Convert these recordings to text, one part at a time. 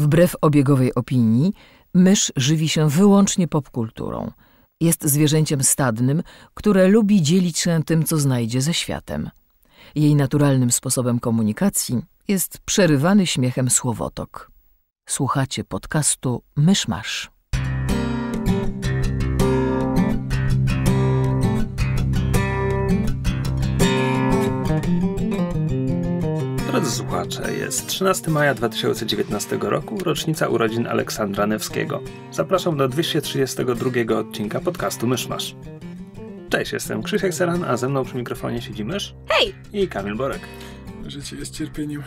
Wbrew obiegowej opinii, mysz żywi się wyłącznie popkulturą. Jest zwierzęciem stadnym, które lubi dzielić się tym, co znajdzie ze światem. Jej naturalnym sposobem komunikacji jest przerywany śmiechem słowotok. Słuchacie podcastu Mysz Masz. Drodzy słuchacze, jest 13 maja 2019 roku, rocznica urodzin Aleksandra Newskiego. Zapraszam do 232 odcinka podcastu Myszmasz. Cześć, jestem Krzysiek Seran, a ze mną przy mikrofonie siedzi Mysz Hej! i Kamil Borek. Życie jest cierpieniem.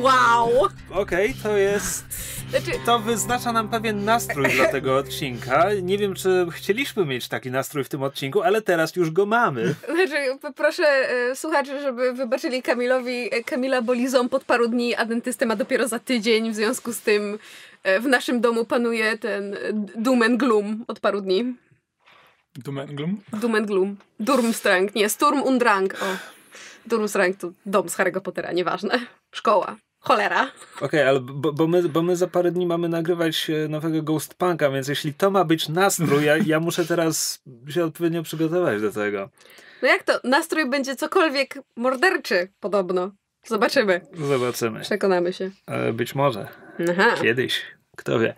Wow! Okej, okay, to jest. Znaczy- to wyznacza nam pewien nastrój dla tego odcinka. Nie wiem, czy chcieliśmy mieć taki nastrój w tym odcinku, ale teraz już go mamy. Znaczy, proszę e, słuchaczy, żeby wybaczyli Kamilowi. E, Kamila Bolizon pod paru dni, a ma dopiero za tydzień. W związku z tym e, w naszym domu panuje ten doom and gloom od paru dni. Doom and gloom? Doom and gloom. Durmstrang, nie, Sturm und Drang. O. Durus Rank to dom z Harry'ego Pottera, nieważne. Szkoła. Cholera. Okej, okay, ale bo, bo, my, bo my za parę dni mamy nagrywać e, nowego Ghost Punka, więc jeśli to ma być nastrój, ja, ja muszę teraz się odpowiednio przygotować do tego. No jak to? Nastrój będzie cokolwiek morderczy podobno. Zobaczymy. Zobaczymy. Przekonamy się. E, być może. Aha. Kiedyś. Kto wie.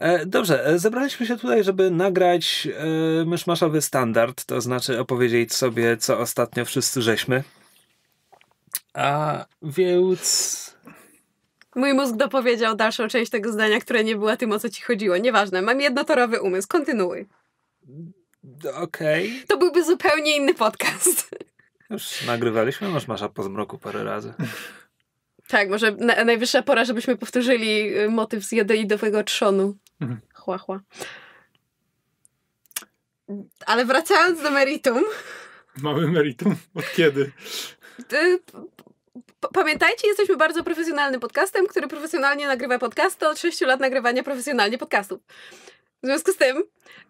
E, dobrze, e, zebraliśmy się tutaj, żeby nagrać e, myszmaszowy standard, to znaczy opowiedzieć sobie, co ostatnio wszyscy żeśmy. A więc... Mój mózg dopowiedział dalszą część tego zdania, które nie była tym, o co ci chodziło. Nieważne, mam jednotorowy umysł, kontynuuj. Okej. Okay. To byłby zupełnie inny podcast. Już nagrywaliśmy masz po zmroku parę razy. Tak, może na, najwyższa pora, żebyśmy powtórzyli y, motyw z jadolidowego trzonu. Mhm. Chła, chła. Ale wracając do meritum. Mamy meritum? Od kiedy? Pamiętajcie, jesteśmy bardzo profesjonalnym podcastem, który profesjonalnie nagrywa podcasty od 6 lat nagrywania profesjonalnie podcastów. W związku z tym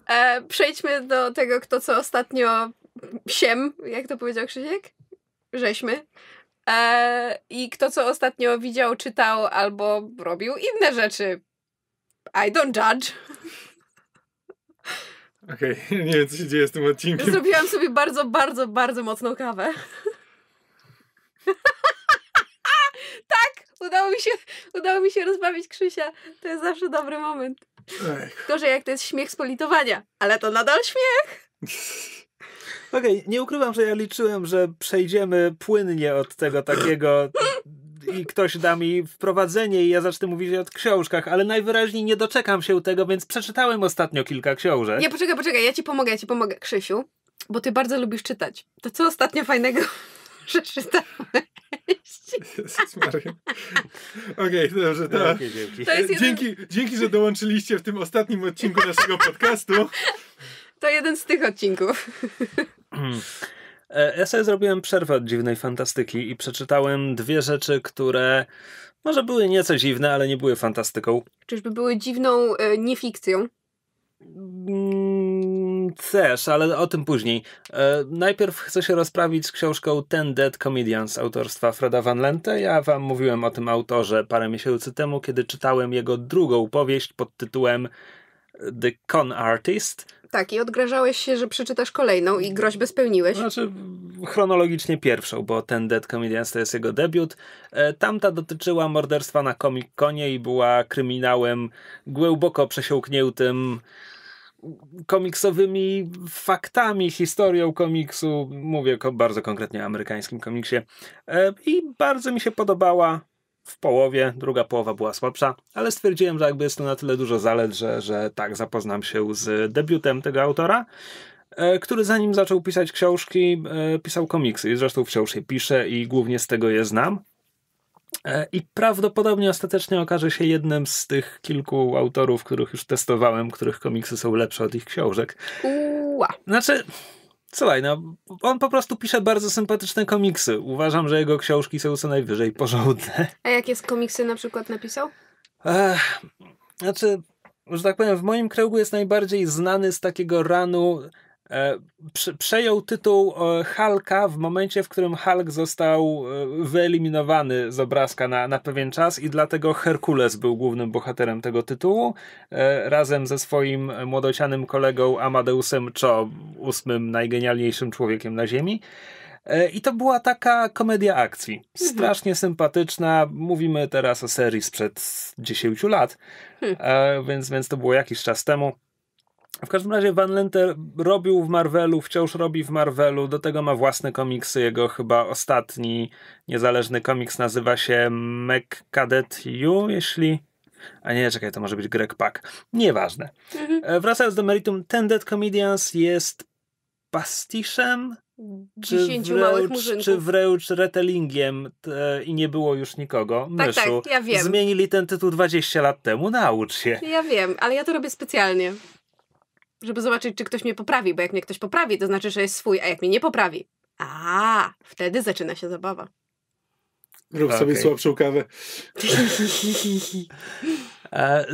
e, przejdźmy do tego, kto co ostatnio siem, jak to powiedział Krzysiek? Żeśmy. E, I kto co ostatnio widział, czytał albo robił inne rzeczy i don't judge. Okej, okay. nie wiem, co się dzieje z tym odcinkiem. Zrobiłam sobie bardzo, bardzo, bardzo mocną kawę. tak! Udało mi, się, udało mi się rozbawić Krzysia. To jest zawsze dobry moment. Ech. Gorzej jak to jest śmiech z politowania, ale to nadal śmiech. Okej, okay, nie ukrywam, że ja liczyłem, że przejdziemy płynnie od tego takiego i ktoś da mi wprowadzenie i ja zacznę mówić o książkach, ale najwyraźniej nie doczekam się tego, więc przeczytałem ostatnio kilka książek. Ja poczekaj, poczekaj, ja ci pomogę, ja ci pomogę. Krzysiu, bo ty bardzo lubisz czytać. To co ostatnio fajnego przeczytałeś? Jezus Okej, okay, dobrze. Ta. Jeden... dzięki, dzięki, że dołączyliście w tym ostatnim odcinku naszego podcastu. To jeden z tych odcinków. E, ja sobie zrobiłem przerwę od dziwnej fantastyki i przeczytałem dwie rzeczy, które może były nieco dziwne, ale nie były fantastyką. Czyżby były dziwną e, niefikcją? Mm, też, ale o tym później. E, najpierw chcę się rozprawić z książką Ten Dead Comedians autorstwa Freda Van Lente. Ja wam mówiłem o tym autorze parę miesięcy temu, kiedy czytałem jego drugą powieść pod tytułem The Con Artist tak, i odgrażałeś się, że przeczytasz kolejną i groźbę spełniłeś. Znaczy, chronologicznie pierwszą, bo ten Dead Comedians to jest jego debiut. E, tamta dotyczyła morderstwa na komik-konie i była kryminałem głęboko przesiąkniętym komiksowymi faktami, historią komiksu. Mówię bardzo konkretnie o amerykańskim komiksie. E, I bardzo mi się podobała w połowie, druga połowa była słabsza, ale stwierdziłem, że jakby jest to na tyle dużo zalet, że, że tak zapoznam się z debiutem tego autora e, który zanim zaczął pisać książki, e, pisał komiksy i zresztą wciąż je pisze i głównie z tego je znam. E, I prawdopodobnie ostatecznie okaże się jednym z tych kilku autorów, których już testowałem, których komiksy są lepsze od ich książek. Uła. Znaczy, Słuchaj, no, on po prostu pisze bardzo sympatyczne komiksy. Uważam, że jego książki są co najwyżej porządne. A jakie komiksy na przykład napisał? Ech, znaczy, że tak powiem, w moim kręgu jest najbardziej znany z takiego ranu E, przejął tytuł e, Hulka w momencie, w którym Hulk został e, wyeliminowany z obrazka na, na pewien czas i dlatego Herkules był głównym bohaterem tego tytułu razem ze swoim młodocianym kolegą Amadeusem Cho, ósmym najgenialniejszym człowiekiem na Ziemi. I to była taka komedia akcji. Mhm. Strasznie sympatyczna. Mówimy teraz o serii sprzed 10 lat, hm. więc, więc to było jakiś czas temu. W każdym razie Van Lente robił w Marvelu, wciąż robi w Marvelu, do tego ma własne komiksy. Jego chyba ostatni niezależny komiks nazywa się Cadet U, jeśli a nie, czekaj, to może być Greg Pak. Nieważne. Mhm. E, wracając do meritum, ten Dead Comedians jest pastiszem czy wręcz, czy wręcz retellingiem e, i nie było już nikogo. Tak, Myszu, tak, ja wiem. Zmienili ten tytuł 20 lat temu, naucz się. Ja wiem, ale ja to robię specjalnie żeby zobaczyć, czy ktoś mnie poprawi, bo jak mnie ktoś poprawi, to znaczy, że jest swój, a jak mnie nie poprawi, a wtedy zaczyna się zabawa. Rób sobie okay. słabszą kawę. E,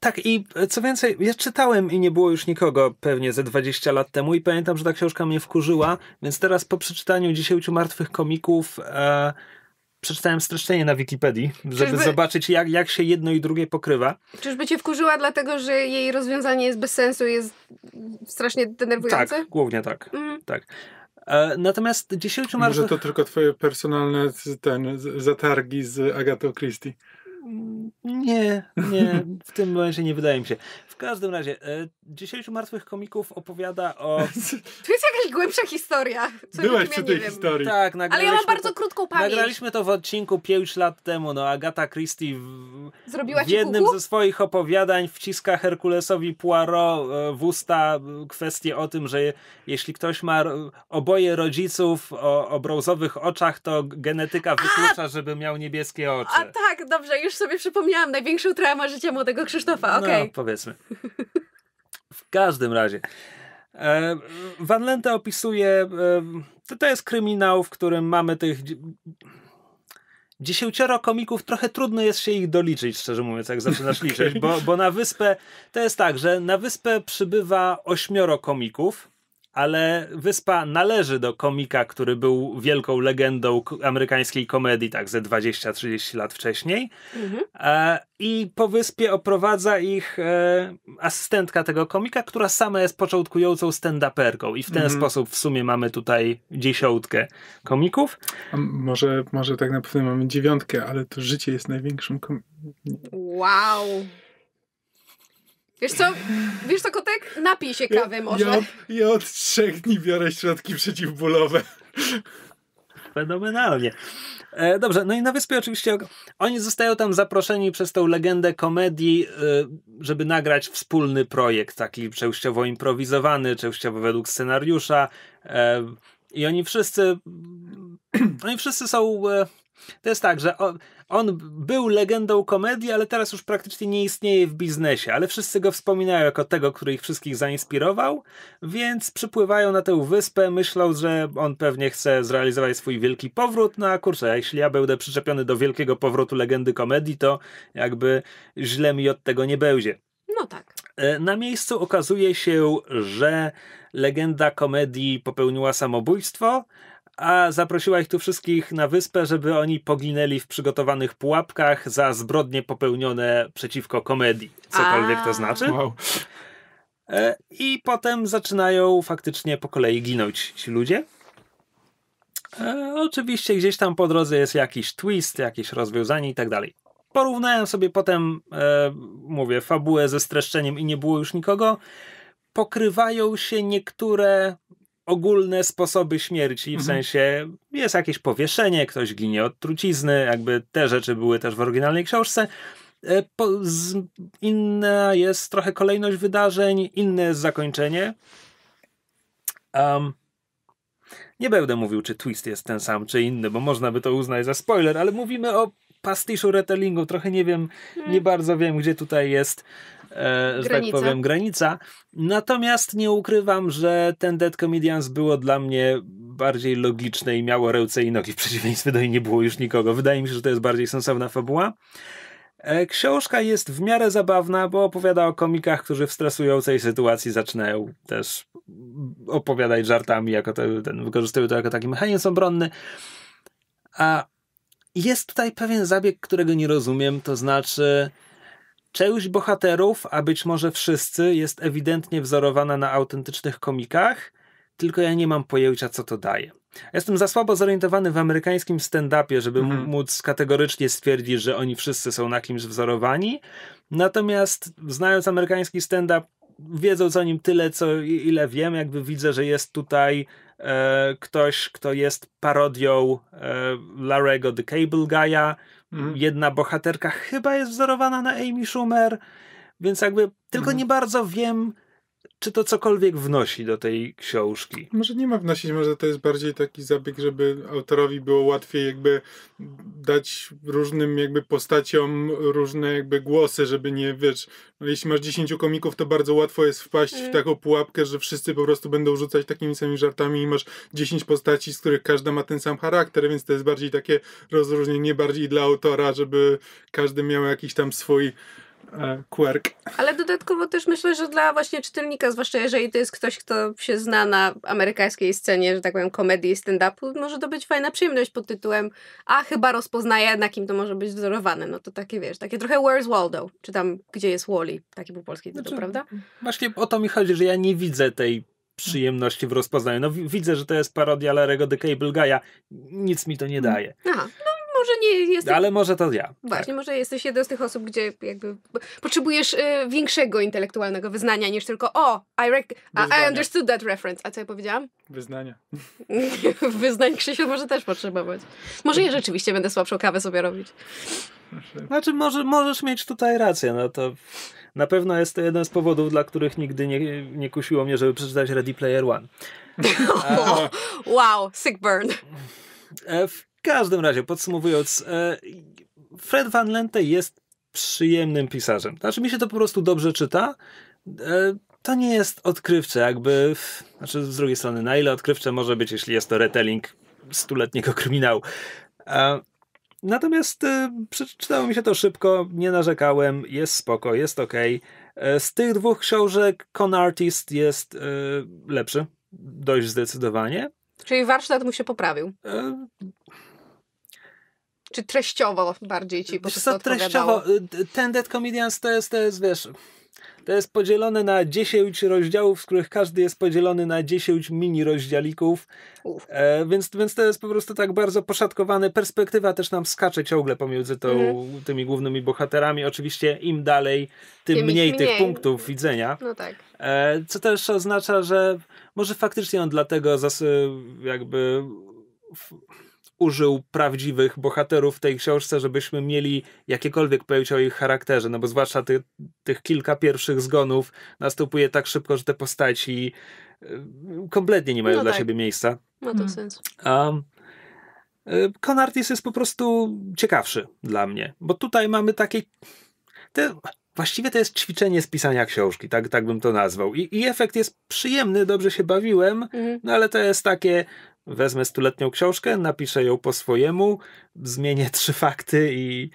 tak, i co więcej, ja czytałem i nie było już nikogo pewnie ze 20 lat temu, i pamiętam, że ta książka mnie wkurzyła, więc teraz po przeczytaniu 10 martwych komików. E, przeczytałem streszczenie na Wikipedii, żeby Czyżby... zobaczyć, jak, jak się jedno i drugie pokrywa. Czyżby cię wkurzyła, dlatego że jej rozwiązanie jest bez sensu, jest strasznie denerwujące? Tak, głównie tak. Mm. tak. E, natomiast dziesięciu marsz... Może to tylko twoje personalne ten, zatargi z Agatą Christie. Mm, nie, nie, w tym momencie nie wydaje mi się. W każdym razie, e, dzisiejszy Martwych Komików opowiada o... To jest jakaś głębsza historia. Byłeś przy tej historii. Tak, Ale ja mam bardzo to, krótką pamięć. Nagraliśmy to w odcinku 5 lat temu, no Agata Christie w, w jednym ze swoich opowiadań wciska Herkulesowi Poirot e, w usta kwestię o tym, że jeśli ktoś ma oboje rodziców o, o brązowych oczach, to genetyka wyklucza, a, żeby miał niebieskie oczy. A tak, dobrze, już już sobie przypomniałam największą traumę życia młodego Krzysztofa, no, okej. Okay. No, powiedzmy. W każdym razie. E, Van Lente opisuje, e, to, to jest kryminał, w którym mamy tych dziesięcioro komików, trochę trudno jest się ich doliczyć, szczerze mówiąc, jak zaczynasz liczyć, bo, bo na wyspę, to jest tak, że na wyspę przybywa ośmioro komików, ale wyspa należy do komika, który był wielką legendą amerykańskiej komedii, tak ze 20-30 lat wcześniej. Mhm. E, I po wyspie oprowadza ich e, asystentka tego komika, która sama jest początkującą stand-uperką. I w ten mhm. sposób w sumie mamy tutaj dziesiątkę komików. A może, może tak naprawdę mamy dziewiątkę, ale to życie jest największym kom... Wow! Wiesz co, wiesz co, kotek? Napij się kawy może. Ja, ja od trzech dni biorę środki przeciwbólowe. Fenomenalnie. E, dobrze, no i na wyspie oczywiście oni zostają tam zaproszeni przez tą legendę komedii, e, żeby nagrać wspólny projekt, taki częściowo improwizowany, częściowo według scenariusza. E, I oni wszyscy, oni wszyscy są... E, to jest tak, że on był legendą komedii, ale teraz już praktycznie nie istnieje w biznesie, ale wszyscy go wspominają jako tego, który ich wszystkich zainspirował, więc przypływają na tę wyspę, myślą, że on pewnie chce zrealizować swój wielki powrót, no a kurczę, jeśli ja będę przyczepiony do wielkiego powrotu legendy komedii, to jakby źle mi od tego nie będzie. No tak. E, na miejscu okazuje się, że legenda komedii popełniła samobójstwo, a zaprosiła ich tu wszystkich na wyspę, żeby oni poginęli w przygotowanych pułapkach za zbrodnie popełnione przeciwko komedii. Cokolwiek to znaczy. E, I potem zaczynają faktycznie po kolei ginąć ci ludzie. E, oczywiście gdzieś tam po drodze jest jakiś twist, jakieś rozwiązanie i tak dalej. Porównałem sobie potem, e, mówię, fabułę ze streszczeniem i nie było już nikogo. Pokrywają się niektóre ogólne sposoby śmierci, w mhm. sensie jest jakieś powieszenie, ktoś ginie od trucizny, jakby te rzeczy były też w oryginalnej książce. E, po, z, inna jest trochę kolejność wydarzeń, inne jest zakończenie. Um, nie będę mówił, czy twist jest ten sam, czy inny, bo można by to uznać za spoiler, ale mówimy o pastiszu retellingu. Trochę nie wiem, nie hmm. bardzo wiem, gdzie tutaj jest E, że tak granica. tak powiem, granica. Natomiast nie ukrywam, że ten Dead Comedians było dla mnie bardziej logiczne i miało ręce i nogi, w przeciwieństwie do niej nie było już nikogo. Wydaje mi się, że to jest bardziej sensowna fabuła. E, książka jest w miarę zabawna, bo opowiada o komikach, którzy w stresującej sytuacji zaczynają też opowiadać żartami, jako ten, wykorzystują to jako taki mechanizm obronny. A jest tutaj pewien zabieg, którego nie rozumiem, to znaczy Część bohaterów, a być może wszyscy, jest ewidentnie wzorowana na autentycznych komikach, tylko ja nie mam pojęcia, co to daje. Jestem za słabo zorientowany w amerykańskim stand-upie, żeby mhm. móc kategorycznie stwierdzić, że oni wszyscy są na kimś wzorowani. Natomiast znając amerykański stand-up, wiedząc o nim tyle, co ile wiem, jakby widzę, że jest tutaj e, ktoś, kto jest parodią e, Larego the Cable Guy'a, Mm, jedna bohaterka chyba jest wzorowana na Amy Schumer, więc jakby tylko mhm. nie bardzo wiem, czy to cokolwiek wnosi do tej książki? Może nie ma wnosić, może to jest bardziej taki zabieg, żeby autorowi było łatwiej jakby dać różnym jakby postaciom różne jakby głosy, żeby nie, wiesz, no jeśli masz dziesięciu komików, to bardzo łatwo jest wpaść w mm. taką pułapkę, że wszyscy po prostu będą rzucać takimi samymi żartami i masz dziesięć postaci, z których każda ma ten sam charakter, więc to jest bardziej takie rozróżnienie bardziej dla autora, żeby każdy miał jakiś tam swój E, quirk. Ale dodatkowo też myślę, że dla właśnie czytelnika, zwłaszcza jeżeli to jest ktoś, kto się zna na amerykańskiej scenie, że tak powiem, komedii i stand-upu, może to być fajna przyjemność pod tytułem a chyba rozpoznaje na kim to może być wzorowane. No to takie, wiesz, takie trochę Where's Waldo? Czy tam, gdzie jest Wally? Taki był polski tytuł, znaczy, prawda? Właśnie o to mi chodzi, że ja nie widzę tej przyjemności w rozpoznaniu. No widzę, że to jest parodia Larego The Cable Guy'a. Nic mi to nie daje. Aha, no może nie jesteś... Ale może to ja. Właśnie, tak. może jesteś jedną z tych osób, gdzie jakby potrzebujesz y, większego intelektualnego wyznania niż tylko o, I, rec- I understood that reference. A co ja powiedziałam? Wyznania. Wyznań Krzysiu może też potrzebować. Może ja rzeczywiście będę słabszą kawę sobie robić. Znaczy, może, możesz mieć tutaj rację, no to... Na pewno jest to jeden z powodów, dla których nigdy nie, nie kusiło mnie, żeby przeczytać Ready Player One. A... wow, sick burn. F każdym razie, podsumowując, e, Fred Van Lente jest przyjemnym pisarzem. Znaczy, mi się to po prostu dobrze czyta. E, to nie jest odkrywcze, jakby. Znaczy, z drugiej strony, na ile odkrywcze może być, jeśli jest to retelling stuletniego kryminału. E, natomiast przeczytało mi się to szybko, nie narzekałem, jest spoko, jest ok. Z tych dwóch książek Con Artist jest lepszy, dość zdecydowanie. Czyli warsztat mu się poprawił. Czy treściowo bardziej ci po prostu treściowo, y, ten Dead Comedians to jest, to jest, wiesz, to jest podzielone na 10 rozdziałów, z których każdy jest podzielony na 10 mini rozdziałików. E, więc, więc to jest po prostu tak bardzo poszatkowane. Perspektywa też nam skacze ciągle pomiędzy tą, mhm. tymi głównymi bohaterami. Oczywiście im dalej, tym, tym mniej, mniej, tych punktów widzenia. No tak. E, co też oznacza, że może faktycznie on dlatego zas- jakby. W- użył prawdziwych bohaterów w tej książce, żebyśmy mieli jakiekolwiek pojęcie o ich charakterze, no bo zwłaszcza ty, tych kilka pierwszych zgonów następuje tak szybko, że te postaci y, kompletnie nie mają no dla tak. siebie miejsca. Ma to hmm. sens. Um, Konartis y, jest po prostu ciekawszy dla mnie, bo tutaj mamy takie. Te, właściwie to jest ćwiczenie z pisania książki, tak, tak bym to nazwał. I, I efekt jest przyjemny, dobrze się bawiłem, mhm. no ale to jest takie, wezmę stuletnią książkę, napiszę ją po swojemu, zmienię trzy fakty i...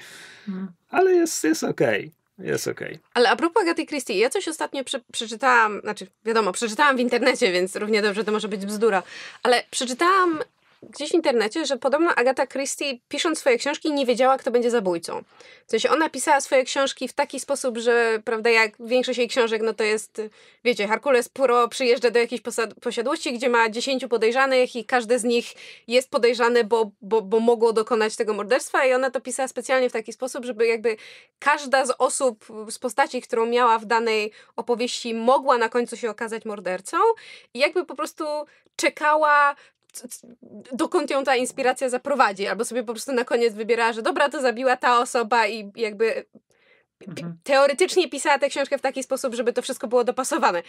Mhm. Ale jest, jest okej. Okay. Jest okej. Okay. Ale a propos Agaty Christie, ja coś ostatnio prze przeczytałam, znaczy wiadomo, przeczytałam w internecie, więc równie dobrze to może być bzdura, ale przeczytałam gdzieś w internecie, że podobno Agata Christie pisząc swoje książki nie wiedziała, kto będzie zabójcą. W sensie ona pisała swoje książki w taki sposób, że prawda, jak większość jej książek, no to jest, wiecie, Herkules Puro przyjeżdża do jakiejś posiadłości, gdzie ma dziesięciu podejrzanych i każdy z nich jest podejrzany, bo, bo, bo mogło dokonać tego morderstwa i ona to pisała specjalnie w taki sposób, żeby jakby każda z osób, z postaci, którą miała w danej opowieści mogła na końcu się okazać mordercą i jakby po prostu czekała dokąd ją ta inspiracja zaprowadzi, albo sobie po prostu na koniec wybiera, że dobra, to zabiła ta osoba i jakby mhm. teoretycznie pisała tę książkę w taki sposób, żeby to wszystko było dopasowane.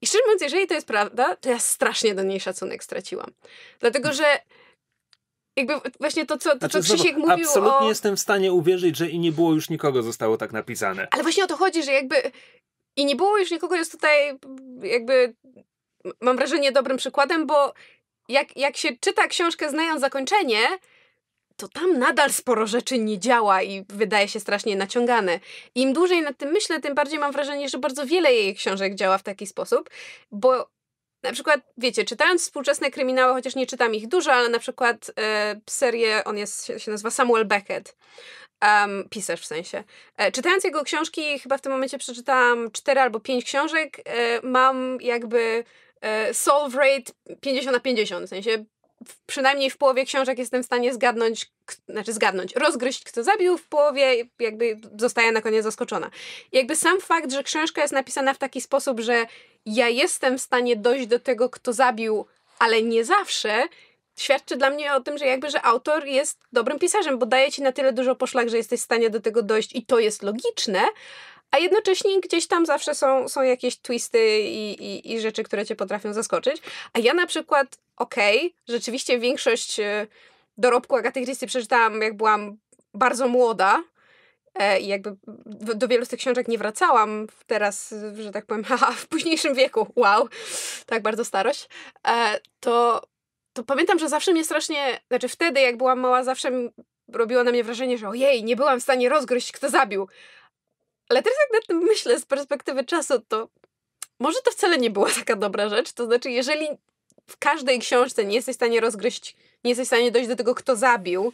I szczerze mówiąc, jeżeli to jest prawda, to ja strasznie do niej szacunek straciłam. Dlatego, że jakby właśnie to, co, to, znaczy, co Krzysiek znowu, mówił Absolutnie o... jestem w stanie uwierzyć, że i nie było już nikogo zostało tak napisane. Ale właśnie o to chodzi, że jakby i nie było już nikogo jest tutaj jakby mam wrażenie dobrym przykładem, bo jak, jak się czyta książkę znając zakończenie, to tam nadal sporo rzeczy nie działa i wydaje się strasznie naciągane. Im dłużej nad tym myślę, tym bardziej mam wrażenie, że bardzo wiele jej książek działa w taki sposób, bo na przykład, wiecie, czytając współczesne kryminały, chociaż nie czytam ich dużo, ale na przykład e, serię, on jest, się nazywa Samuel Beckett, um, pisarz w sensie. E, czytając jego książki, chyba w tym momencie przeczytałam cztery albo pięć książek, e, mam jakby E, solve rate 50 na 50, w sensie przynajmniej w połowie książek jestem w stanie zgadnąć, znaczy zgadnąć, rozgryźć kto zabił w połowie, jakby zostaję na koniec zaskoczona. jakby sam fakt, że książka jest napisana w taki sposób, że ja jestem w stanie dojść do tego, kto zabił, ale nie zawsze, świadczy dla mnie o tym, że jakby, że autor jest dobrym pisarzem, bo daje ci na tyle dużo poszlak, że jesteś w stanie do tego dojść i to jest logiczne, a jednocześnie gdzieś tam zawsze są, są jakieś twisty i, i, i rzeczy, które cię potrafią zaskoczyć. A ja na przykład, okej, okay, rzeczywiście większość e, dorobku Agaty Christie przeczytałam, jak byłam bardzo młoda, e, i jakby do wielu z tych książek nie wracałam teraz, że tak powiem, haha, w późniejszym wieku, wow, tak bardzo starość, e, to, to pamiętam, że zawsze mnie strasznie, znaczy wtedy jak byłam mała, zawsze robiło na mnie wrażenie, że ojej, nie byłam w stanie rozgryźć, kto zabił. Ale teraz jak na tym myślę z perspektywy czasu, to może to wcale nie była taka dobra rzecz. To znaczy, jeżeli w każdej książce nie jesteś w stanie rozgryźć, nie jesteś w stanie dojść do tego, kto zabił,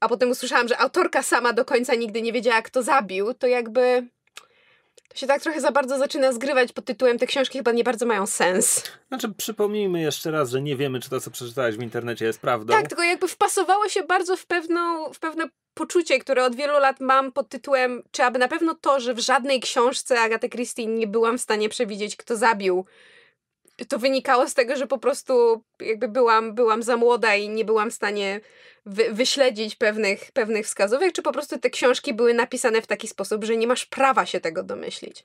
a potem usłyszałam, że autorka sama do końca nigdy nie wiedziała, kto zabił, to jakby to się tak trochę za bardzo zaczyna zgrywać pod tytułem te książki chyba nie bardzo mają sens. Znaczy przypomnijmy jeszcze raz, że nie wiemy czy to co przeczytałeś w internecie jest prawdą. Tak, tylko jakby wpasowało się bardzo w, pewną, w pewne poczucie, które od wielu lat mam pod tytułem czy aby na pewno to, że w żadnej książce Agaty Christie nie byłam w stanie przewidzieć kto zabił to wynikało z tego, że po prostu jakby byłam, byłam za młoda i nie byłam w stanie wy, wyśledzić pewnych, pewnych wskazówek, czy po prostu te książki były napisane w taki sposób, że nie masz prawa się tego domyślić?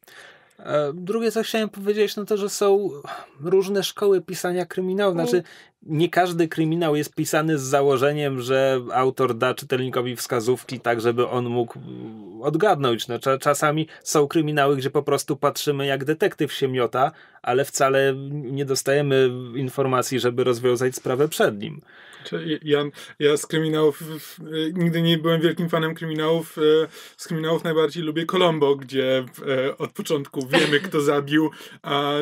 E, drugie, co chciałem powiedzieć, no to, że są różne szkoły pisania kryminału. Znaczy, nie każdy kryminał jest pisany z założeniem, że autor da czytelnikowi wskazówki tak, żeby on mógł mm, odgadnąć. No, czasami są kryminały, gdzie po prostu patrzymy jak detektyw się miota, ale wcale nie dostajemy informacji, żeby rozwiązać sprawę przed nim. Ja, ja z kryminałów nigdy nie byłem wielkim fanem kryminałów. E, z kryminałów najbardziej lubię Colombo, gdzie e, od początku wiemy, kto zabił, a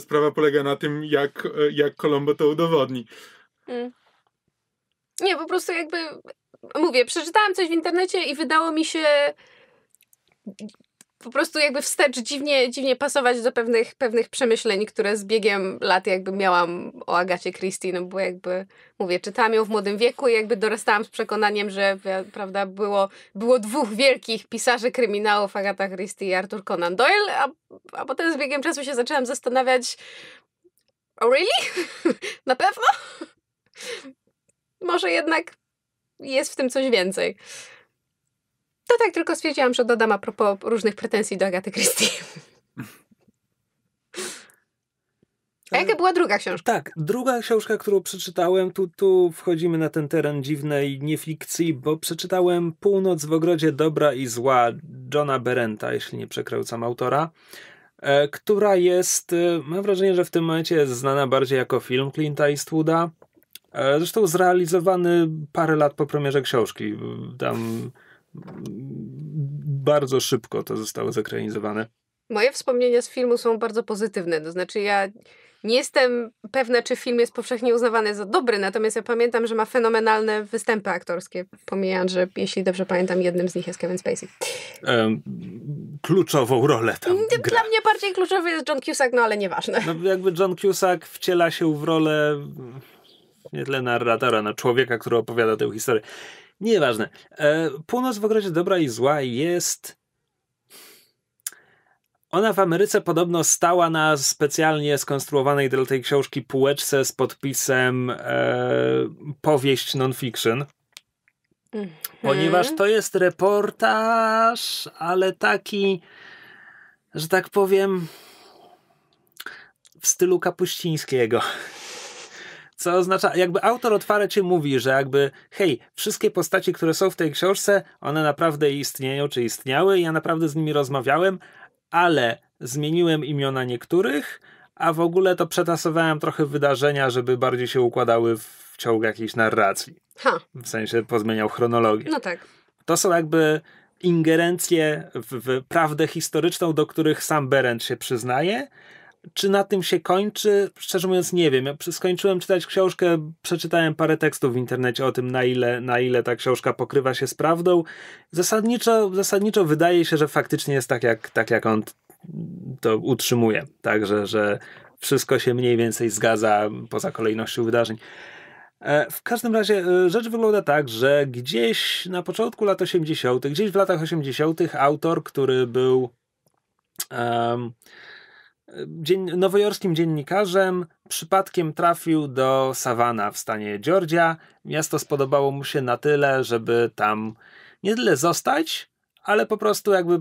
sprawa polega na tym, jak, e, jak Colombo to udowodni. Mm. Nie, po prostu jakby mówię, przeczytałam coś w internecie i wydało mi się po prostu jakby wstecz dziwnie, dziwnie pasować do pewnych, pewnych przemyśleń, które z biegiem lat jakby miałam o Agacie Christie, no bo jakby mówię, czytałam ją w młodym wieku i jakby dorastałam z przekonaniem, że prawda, było, było dwóch wielkich pisarzy kryminałów, Agata Christie i Arthur Conan Doyle, a, a potem z biegiem czasu się zaczęłam zastanawiać oh really? Na pewno? Może jednak jest w tym coś więcej. To tak tylko stwierdziłam, że dodam a propos różnych pretensji do Agaty Christie. A jaka była druga książka? Tak, druga książka, którą przeczytałem, tu, tu wchodzimy na ten teren dziwnej niefikcji, bo przeczytałem Północ w ogrodzie dobra i zła Johna Berenta, jeśli nie przekręcam autora, e, która jest, e, mam wrażenie, że w tym momencie jest znana bardziej jako film Clint'a Eastwooda, e, zresztą zrealizowany parę lat po premierze książki, tam bardzo szybko to zostało zekranizowane. Moje wspomnienia z filmu są bardzo pozytywne. To znaczy, ja nie jestem pewna, czy film jest powszechnie uznawany za dobry, natomiast ja pamiętam, że ma fenomenalne występy aktorskie. Pomijając, że jeśli dobrze pamiętam, jednym z nich jest Kevin Spacey. kluczową rolę tam. Mm, gra. Dla mnie bardziej kluczowy jest John Cusack, no ale nieważne. No, jakby John Cusack wciela się w rolę nie tyle narratora, na no człowieka, który opowiada tę historię. Nieważne. E, północ w ogrodzie dobra i zła jest. Ona w Ameryce podobno stała na specjalnie skonstruowanej dla tej książki półeczce z podpisem e, powieść non-fiction. Mhm. Ponieważ to jest reportaż, ale taki, że tak powiem, w stylu kapuścińskiego. Co oznacza, jakby autor otwarcie ci mówi, że jakby hej, wszystkie postaci, które są w tej książce, one naprawdę istnieją czy istniały, ja naprawdę z nimi rozmawiałem, ale zmieniłem imiona niektórych, a w ogóle to przetasowałem trochę wydarzenia, żeby bardziej się układały w ciąg jakiejś narracji. Ha. W sensie pozmieniał chronologię. No tak. To są jakby ingerencje w, w prawdę historyczną, do których sam Berend się przyznaje, czy na tym się kończy? Szczerze mówiąc, nie wiem. Ja skończyłem czytać książkę, przeczytałem parę tekstów w internecie o tym, na ile, na ile ta książka pokrywa się z prawdą. Zasadniczo, zasadniczo wydaje się, że faktycznie jest tak, jak, tak jak on to utrzymuje. Także, że wszystko się mniej więcej zgadza poza kolejnością wydarzeń. E, w każdym razie e, rzecz wygląda tak, że gdzieś na początku lat 80., gdzieś w latach 80., autor, który był. Um, dzien nowojorskim dziennikarzem przypadkiem trafił do Savannah w stanie Georgia. Miasto spodobało mu się na tyle, żeby tam nie tyle zostać, ale po prostu jakby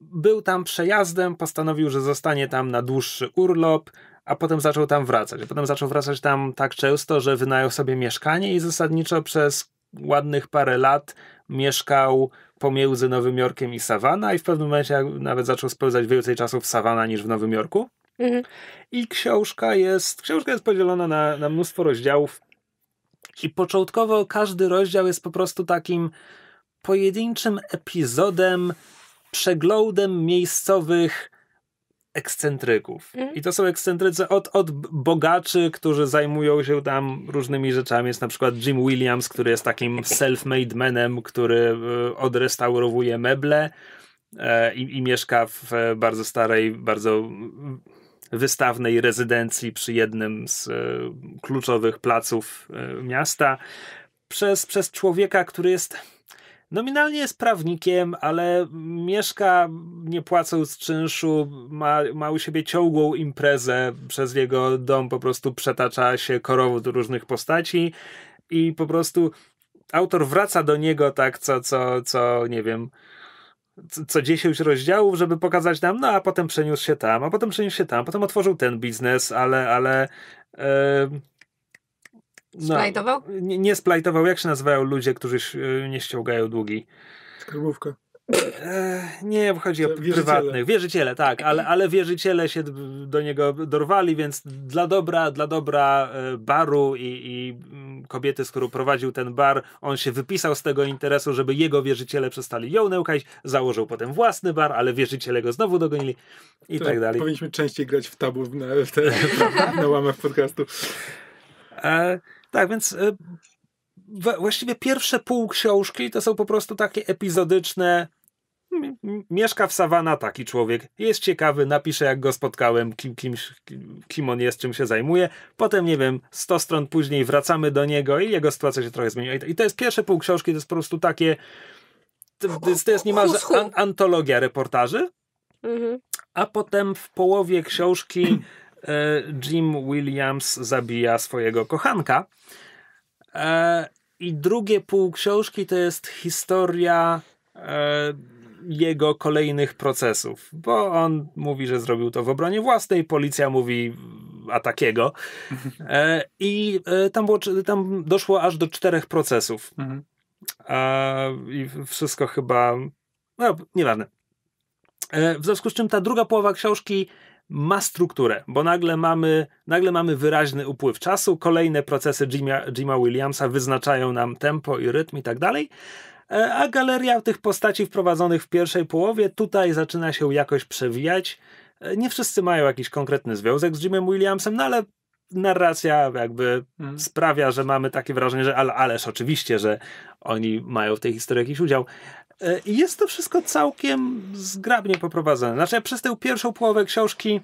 był tam przejazdem, postanowił, że zostanie tam na dłuższy urlop, a potem zaczął tam wracać. A potem zaczął wracać tam tak często, że wynajął sobie mieszkanie i zasadniczo przez ładnych parę lat mieszkał pomiędzy Nowym Jorkiem i Savannah i w pewnym momencie nawet zaczął spędzać więcej czasu w Savannah niż w Nowym Jorku. Mhm. I książka jest, książka jest podzielona na, na mnóstwo rozdziałów. I początkowo każdy rozdział jest po prostu takim pojedynczym epizodem, przeglądem miejscowych ekscentryków. Mm. I to są ekscentrycy od, od bogaczy, którzy zajmują się tam różnymi rzeczami. Jest na przykład Jim Williams, który jest takim self-made manem, który e, odrestaurowuje meble e, i, i mieszka w bardzo starej, bardzo wystawnej rezydencji przy jednym z e, kluczowych placów miasta. Przez, przez człowieka, który jest Nominalnie jest prawnikiem, ale mieszka nie płacąc czynszu, ma, ma u siebie ciągłą imprezę, przez jego dom po prostu przetacza się korowód różnych postaci i po prostu autor wraca do niego tak co, co, co nie wiem, co 10 rozdziałów, żeby pokazać nam, no a potem przeniósł się tam, a potem przeniósł się tam, potem otworzył ten biznes, ale, ale yy, Splajtował? No, nie, nie splajtował. Jak się nazywają ludzie, którzy y, nie ściągają długi? Skarbówka. E, nie, chodzi o wierzyciele. prywatnych. Wierzyciele, tak, ale, ale wierzyciele się do niego dorwali, więc dla dobra, dla dobra e, baru i, i mm, kobiety, z którą prowadził ten bar, on się wypisał z tego interesu, żeby jego wierzyciele przestali ją nękać, założył potem własny bar, ale wierzyciele go znowu dogonili i to tak dalej. Powinniśmy częściej grać w tabu na, na łamach podcastu. E, tak, więc y, właściwie pierwsze pół książki to są po prostu takie epizodyczne. Mieszka w sawana taki człowiek, jest ciekawy, napisze jak go spotkałem, kim, kim on jest, czym się zajmuje. Potem, nie wiem, 100 stron później wracamy do niego i jego sytuacja się trochę zmieniła. I to jest pierwsze pół książki, to jest po prostu takie. To jest niemalże an antologia reportaży. Mhm. A potem w połowie książki E, Jim Williams zabija swojego kochanka. E, I drugie pół książki to jest historia e, jego kolejnych procesów, bo on mówi, że zrobił to w obronie własnej, policja mówi a takiego. I tam, było, tam doszło aż do czterech procesów. Mhm. I wszystko chyba. No, nieważne. W związku z czym ta druga połowa książki ma strukturę, bo nagle mamy, nagle mamy wyraźny upływ czasu, kolejne procesy Jima, Jima Williamsa wyznaczają nam tempo i rytm i tak dalej, e, a galeria tych postaci wprowadzonych w pierwszej połowie tutaj zaczyna się jakoś przewijać. E, nie wszyscy mają jakiś konkretny związek z Jimem Williamsem, no ale narracja jakby hmm. sprawia, że mamy takie wrażenie, że ale, ależ oczywiście, że oni mają w tej historii jakiś udział. E, I jest to wszystko całkiem zgrabnie poprowadzone. Znaczy, przez tę pierwszą połowę książki,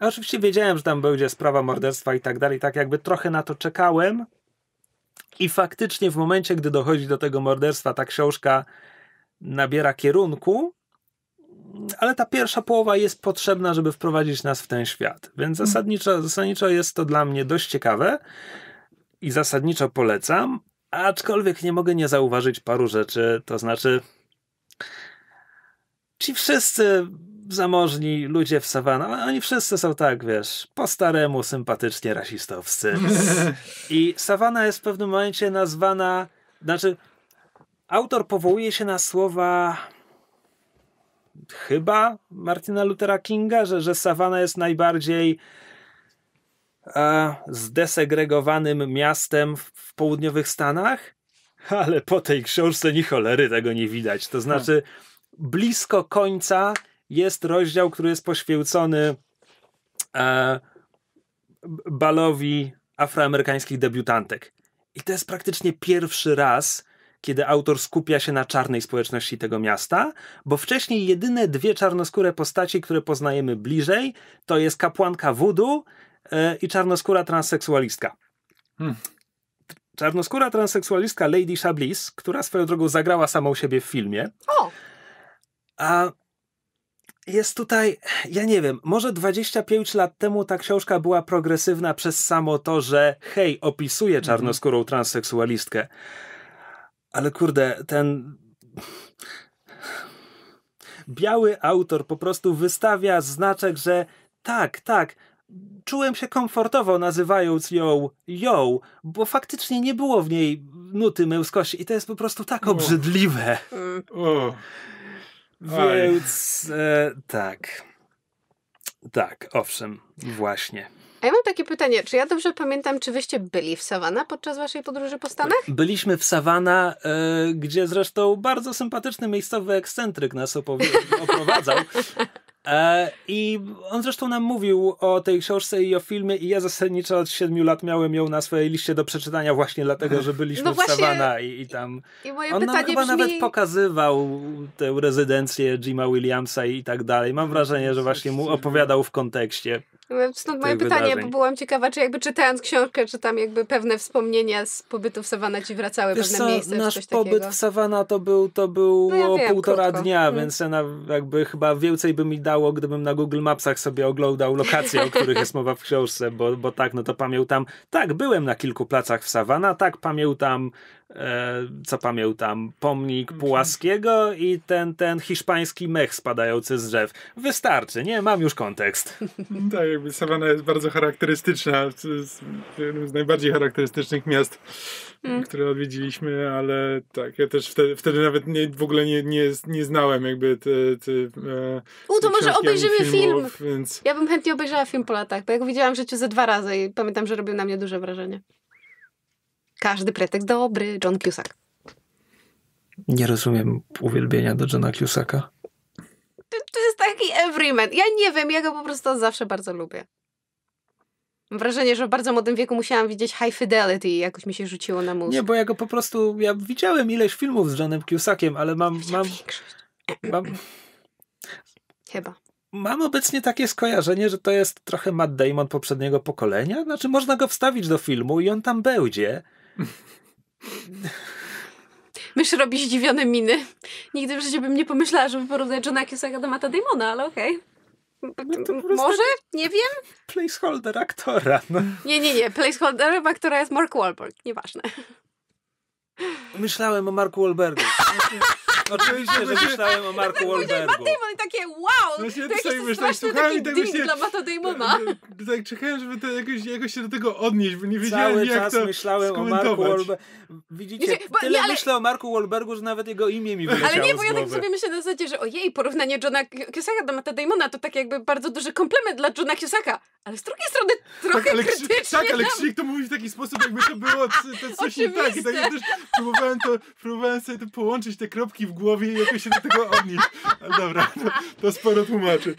oczywiście wiedziałem, że tam będzie sprawa morderstwa i tak dalej, tak jakby trochę na to czekałem. I faktycznie w momencie, gdy dochodzi do tego morderstwa, ta książka nabiera kierunku, ale ta pierwsza połowa jest potrzebna, żeby wprowadzić nas w ten świat. Więc hmm. zasadniczo, zasadniczo jest to dla mnie dość ciekawe i zasadniczo polecam, aczkolwiek nie mogę nie zauważyć paru rzeczy, to znaczy Ci wszyscy zamożni ludzie w Savannah, oni wszyscy są tak, wiesz, po staremu, sympatycznie rasistowscy. I Savannah jest w pewnym momencie nazwana, znaczy autor powołuje się na słowa chyba Martina Luthera Kinga, że, że Savannah jest najbardziej e, zdesegregowanym miastem w, w południowych Stanach, ale po tej książce ni cholery tego nie widać. To znaczy... Hmm blisko końca jest rozdział, który jest poświęcony e, balowi afroamerykańskich debiutantek. I to jest praktycznie pierwszy raz, kiedy autor skupia się na czarnej społeczności tego miasta, bo wcześniej jedyne dwie czarnoskóre postaci, które poznajemy bliżej, to jest kapłanka Wudu e, i czarnoskóra transseksualistka. Hmm. Czarnoskóra transseksualistka Lady Shablis, która swoją drogą zagrała samą siebie w filmie. O! A jest tutaj, ja nie wiem, może 25 lat temu ta książka była progresywna przez samo to, że hej, opisuje mhm. czarnoskórą transseksualistkę. Ale kurde, ten biały autor po prostu wystawia znaczek, że tak, tak, czułem się komfortowo nazywając ją ją, bo faktycznie nie było w niej nuty męskości i to jest po prostu tak obrzydliwe. O. Więc e, tak. Tak, owszem, właśnie. A ja mam takie pytanie, czy ja dobrze pamiętam, czy wyście byli w Savana podczas waszej podróży po Stanach? Byliśmy w Savana, y, e, gdzie zresztą bardzo sympatyczny miejscowy ekscentryk nas opowi- oprowadzał. E, I on zresztą nam mówił o tej książce i o filmie i ja zasadniczo od siedmiu lat miałem ją na swojej liście do przeczytania właśnie dlatego, że byliśmy no w Savana i, i tam... I moje on pytanie nam chyba brzmi... nawet pokazywał tę rezydencję Jima Williamsa i tak dalej. Mam wrażenie, że właśnie mu opowiadał no. w kontekście. Stąd moje pytanie, wydarzeń. bo byłam ciekawa, czy jakby czytając książkę, czy tam jakby pewne wspomnienia z pobytu w Sawana ci wracały, Wiesz pewne co, miejsca, nasz coś pobyt takiego. w Sawana to był to było no ja wiem, półtora krótko. dnia, hmm. więc jakby chyba więcej by mi dało, gdybym na Google Mapsach sobie oglądał lokacje, o których jest mowa w książce, bo, bo tak, no to pamiętam, tak, byłem na kilku placach w Sawana, tak, pamiętam E, co pamiętam, pomnik mhm. Pułaskiego i ten, ten hiszpański mech spadający z drzew. Wystarczy, nie? Mam już kontekst. Tak, jakby Savana jest bardzo charakterystyczna, jednym z najbardziej charakterystycznych miast, mm. które odwiedziliśmy, ale tak, ja też wtedy, wtedy nawet nie, w ogóle nie, nie, nie znałem jakby te, te e, U, to może obejrzymy filmów, film. Więc... Ja bym chętnie obejrzała film po latach, bo ja widziałam w życiu ze dwa razy i pamiętam, że robił na mnie duże wrażenie. Każdy pretekst dobry, John Cusack. Nie rozumiem uwielbienia do Johna Cusacka. To, to jest taki everyman. Ja nie wiem, ja go po prostu zawsze bardzo lubię. Mam wrażenie, że w bardzo młodym wieku musiałam widzieć High Fidelity i jakoś mi się rzuciło na mózg. Nie, bo ja go po prostu, ja widziałem ileś filmów z Johnem Cusackiem, ale mam... mam, mam Chyba. Mam obecnie takie skojarzenie, że to jest trochę Matt Damon poprzedniego pokolenia. Znaczy, można go wstawić do filmu i on tam będzie. Mysz robi zdziwione miny. Nigdy w życiu bym nie pomyślała, żeby porównać Johna Kiosaka do Mata Damona, ale okej. Okay. No Może? Nie wiem. Placeholder aktora. No. Nie, nie, nie. Placeholderem aktora jest Mark Wahlberg. Nieważne. Myślałem o Marku Wahlbergu. Oczywiście, że myślałem o no Marku tak Matt Damon i takie wow, no się, to jest to straszny taki tak ding dla Matta Damona. Tak, tak, tak czekałem, żeby to jakoś, jakoś się do tego odnieść, bo nie wiedziałem Cały jak czas myślałem o Marku Wolbergu. Widzicie, bo, tyle nie, ale... myślę o Marku Wolbergu, że nawet jego imię mi wyleciało Ale nie, bo ja tak sobie myślę na zasadzie, że ojej, porównanie Johna Kiosaka do Matta Damona to tak jakby bardzo duży komplement dla Johna Kiosaka, ale z drugiej strony trochę tak, ale krytycznie. Tak, ale Krzysiek to mówi w taki sposób, jakby to było to coś nie tak. I tak ja też próbowałem, to, próbowałem sobie to połączyć, te kropki w głowie głowie i jakoś się do tego odnieść. Ale dobra, to, to sporo tłumaczy.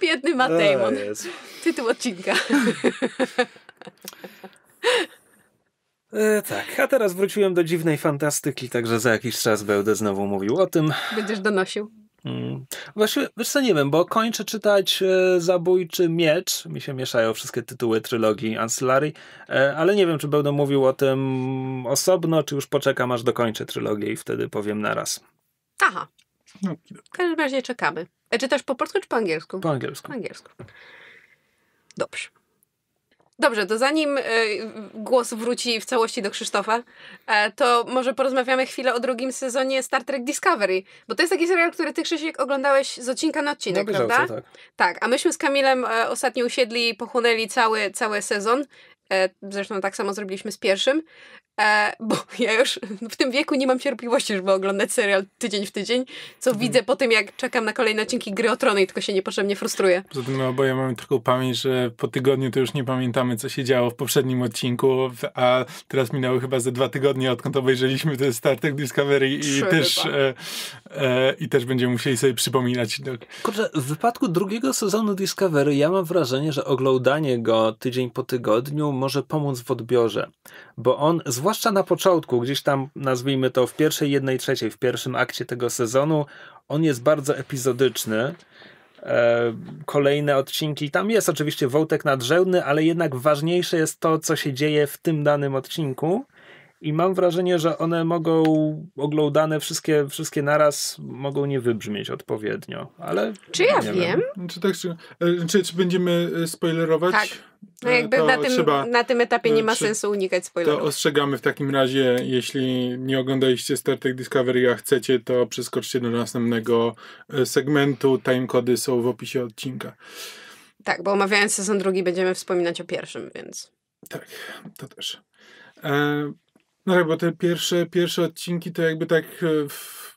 Biedny Matt Damon. Yes. Tytuł odcinka. E, tak, a teraz wróciłem do dziwnej fantastyki, także za jakiś czas będę znowu mówił o tym. Będziesz donosił. Mm. Właśnie Właściwie, wiesz co, nie wiem, bo kończę czytać e, Zabójczy Miecz, mi się mieszają wszystkie tytuły trylogii Ancillary, e, ale nie wiem, czy będę mówił o tym osobno, czy już poczekam, aż dokończę trylogię i wtedy powiem naraz. Aha. No, w każdym razie czekamy. E, czy też po polsku, czy po angielsku? Po angielsku. Po angielsku. Dobrze. Dobrze, to zanim e, głos wróci w całości do Krzysztofa, e, to może porozmawiamy chwilę o drugim sezonie Star Trek Discovery, bo to jest taki serial, który ty, Krzysiek, oglądałeś z odcinka na odcinek, no, prawda? tak. tak, a myśmy z Kamilem e, ostatnio usiedli i pochłonęli cały, cały sezon E, zresztą tak samo zrobiliśmy z pierwszym, e, bo ja już w tym wieku nie mam cierpliwości, żeby oglądać serial tydzień w tydzień, co mhm. widzę po tym, jak czekam na kolejne odcinki Gry o Trony i tylko się niepotrzebnie frustruję. Poza tym my no, oboje mamy taką pamięć, że po tygodniu to już nie pamiętamy, co się działo w poprzednim odcinku, a teraz minęły chyba ze dwa tygodnie, odkąd obejrzeliśmy ten startek Discovery i też, e, e, i też będziemy musieli sobie przypominać. No. Kurczę, w wypadku drugiego sezonu Discovery ja mam wrażenie, że oglądanie go tydzień po tygodniu może pomóc w odbiorze, bo on, zwłaszcza na początku, gdzieś tam nazwijmy to w pierwszej jednej trzeciej, w pierwszym akcie tego sezonu, on jest bardzo epizodyczny. E, kolejne odcinki, tam jest oczywiście wątek nadrzędny, ale jednak ważniejsze jest to, co się dzieje w tym danym odcinku. I mam wrażenie, że one mogą, oglądane wszystkie, wszystkie naraz, mogą nie wybrzmieć odpowiednio, ale... Czy ja wiem? wiem? Czy, tak, czy, e, czy, czy, będziemy e, spoilerować? Tak. No e, jakby na, tym, trzeba, na tym etapie nie ma sensu unikać spoilerów. To ostrzegamy w takim razie, jeśli nie oglądaliście Star Trek Discovery, a chcecie, to przeskoczcie do następnego segmentu. Timecody są w opisie odcinka. Tak, bo omawiając sezon drugi będziemy wspominać o pierwszym, więc... Tak, to też. No tak, bo te pierwsze, pierwsze odcinki to jakby tak e, w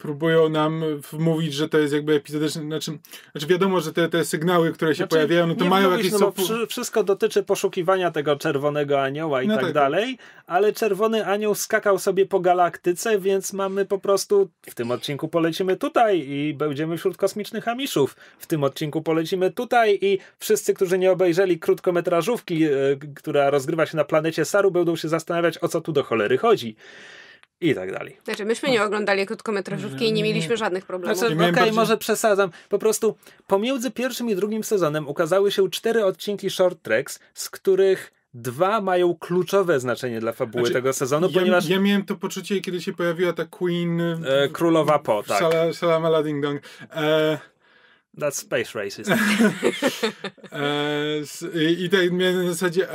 próbują nam wmówić, że to jest jakby epizodyczne, znaczy, znaczy wiadomo, że te, te sygnały, które się znaczy, pojawiają, no to mają mówisz, jakieś... No, wszystko dotyczy poszukiwania tego czerwonego anioła i no tak, tak, tak, dalej, ale czerwony anioł skakał sobie po galaktyce, więc mamy po prostu, w tym odcinku polecimy tutaj i będziemy wśród kosmicznych amiszów, w tym odcinku polecimy tutaj i wszyscy, którzy nie obejrzeli krótkometrażówki, e, która rozgrywa się na planecie Saru, będą się zastanawiać, o co tu do cholery chodzi i tak dalej. Znaczy, myśmy nie oglądali krótkometrażówki i nie mieliśmy żadnych problemów. Znaczy, no okej, okay, może przesadzam. Po prostu pomiędzy pierwszym i drugim sezonem ukazały się cztery odcinki Short Tracks, z których dwa mają kluczowe znaczenie dla fabuły znaczy, tego sezonu, ja, ponieważ... Ja miałem to poczucie, kiedy się pojawiła ta Queen... E, Królowa Po, tak. Ding Dong. E, That's space racist. E, I tak mnie na zasadzie,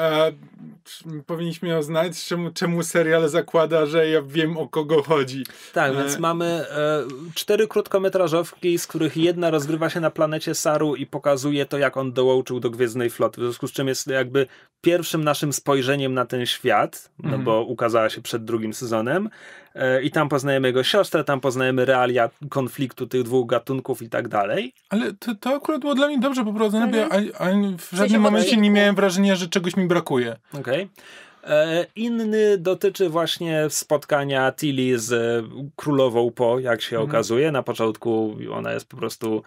powinniśmy ją znać, czemu, czemu serial zakłada, że ja wiem o kogo chodzi. Tak, e... więc mamy e, cztery krótkometrażowki, z których jedna rozgrywa się na planecie Saru i pokazuje to, jak on dołączył do Gwiezdnej Floty, w związku z czym jest jakby pierwszym naszym spojrzeniem na ten świat, no mm -hmm. bo ukazała się przed drugim sezonem. E, i tam poznajemy jego siostrę, tam poznajemy realia konfliktu tych dwóch gatunków i tak dalej. Ale to, to akurat było dla mnie dobrze poprowadzone, bo ja mhm. a, a w żadnym momencie nie miałem wrażenia, że czegoś mi brakuje. Okej. Okay. E, inny dotyczy właśnie spotkania Tilly z królową Po, jak się mhm. okazuje. Na początku ona jest po prostu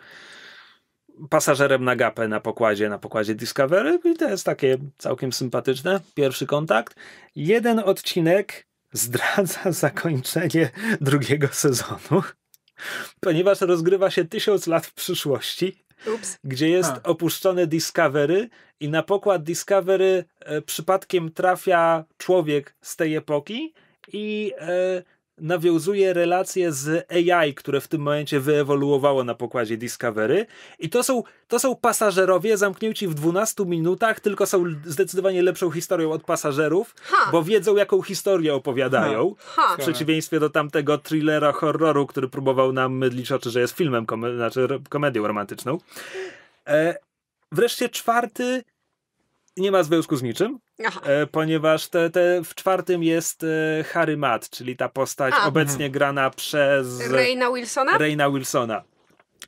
pasażerem na gapę na pokładzie, na pokładzie Discovery i to jest takie całkiem sympatyczne. Pierwszy kontakt. Jeden odcinek zdradza zakończenie drugiego sezonu, ponieważ rozgrywa się tysiąc lat w przyszłości, gdzie jest ha. opuszczone Discovery i na pokład Discovery e, przypadkiem trafia człowiek z tej epoki i e, nawiązuje relacje z AI, które w tym momencie wyewoluowało na pokładzie Discovery. I to są, to są pasażerowie zamknięci w 12 minutach, tylko są zdecydowanie lepszą historią od pasażerów, ha. bo wiedzą, jaką historię opowiadają. Ha. Ha. W przeciwieństwie do tamtego thrillera horroru, który próbował nam mydlić oczy, że jest filmem, kom znaczy komedią romantyczną. E, wreszcie czwarty nie ma związku z niczym, e, ponieważ te, te w czwartym jest e, Harry Matt, czyli ta postać A. obecnie mhm. grana przez e, Reina Wilsona. Reina Wilsona.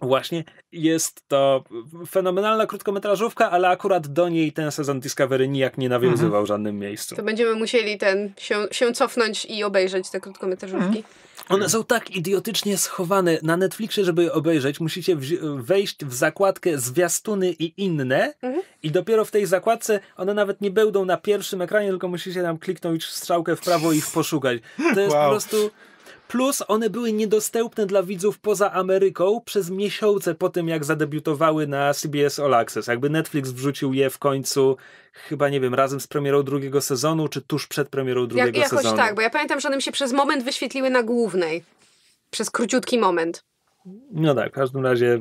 Właśnie jest to fenomenalna krótkometrażówka, ale akurat do niej ten sezon Discovery nijak nie nawiązywał mhm. w żadnym miejscu. To będziemy musieli ten się, się cofnąć i obejrzeć te krótkometrażówki. Mhm. One są tak idiotycznie schowane na Netflixie, żeby je obejrzeć. Musicie wejść w zakładkę zwiastuny i inne mhm. i dopiero w tej zakładce one nawet nie będą na pierwszym ekranie, tylko musicie tam kliknąć strzałkę w prawo i ich poszukać. To jest wow. po prostu Plus one były niedostępne dla widzów poza Ameryką przez miesiące po tym, jak zadebiutowały na CBS All Access. Jakby Netflix wrzucił je w końcu, chyba nie wiem, razem z premierą drugiego sezonu, czy tuż przed premierą drugiego jak, ja sezonu. Jakoś tak, bo ja pamiętam, że one się przez moment wyświetliły na głównej. Przez króciutki moment. No tak, w każdym razie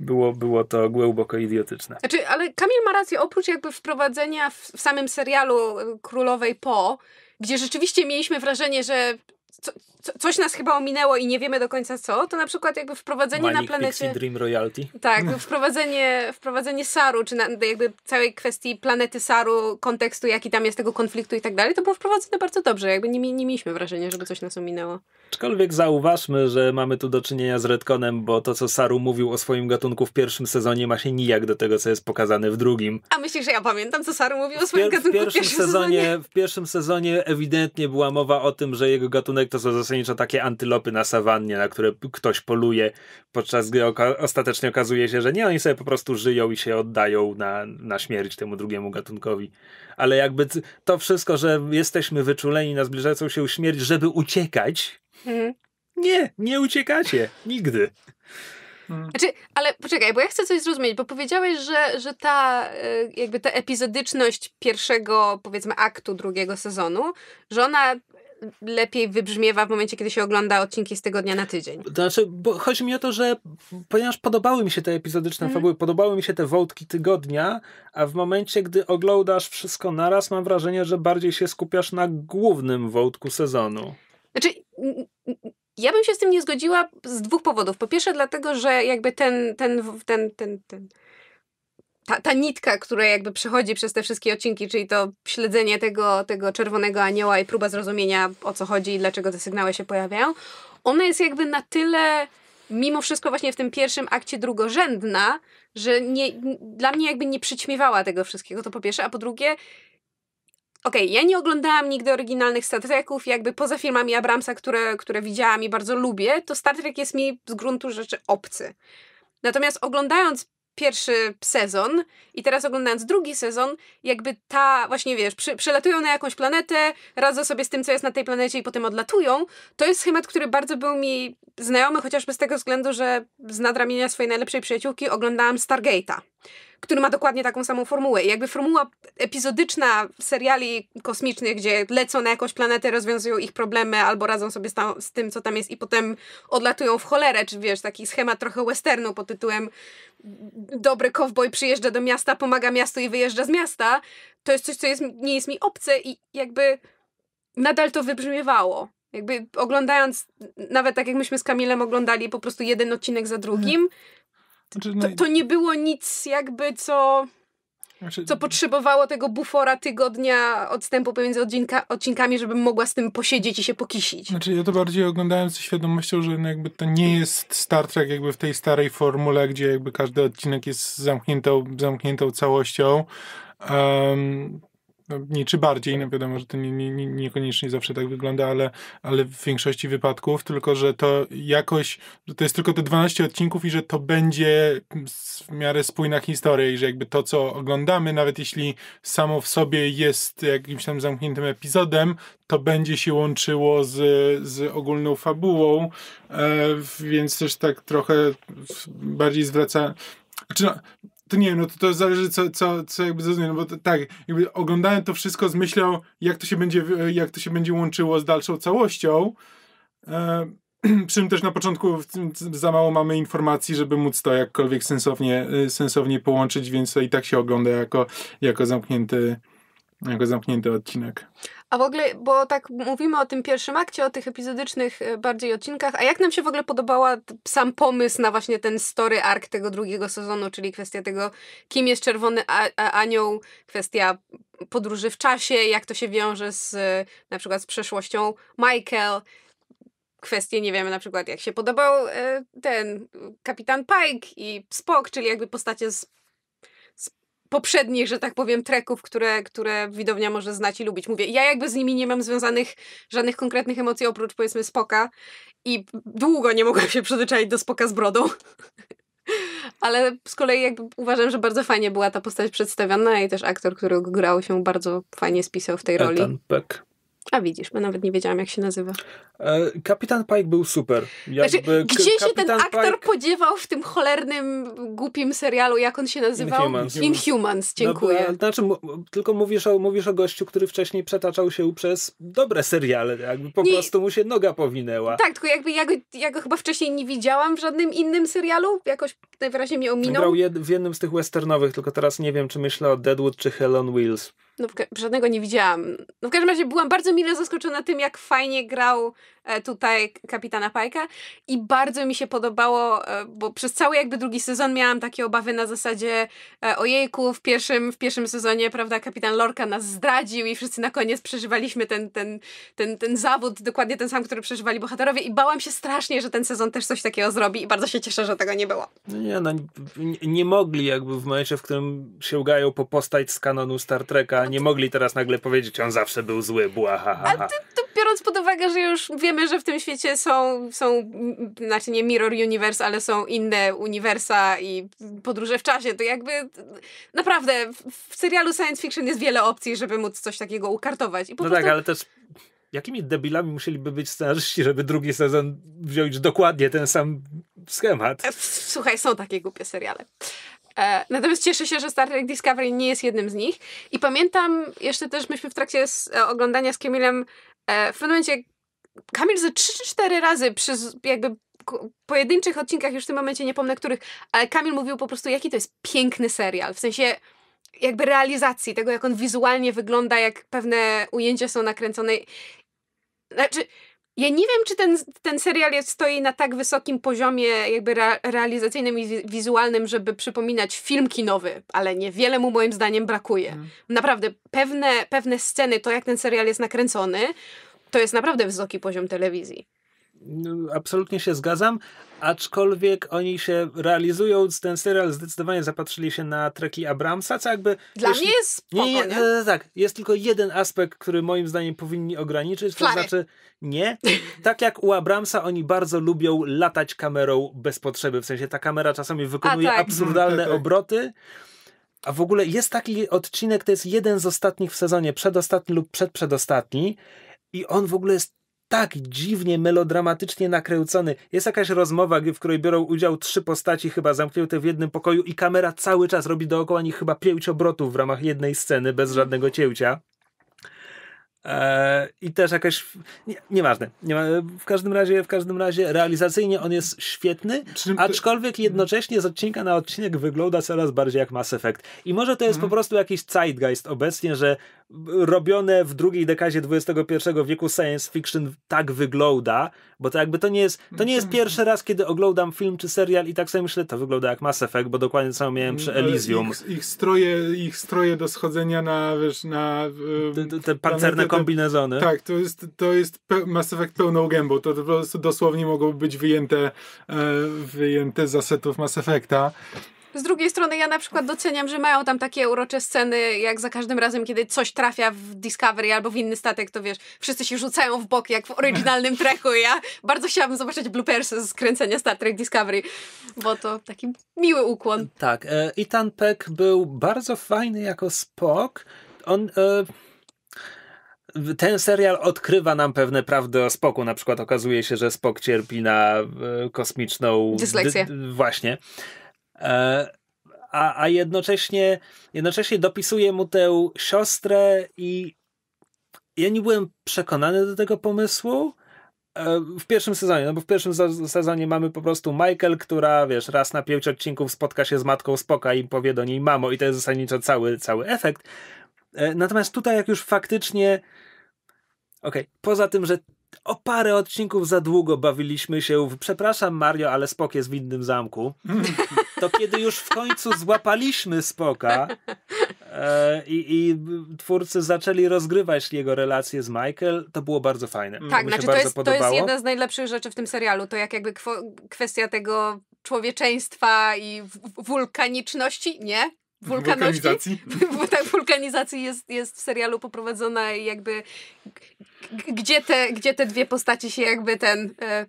było, było to głęboko idiotyczne. Znaczy, ale Kamil ma rację, oprócz jakby wprowadzenia w, w samym serialu y, Królowej Po, gdzie rzeczywiście mieliśmy wrażenie, że co, coś nas chyba ominęło i nie wiemy do końca co, to na przykład jakby wprowadzenie Manic na planecie... Pixie Dream Royalty. Tak, hmm. wprowadzenie, wprowadzenie Saru, czy na, jakby całej kwestii planety Saru, kontekstu, jaki tam jest tego konfliktu i tak dalej, to było wprowadzone bardzo dobrze. Jakby nie, nie mieliśmy wrażenia, żeby coś nas ominęło. Aczkolwiek zauważmy, że mamy tu do czynienia z Redconem, bo to, co Saru mówił o swoim gatunku w pierwszym sezonie, ma się nijak do tego, co jest pokazane w drugim. A myślisz, że ja pamiętam, co Saru mówił o swoim Pier gatunku w pierwszym, w pierwszym sezonie? sezonie? W pierwszym sezonie ewidentnie była mowa o tym, że jego gatunek to są zasadniczo takie antylopy na sawannie, na które ktoś poluje, podczas gdy oka ostatecznie okazuje się, że nie, oni sobie po prostu żyją i się oddają na, na śmierć temu drugiemu gatunkowi. Ale jakby to wszystko, że jesteśmy wyczuleni na zbliżającą się śmierć, żeby uciekać, mhm. nie, nie uciekacie. Nigdy. Hmm. Znaczy, ale poczekaj, bo ja chcę coś zrozumieć, bo powiedziałeś, że, że ta e, jakby ta epizodyczność pierwszego, powiedzmy, aktu drugiego sezonu, że ona lepiej wybrzmiewa w momencie, kiedy się ogląda odcinki z tygodnia na tydzień. Znaczy, bo chodzi mi o to, że ponieważ podobały mi się te epizodyczne mm. fabuły, podobały mi się te wątki tygodnia, a w momencie, gdy oglądasz wszystko naraz, mam wrażenie, że bardziej się skupiasz na głównym wątku sezonu. Znaczy, ja bym się z tym nie zgodziła z dwóch powodów. Po pierwsze, dlatego, że jakby ten, ten, ten, ten, ten ta, ta nitka, która jakby przechodzi przez te wszystkie odcinki, czyli to śledzenie tego, tego czerwonego anioła i próba zrozumienia o co chodzi i dlaczego te sygnały się pojawiają, ona jest jakby na tyle mimo wszystko właśnie w tym pierwszym akcie drugorzędna, że nie, dla mnie jakby nie przyćmiewała tego wszystkiego, to po pierwsze, a po drugie Okej, okay, ja nie oglądałam nigdy oryginalnych Star Treków, jakby poza filmami Abramsa, które, które widziałam i bardzo lubię, to Star Trek jest mi z gruntu rzeczy obcy. Natomiast oglądając pierwszy sezon i teraz oglądając drugi sezon, jakby ta, właśnie wiesz, przy, przelatują na jakąś planetę, radzą sobie z tym, co jest na tej planecie i potem odlatują, to jest schemat, który bardzo był mi znajomy, chociażby z tego względu, że z nadramienia swojej najlepszej przyjaciółki oglądałam Stargate'a który ma dokładnie taką samą formułę. I jakby formuła epizodyczna seriali kosmicznych, gdzie lecą na jakąś planetę, rozwiązują ich problemy albo radzą sobie z, tam, z tym, co tam jest i potem odlatują w cholerę, czy wiesz, taki schemat trochę westernu pod tytułem dobry cowboy przyjeżdża do miasta, pomaga miastu i wyjeżdża z miasta, to jest coś, co jest, nie jest mi obce i jakby nadal to wybrzmiewało. Jakby oglądając, nawet tak jak myśmy z Kamilem oglądali po prostu jeden odcinek za drugim, mhm. Znaczy, no to, to nie było nic jakby, co znaczy, co potrzebowało tego bufora tygodnia odstępu pomiędzy odcinka, odcinkami, żebym mogła z tym posiedzieć i się pokisić. Znaczy ja to bardziej oglądałem ze świadomością, że no jakby to nie jest Star Trek jakby w tej starej formule, gdzie jakby każdy odcinek jest zamkniętą, zamkniętą całością. Um, mniej no, czy bardziej, no wiadomo, że to nie, nie, niekoniecznie zawsze tak wygląda, ale, ale w większości wypadków, tylko że to jakoś, że to jest tylko te 12 odcinków i że to będzie w miarę spójna historia i że jakby to, co oglądamy, nawet jeśli samo w sobie jest jakimś tam zamkniętym epizodem, to będzie się łączyło z, z ogólną fabułą, e, więc też tak trochę bardziej zwraca... Znaczy, no, to nie wiem, no to, to zależy co, co, co jakby zrozumieć, no bo to, tak, jakby oglądałem to wszystko z myślą, jak to się będzie, jak to się będzie łączyło z dalszą całością, e, przy czym też na początku za mało mamy informacji, żeby móc to jakkolwiek sensownie, y, sensownie połączyć, więc to i tak się ogląda jako, jako zamknięty, jako zamknięty odcinek. A w ogóle, bo tak mówimy o tym pierwszym akcie, o tych epizodycznych e, bardziej odcinkach, a jak nam się w ogóle podobała sam pomysł na właśnie ten story arc tego drugiego sezonu, czyli kwestia tego, kim jest Czerwony Anioł, kwestia podróży w czasie, jak to się wiąże z e, na przykład z przeszłością Michael, kwestie, nie wiem, na przykład jak się podobał e, ten kapitan Pike i Spock, czyli jakby postacie z poprzednich, że tak powiem, treków, które, które widownia może znać i lubić. Mówię, ja jakby z nimi nie mam związanych żadnych konkretnych emocji oprócz powiedzmy spoka i długo nie mogłam się przyzwyczaić do spoka z brodą. Ale z kolei jakby uważam, że bardzo fajnie była ta postać przedstawiona i też aktor, który grał się bardzo fajnie spisał w tej Ethan roli. Peck. A widzisz, bo nawet nie wiedziałam, jak się nazywa. E, Kapitan Pike był super. Znaczy, jakby, znaczy, gdzie się ten aktor Pike... podziewał w tym cholernym, głupim serialu, jak on się nazywał? Inhumans. Inhumans, no, dziękuję. No, znaczy, tylko mówisz o, mówisz o gościu, który wcześniej przetaczał się przez dobre seriale. Jakby po nie. prostu mu się noga powinęła. Tak, tylko jakby ja go, ja go chyba wcześniej nie widziałam w żadnym innym serialu. Jakoś najwyraźniej mnie ominął. Grał jed, w jednym z tych westernowych, tylko teraz nie wiem, czy myślę o Deadwood czy Helen Wheels. No, żadnego nie widziałam. No, w każdym razie byłam bardzo mile zaskoczona tym, jak fajnie grał E, tutaj kapitana Pajka i bardzo mi się podobało, e, bo przez cały jakby drugi sezon miałam takie obawy na zasadzie e, ojejku, w pierwszym, w pierwszym sezonie, prawda, kapitan Lorka nas zdradził i wszyscy na koniec przeżywaliśmy ten, ten, ten, ten zawód, dokładnie ten sam, który przeżywali bohaterowie i bałam się strasznie, że ten sezon też coś takiego zrobi i bardzo się cieszę, że tego nie było. No nie, no nie, nie mogli jakby w momencie, w którym się po postać z kanonu Star Treka, nie mogli teraz nagle powiedzieć, on zawsze był zły, błahaha. A ty, to biorąc pod uwagę, że już wiemy, że w tym świecie są, są znaczy nie Mirror Universe, ale są inne uniwersa i podróże w czasie, to jakby naprawdę w serialu science fiction jest wiele opcji, żeby móc coś takiego ukartować. no tak, prostu... tak, ale też jakimi debilami musieliby być starsi, żeby drugi sezon wziąć dokładnie ten sam schemat? Słuchaj, są takie głupie seriale. E, natomiast cieszę się, że Star Trek Discovery nie jest jednym z nich. I pamiętam jeszcze też, myśmy w trakcie z, e, oglądania z Kamilem, e, w pewnym momencie Kamil ze 3 4 razy przy jakby pojedynczych odcinkach, już w tym momencie nie pomnę których, ale Kamil mówił po prostu, jaki to jest piękny serial. W sensie jakby realizacji tego, jak on wizualnie wygląda, jak pewne ujęcia są nakręcone. Znaczy, ja nie wiem, czy ten, ten serial jest, stoi na tak wysokim poziomie jakby re, realizacyjnym i wizualnym, żeby przypominać film kinowy, ale niewiele mu moim zdaniem brakuje. Mm. Naprawdę, pewne, pewne sceny, to jak ten serial jest nakręcony, to jest naprawdę wysoki poziom telewizji. No, absolutnie się zgadzam, aczkolwiek oni się realizując ten serial zdecydowanie zapatrzyli się na treki Abramsa, co jakby... Dla jeśli, mnie jest spoko, nie, nie, no, no, Tak, jest tylko jeden aspekt, który moim zdaniem powinni ograniczyć, Flary. to znaczy nie. Tak jak u Abramsa oni bardzo lubią latać kamerą bez potrzeby, w sensie ta kamera czasami wykonuje tak. absurdalne mhm. obroty, a w ogóle jest taki odcinek, to jest jeden z ostatnich w sezonie, przedostatni lub przedprzedostatni, i on w ogóle jest tak dziwnie, melodramatycznie nakręcony. Jest jakaś rozmowa, w której biorą udział trzy postaci chyba zamknięte w jednym pokoju i kamera cały czas robi dookoła nich chyba pięć obrotów w ramach jednej sceny bez żadnego cięcia. E, I też jakieś Nie, nieważne. Nie ma, w każdym razie, w każdym razie realizacyjnie on jest świetny, aczkolwiek jednocześnie z odcinka na odcinek wygląda coraz bardziej jak Mass Effect. I może to jest mhm. po prostu jakiś zeitgeist obecnie, że robione w drugiej dekadzie XXI wieku science fiction tak wygląda, bo to jakby to nie jest, to nie jest mhm. pierwszy raz, kiedy oglądam film czy serial i tak sobie myślę, to wygląda jak Mass Effect, bo dokładnie samo miałem przy Elysium. Ich, ich, stroje, ich stroje do schodzenia na, wiesz, na... te, te pancerne te, kombinezony. Tak, to jest, to jest Mass Effect pełną gębą. To, prostu dosłownie mogą być wyjęte, e, wyjęte z asetów Mass Effecta. Z drugiej strony ja na przykład doceniam, że mają tam takie urocze sceny, jak za każdym razem, kiedy coś trafia w Discovery albo w inny statek, to wiesz, wszyscy się rzucają w bok, jak w oryginalnym treku. Ja bardzo chciałabym zobaczyć bloopersy z kręcenia Star Trek Discovery, bo to taki miły ukłon. Tak, e, Ethan Peck był bardzo fajny jako Spock. On... E ten serial odkrywa nam pewne prawdy o Spoku. Na przykład okazuje się, że Spok cierpi na e, kosmiczną... Dysleksję. Właśnie. E, a, a jednocześnie, jednocześnie dopisuje mu tę siostrę i ja nie byłem przekonany do tego pomysłu e, w pierwszym sezonie, no bo w pierwszym sezonie mamy po prostu Michael, która wiesz, raz na pięć odcinków spotka się z matką Spoka i powie do niej mamo i to jest zasadniczo cały, cały efekt. E, natomiast tutaj jak już faktycznie okej, okay, poza tym, że o parę odcinków za długo bawiliśmy się w przepraszam Mario, ale Spok jest w innym zamku. To kiedy już w końcu złapaliśmy Spoka e, i, i, twórcy zaczęli rozgrywać jego relacje z Michael, to było bardzo fajne. Mm. Tak, Mi znaczy to jest, to, jest, jedna z najlepszych rzeczy w tym serialu, to jak jakby kwestia tego człowieczeństwa i wulkaniczności, nie? wulkanizacji. tak, wulkanizacji jest, jest w serialu poprowadzona i jakby gdzie te, gdzie te dwie postacie się jakby ten e,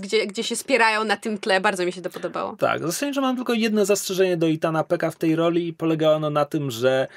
gdzie, gdzie się spierają na tym tle. Bardzo mi się to podobało. Tak, zasadniczo mam tylko jedno zastrzeżenie do Itana Peka w tej roli i polegało ono na tym, że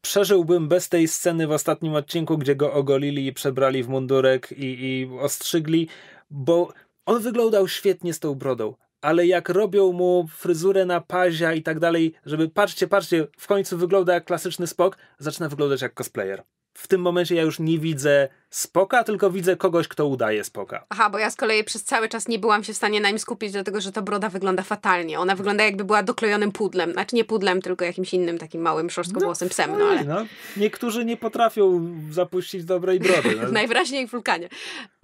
przeżyłbym bez tej sceny w ostatnim odcinku, gdzie go ogolili i przebrali w mundurek i, i ostrzygli, bo on wyglądał świetnie z tą brodą ale jak robią mu fryzurę na pazia i tak dalej, żeby patrzcie, patrzcie, w końcu wygląda jak klasyczny spok, zaczyna wyglądać jak cosplayer. W tym momencie ja już nie widzę spoka, tylko widzę kogoś, kto udaje spoka. Aha, bo ja z kolei przez cały czas nie byłam się w stanie na nim skupić, dlatego że ta broda wygląda fatalnie. Ona wygląda jakby była doklejonym pudlem. Znaczy nie pudlem, tylko jakimś innym takim małym, szorstkowłosym no, psem. No, ale... no, niektórzy nie potrafią zapuścić dobrej brody. No. Najwyraźniej w wulkanie.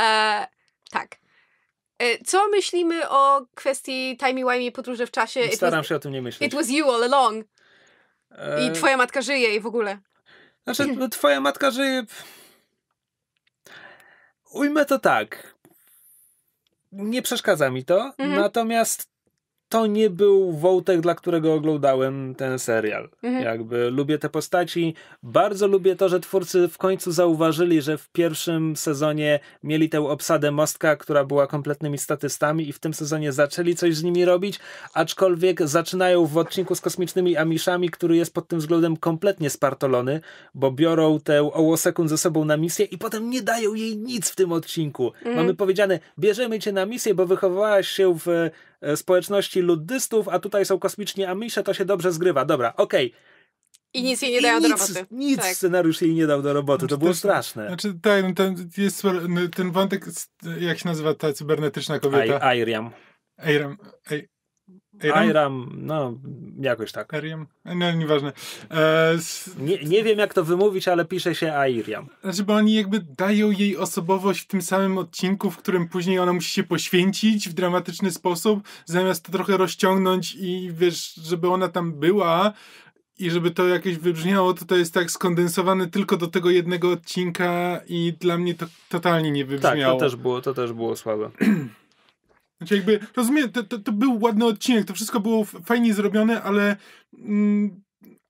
E, tak. E, co myślimy o kwestii timey-wimey podróży w czasie? Staram was, się o tym nie myśleć. It was you all along. E... I twoja matka żyje i w ogóle. Znaczy, hmm. no, twoja matka żyje... Ujmę to tak. Nie przeszkadza mi to, mhm. natomiast to nie był wątek, dla którego oglądałem ten serial. Mhm. Jakby lubię te postaci. Bardzo lubię to, że twórcy w końcu zauważyli, że w pierwszym sezonie mieli tę obsadę Mostka, która była kompletnymi statystami i w tym sezonie zaczęli coś z nimi robić, aczkolwiek zaczynają w odcinku z kosmicznymi Amishami, który jest pod tym względem kompletnie spartolony, bo biorą tę Ołosekund ze sobą na misję i potem nie dają jej nic w tym odcinku. Mhm. Mamy powiedziane, bierzemy cię na misję, bo wychowałaś się w E, społeczności luddystów, a tutaj są kosmiczni amisze, to się dobrze zgrywa. Dobra, okej. Okay. I nic jej nie dają do roboty. Nic tak. scenariusz jej nie dał do roboty, znaczy, to było też, straszne. Znaczy tak, no ten, jest, no ten wątek, jak się nazywa ta cybernetyczna kobieta? Airiam. Ayriam. Iram, no jakoś tak. Ariam? No nieważne. E, nie, nie wiem jak to wymówić, ale pisze się Airiam. Znaczy, bo oni jakby dają jej osobowość w tym samym odcinku, w którym później ona musi się poświęcić w dramatyczny sposób, zamiast to trochę rozciągnąć i wiesz, żeby ona tam była i żeby to jakieś wybrzmiało, to to jest tak skondensowane tylko do tego jednego odcinka i dla mnie to totalnie nie wybrzmiało. Tak, to też było, to też było słabe. Znaczy jakby, rozumiem, to, to, to był ładny odcinek, to wszystko było fajnie zrobione, ale... Mm,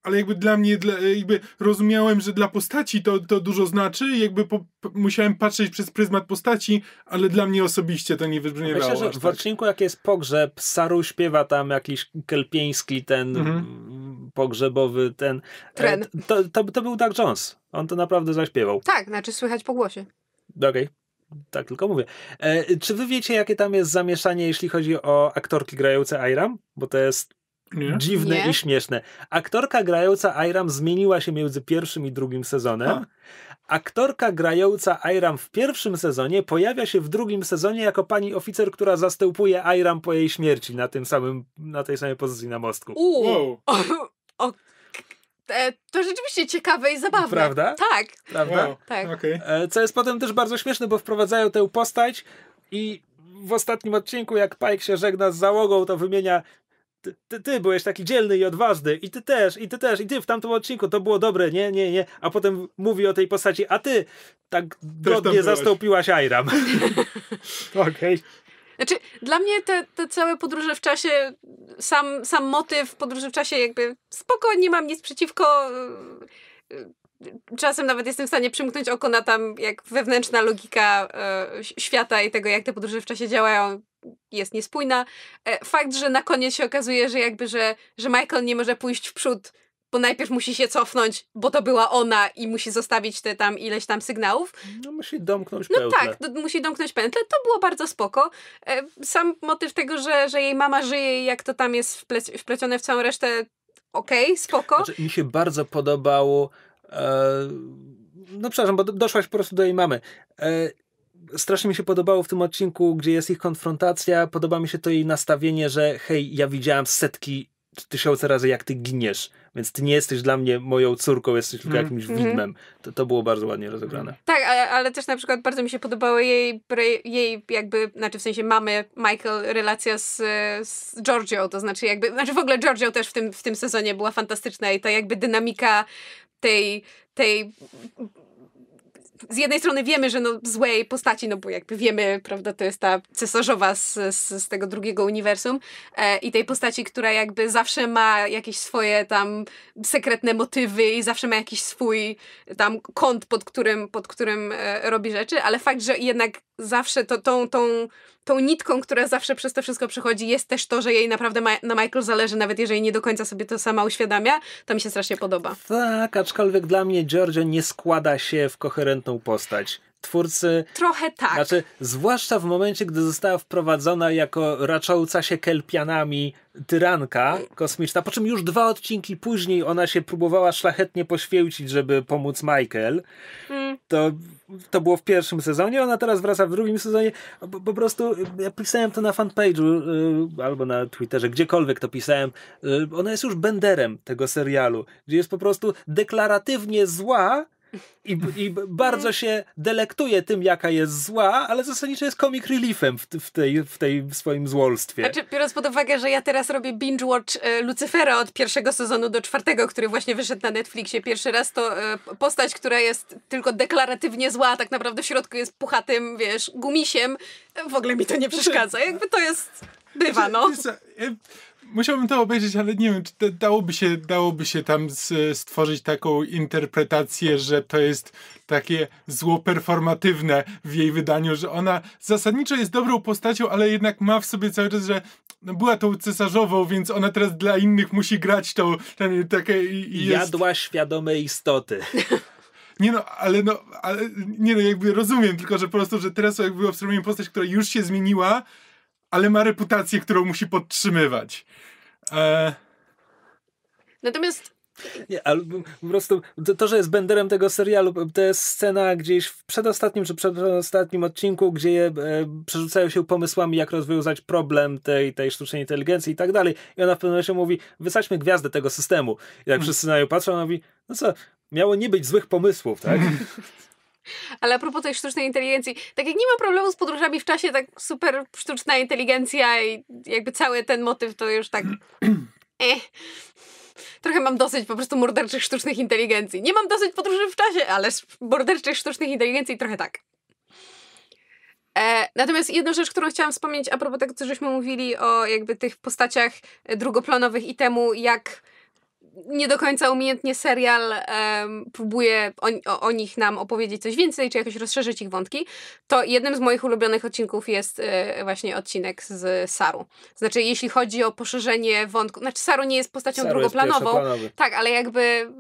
ale jakby dla mnie, dla, jakby rozumiałem, że dla postaci to, to dużo znaczy, jakby po, musiałem patrzeć przez pryzmat postaci, ale dla mnie osobiście to nie wybrzmiewało. Myślę, że w tak. odcinku jak jest pogrzeb, Saru śpiewa tam jakiś kelpieński ten mhm. Mm, pogrzebowy ten... E, Tren. To, to, to był Doug Jones. On to naprawdę zaśpiewał. Tak, znaczy słychać po głosie. Okej. Okay tak tylko mówię. E, czy wy wiecie, jakie tam jest zamieszanie, jeśli chodzi o aktorki grające Airam? Bo to jest nie? dziwne nie? i śmieszne. Aktorka grająca Airam zmieniła się między pierwszym i drugim sezonem. A? Aktorka grająca Airam w pierwszym sezonie pojawia się w drugim sezonie jako pani oficer, która zastępuje Airam po jej śmierci na, tym samym, na tej samej pozycji na mostku. Uuu. Wow. E, to rzeczywiście ciekawe i zabawne. Prawda? Tak. Prawda? Wow. Tak. Okay. E, co jest potem też bardzo śmieszne, bo wprowadzają tę postać i w ostatnim odcinku, jak Pike się żegna z załogą, to wymienia ty, ty, ty byłeś taki dzielny i odważny i ty też, i ty też, i ty w tamtym odcinku to było dobre, nie, nie, nie, a potem mówi o tej postaci, a ty tak godnie zastąpiłaś Airam. Okej. Okay. Znaczy, dla mnie te, te całe podróże w czasie, sam, sam motyw podróży w czasie, jakby spokojnie, mam nic przeciwko. Y, y, czasem nawet jestem w stanie przymknąć oko na tam, jak wewnętrzna logika e, świata i tego, jak te podróże w czasie działają, jest niespójna. E, fakt, że na koniec się okazuje, że jakby, że, że Michael nie może pójść w przód bo najpierw musi się cofnąć, bo to była ona i musi zostawić te tam ileś tam sygnałów. No musi domknąć no pętlę. No tak, do, musi domknąć pętlę. To było bardzo spoko. E, sam motyw tego, że, że jej mama żyje i jak to tam jest wplec- wplecione w całą resztę, okej, okay, spoko. Znaczy, mi się bardzo podobało e, no przepraszam, bo doszłaś po prostu do jej mamy. E, strasznie mi się podobało w tym odcinku, gdzie jest ich konfrontacja. Podoba mi się to jej nastawienie, że hej, ja widziałam setki tysiące razy, jak ty giniesz. Więc ty nie jesteś dla mnie moją córką, jesteś tylko mm. jakimś mhm. widmem. To, to było bardzo ładnie rozegrane. Tak, ale, ale też na przykład bardzo mi się podobała jej, jej jakby, znaczy w sensie mamy Michael, relacja z, z Giorgio, to znaczy jakby, znaczy w ogóle Giorgio też w tym, w tym sezonie była fantastyczna i ta jakby dynamika tej, tej z jednej strony wiemy, że no złej postaci, no bo jakby wiemy, prawda, to jest ta cesarzowa z, z, z tego drugiego uniwersum e, i tej postaci, która jakby zawsze ma jakieś swoje tam sekretne motywy i zawsze ma jakiś swój tam kąt, pod którym, pod którym e, robi rzeczy, ale fakt, że jednak zawsze to, tą, tą tą nitką, która zawsze przez to wszystko przychodzi, jest też to, że jej naprawdę ma, na Michael zależy, nawet jeżeli nie do końca sobie to sama uświadamia, to mi się strasznie podoba. Tak, aczkolwiek dla mnie Giorgio nie składa się w koherentną postać twórcy... Trochę tak. Znaczy, zwłaszcza w momencie, gdy została wprowadzona jako racząca się kelpianami tyranka kosmiczna, po czym już dwa odcinki później ona się próbowała szlachetnie poświęcić, żeby pomóc Michael. Mm. To, to było w pierwszym sezonie, ona teraz wraca w drugim sezonie. Po, po prostu ja pisałem to na fanpage'u yy, albo na Twitterze, gdziekolwiek to pisałem. Yy, ona jest już benderem tego serialu, gdzie jest po prostu deklaratywnie zła, i, I, bardzo się delektuje tym, jaka jest zła, ale zasadniczo jest komik reliefem w, w, tej, w tej swoim złolstwie. Znaczy, biorąc pod uwagę, że ja teraz robię binge watch e, Lucyfera od pierwszego sezonu do czwartego, który właśnie wyszedł na Netflixie pierwszy raz, to e, postać, która jest tylko deklaratywnie zła, tak naprawdę w środku jest puchatym, wiesz, gumisiem, e, w ogóle mi to nie przeszkadza. Jakby to jest... Bywa, znaczy, no musiałbym to obejrzeć, ale nie wiem, czy dałoby, się, dałoby się tam stworzyć taką interpretację, że to jest takie zło performatywne w jej wydaniu, że ona zasadniczo jest dobrą postacią, ale jednak ma w sobie cały czas, że no była tą cesarzową, więc ona teraz dla innych musi grać tą ten, takie... Jest... Jadła świadome istoty. Nie no, ale no, ale, nie no, jakby rozumiem, tylko że po prostu, że teraz jakby obserwujemy postać, która już się zmieniła, ale ma reputację, którą musi podtrzymywać. E... Natomiast nie, ale po prostu to, że jest benderem tego serialu, to jest scena gdzieś w przedostatnim czy przedostatnim odcinku, gdzie je, e, przerzucają się pomysłami, jak rozwiązać problem tej, tej sztucznej inteligencji i tak dalej. I ona w pewnym momencie mówi, wysadźmy gwiazdę tego systemu. I tak mm. wszyscy na nią patrzą, ona mówi, no co, miało nie być złych pomysłów, tak? Ale a propos tej sztucznej inteligencji, tak jak nie ma problemu z podróżami w czasie, tak super sztuczna inteligencja i jakby cały ten motyw to już tak... eh. Trochę mam dosyć po prostu morderczych sztucznych inteligencji. Nie mam dosyć podróży w czasie, ale morderczych sztucznych inteligencji trochę tak. E, natomiast jedna rzecz, którą chciałam wspomnieć a propos tego, co żeśmy mówili o jakby tych postaciach e, drugoplanowych i temu, jak nie do końca umiejętnie serial um, próbuje o, o, nich nam opowiedzieć coś więcej, czy jakoś rozszerzyć ich wątki, to jednym z moich ulubionych odcinków jest e, właśnie odcinek z Saru. Znaczy, jeśli chodzi o poszerzenie wątku, znaczy Saru nie jest postacią Saru drugoplanową, jest tak, ale jakby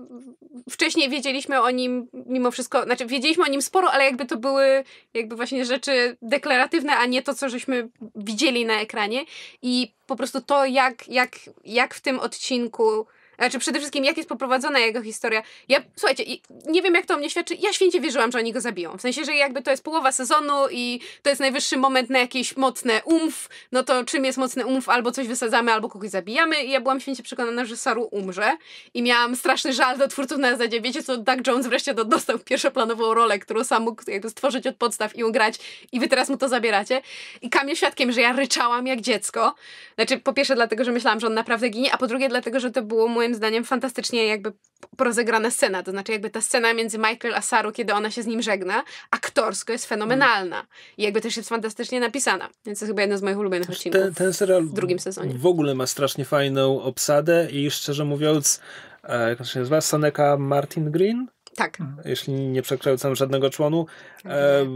wcześniej wiedzieliśmy o nim mimo wszystko, znaczy wiedzieliśmy o nim sporo, ale jakby to były jakby właśnie rzeczy deklaratywne, a nie to, co żeśmy widzieli na ekranie i po prostu to, jak, jak, jak w tym odcinku znaczy przede wszystkim jak jest poprowadzona jego historia. Ja, słuchajcie, nie wiem jak to o mnie świadczy, ja święcie wierzyłam, że oni go zabiją. W sensie, że jakby to jest połowa sezonu i to jest najwyższy moment na jakieś mocne umf, no to czym jest mocny umf? Albo coś wysadzamy, albo kogoś zabijamy i ja byłam święcie przekonana, że Saru umrze i miałam straszny żal do twórców na zasadzie, wiecie co, Doug Jones wreszcie dostał pierwszoplanową rolę, którą sam mógł jakby stworzyć od podstaw i ugrać i wy teraz mu to zabieracie. I kamień świadkiem, że ja ryczałam jak dziecko. Znaczy po pierwsze dlatego, że myślałam, że on naprawdę ginie, a po drugie dlatego, że to było moje moim zdaniem fantastycznie jakby rozegrana scena, to znaczy jakby ta scena między Michael a Saru, kiedy ona się z nim żegna, aktorsko jest fenomenalna i jakby też jest fantastycznie napisana, więc to chyba jedno z moich ulubionych odcinków ten, ten serial w drugim sezonie. W ogóle ma strasznie fajną obsadę i szczerze mówiąc, e, jak to się nazywa, Seneca Martin Green? Tak. Jeśli nie przekształcam żadnego członu. E,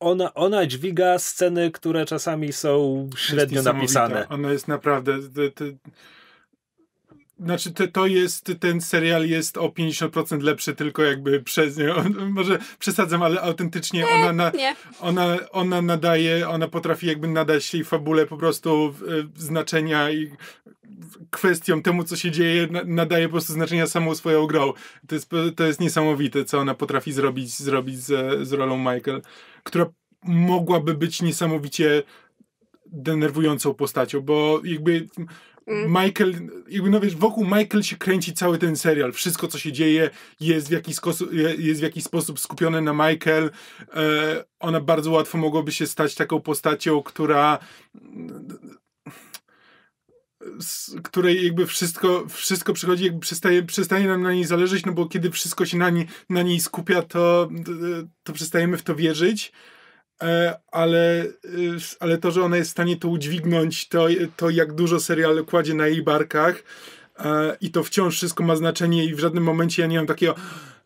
ona, ona dźwiga sceny, które czasami są średnio napisane. Ona jest naprawdę. To, to, znaczy, to, to jest, ten serial jest o 50% lepszy tylko jakby przez nie. może przesadzam, ale autentycznie nie, ona, na, ona, ona nadaje, ona potrafi jakby nadać jej fabule po prostu y, znaczenia i kwestią temu, co się dzieje, na, nadaje po prostu znaczenia samą swoją grą. To jest, to jest niesamowite, co ona potrafi zrobić, zrobić z, z rolą Michael, która mogłaby być niesamowicie denerwującą postacią, bo jakby Mhm. Michael, jakby no wiesz, wokół Michael się kręci cały ten serial. Wszystko, co się dzieje, jest w jakiś, jest w jakiś sposób skupione na Michael. E, ona bardzo łatwo mogłaby się stać taką postacią, która z której jakby wszystko, wszystko przychodzi, jakby przestaje, przestaje nam na niej zależeć, no bo kiedy wszystko się na, nie, na niej skupia, to, to, to przestajemy w to wierzyć. E, ale, y, ale to, że ona jest w stanie to udźwignąć, to, to jak dużo serial kładzie na jej barkach e, i to wciąż wszystko ma znaczenie i w żadnym momencie ja nie mam takiego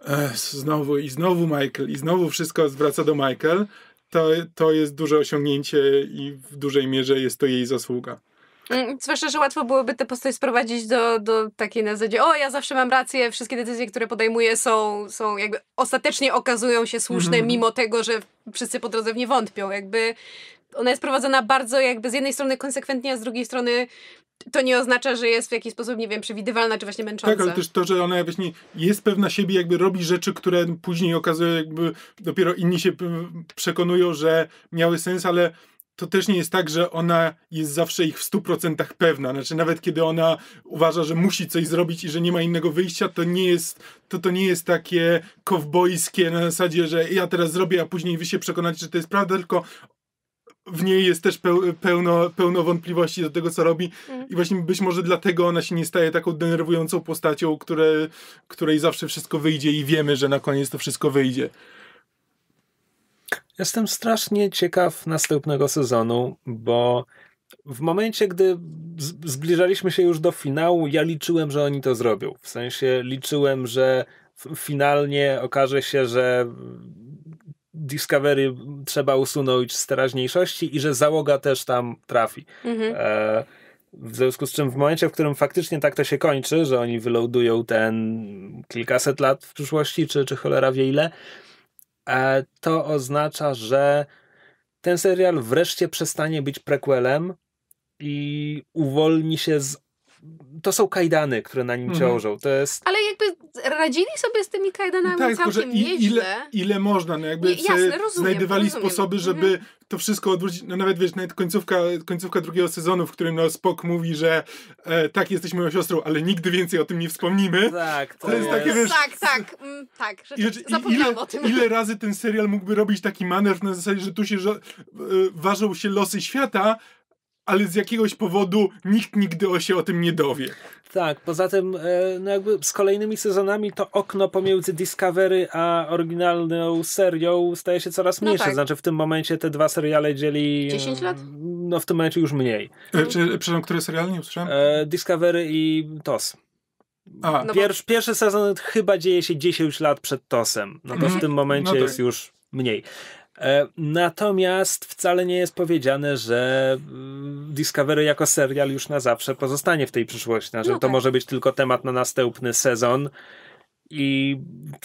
e, znowu i znowu Michael i znowu wszystko zwraca do Michael, to, to jest duże osiągnięcie i w dużej mierze jest to jej zasługa. Mm, zwłaszcza, że łatwo byłoby tę postać sprowadzić do, do takiej na zasadzie, o ja zawsze mam rację, wszystkie decyzje, które podejmuję są, są jakby ostatecznie okazują się słuszne, mm -hmm. mimo tego, że wszyscy po drodze w nie wątpią. Jakby ona jest prowadzona bardzo jakby z jednej strony konsekwentnie, a z drugiej strony to nie oznacza, że jest w jakiś sposób, nie wiem, przewidywalna czy właśnie męcząca. Tak, ale też to, że ona właśnie jest pewna siebie, jakby robi rzeczy, które później okazuje, jakby dopiero inni się y, przekonują, że miały sens, ale to też nie jest tak, że ona jest zawsze ich w 100% pewna. Znaczy, nawet kiedy ona uważa, że musi coś zrobić i że nie ma innego wyjścia, to nie jest, to, to nie jest takie kowbojskie na zasadzie, że ja teraz zrobię, a później wy się przekonacie, że to jest prawda, tylko w niej jest też pełno, pełno wątpliwości do tego, co robi. Mm. I właśnie być może dlatego ona się nie staje taką denerwującą postacią, które, której zawsze wszystko wyjdzie i wiemy, że na koniec to wszystko wyjdzie. Jestem strasznie ciekaw następnego sezonu, bo w momencie, gdy zbliżaliśmy się już do finału, ja liczyłem, że oni to zrobią. W sensie liczyłem, że finalnie okaże się, że Discovery trzeba usunąć z teraźniejszości i że załoga też tam trafi. Mhm. E, w związku z czym w momencie, w którym faktycznie tak to się kończy, że oni wylądują ten kilkaset lat w przyszłości, czy, czy cholera wie ile, E, to oznacza, że ten serial wreszcie przestanie być prequelem i uwolni się z to są kajdany, które na nim mhm. ciążą. To jest... Ale jakby radzili sobie z tymi kajdanami tak, całkiem i, nieźle. Ile, ile można, no jakby jasne, rozumiem, znajdywali rozumiem. sposoby, mhm. żeby mhm. to wszystko odwrócić. No nawet wiesz, nawet końcówka, końcówka drugiego sezonu, w którym no Spock mówi, że e, tak, jesteś moją siostrą, ale nigdy więcej o tym nie wspomnimy. Tak, to, to jest, jest. takie, wiesz, Tak, tak, mm, tak. rzecz, zapomniałam ile, o tym. Ile razy ten serial mógłby robić taki manewr na zasadzie, że tu się e, ważą się losy świata, ale z jakiegoś powodu nikt nigdy się o tym nie dowie. Tak, poza tym e, no jakby z kolejnymi sezonami to okno pomiędzy Discovery a oryginalną serią staje się coraz no mniejsze. No tak. Znaczy w tym momencie te dwa seriale dzieli... 10 lat? Mm, no w tym momencie już mniej. E, czy, przepraszam, który serial? Nie usłyszałem. E, Discovery i TOS. A. No Pierwszy, bo... pierwszy sezon chyba dzieje się 10 lat przed TOSem. No to w mhm. tym momencie no tak. jest już mniej. E, natomiast wcale nie jest powiedziane, że mm, Discovery jako serial już na zawsze pozostanie w tej przyszłości, że znaczy, no to tak. może być tylko temat na następny sezon i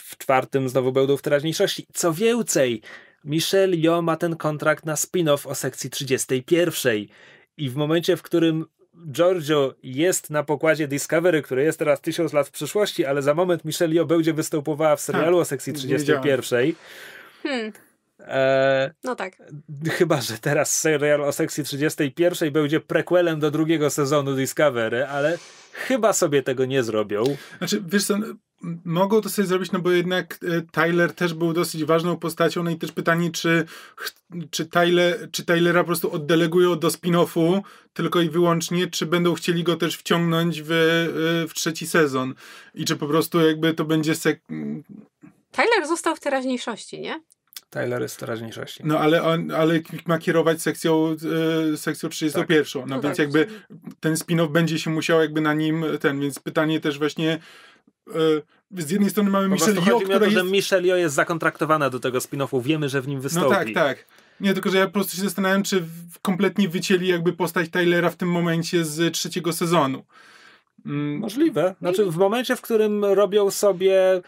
w czwartym znowu będą w teraźniejszości. Co więcej, Michelle Io ma ten kontrakt na spin-off o sekcji 31 i w momencie, w którym Giorgio jest na pokładzie Discovery, który jest teraz tysiąc lat w przyszłości, ale za moment Michelle Io będzie występowała w serialu tak. o sekcji 31. Hmm. E, no tak. Chyba, że teraz serial o sekcji 31 będzie prequelem do drugiego sezonu Discovery, ale chyba sobie tego nie zrobią. Znaczy, wiesz co, mogą to sobie zrobić, no bo jednak e, Tyler też był dosyć ważną postacią, no i też pytanie, czy, czy, Tyler, czy Tylera po prostu oddelegują do spin-offu tylko i wyłącznie, czy będą chcieli go też wciągnąć w, e, w trzeci sezon i czy po prostu jakby to będzie sek... Tyler został w teraźniejszości, nie? Tyler jest teraźniejszości. No ale, on, ale ma kierować sekcją, y, sekcją 31. No tak. No, no więc tak, jakby ten spin-off będzie się musiał jakby na nim ten, więc pytanie też właśnie e, z jednej strony mamy Michelle Yeoh, która o to, jest... że Michelle Yeoh jest zakontraktowana do tego spin-offu, wiemy, że w nim wystąpi. No tak, tak. Nie, tylko że ja po prostu się zastanawiam, czy kompletnie wycięli jakby postać Tylera w tym momencie z trzeciego sezonu. Mm. Możliwe. Znaczy w momencie, w którym robią sobie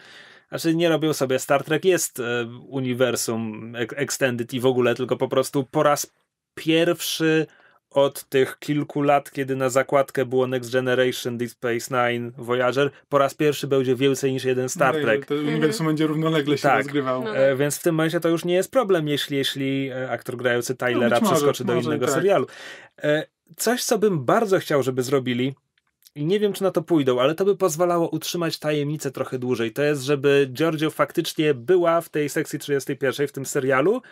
znaczy nie robią sobie, Star Trek jest e, uniwersum extended i w ogóle, tylko po prostu po raz pierwszy od tych kilku lat, kiedy na zakładkę było Next Generation, Deep Space Nine, Voyager, po raz pierwszy będzie więcej niż jeden Star no Trek. to uniwersum będzie równolegle się tak. rozgrywał. No. E, tak. więc w tym momencie to już nie jest problem, jeśli, jeśli e, aktor grający Tylera no, przeskoczy może, do innego tak. serialu. E, coś, co bym bardzo chciał, żeby zrobili, nie wiem, czy na to pójdą, ale to by pozwalało utrzymać tajemnicę trochę dłużej. To jest, żeby Giorgio faktycznie była w tej sekcji 31, w tym serialu,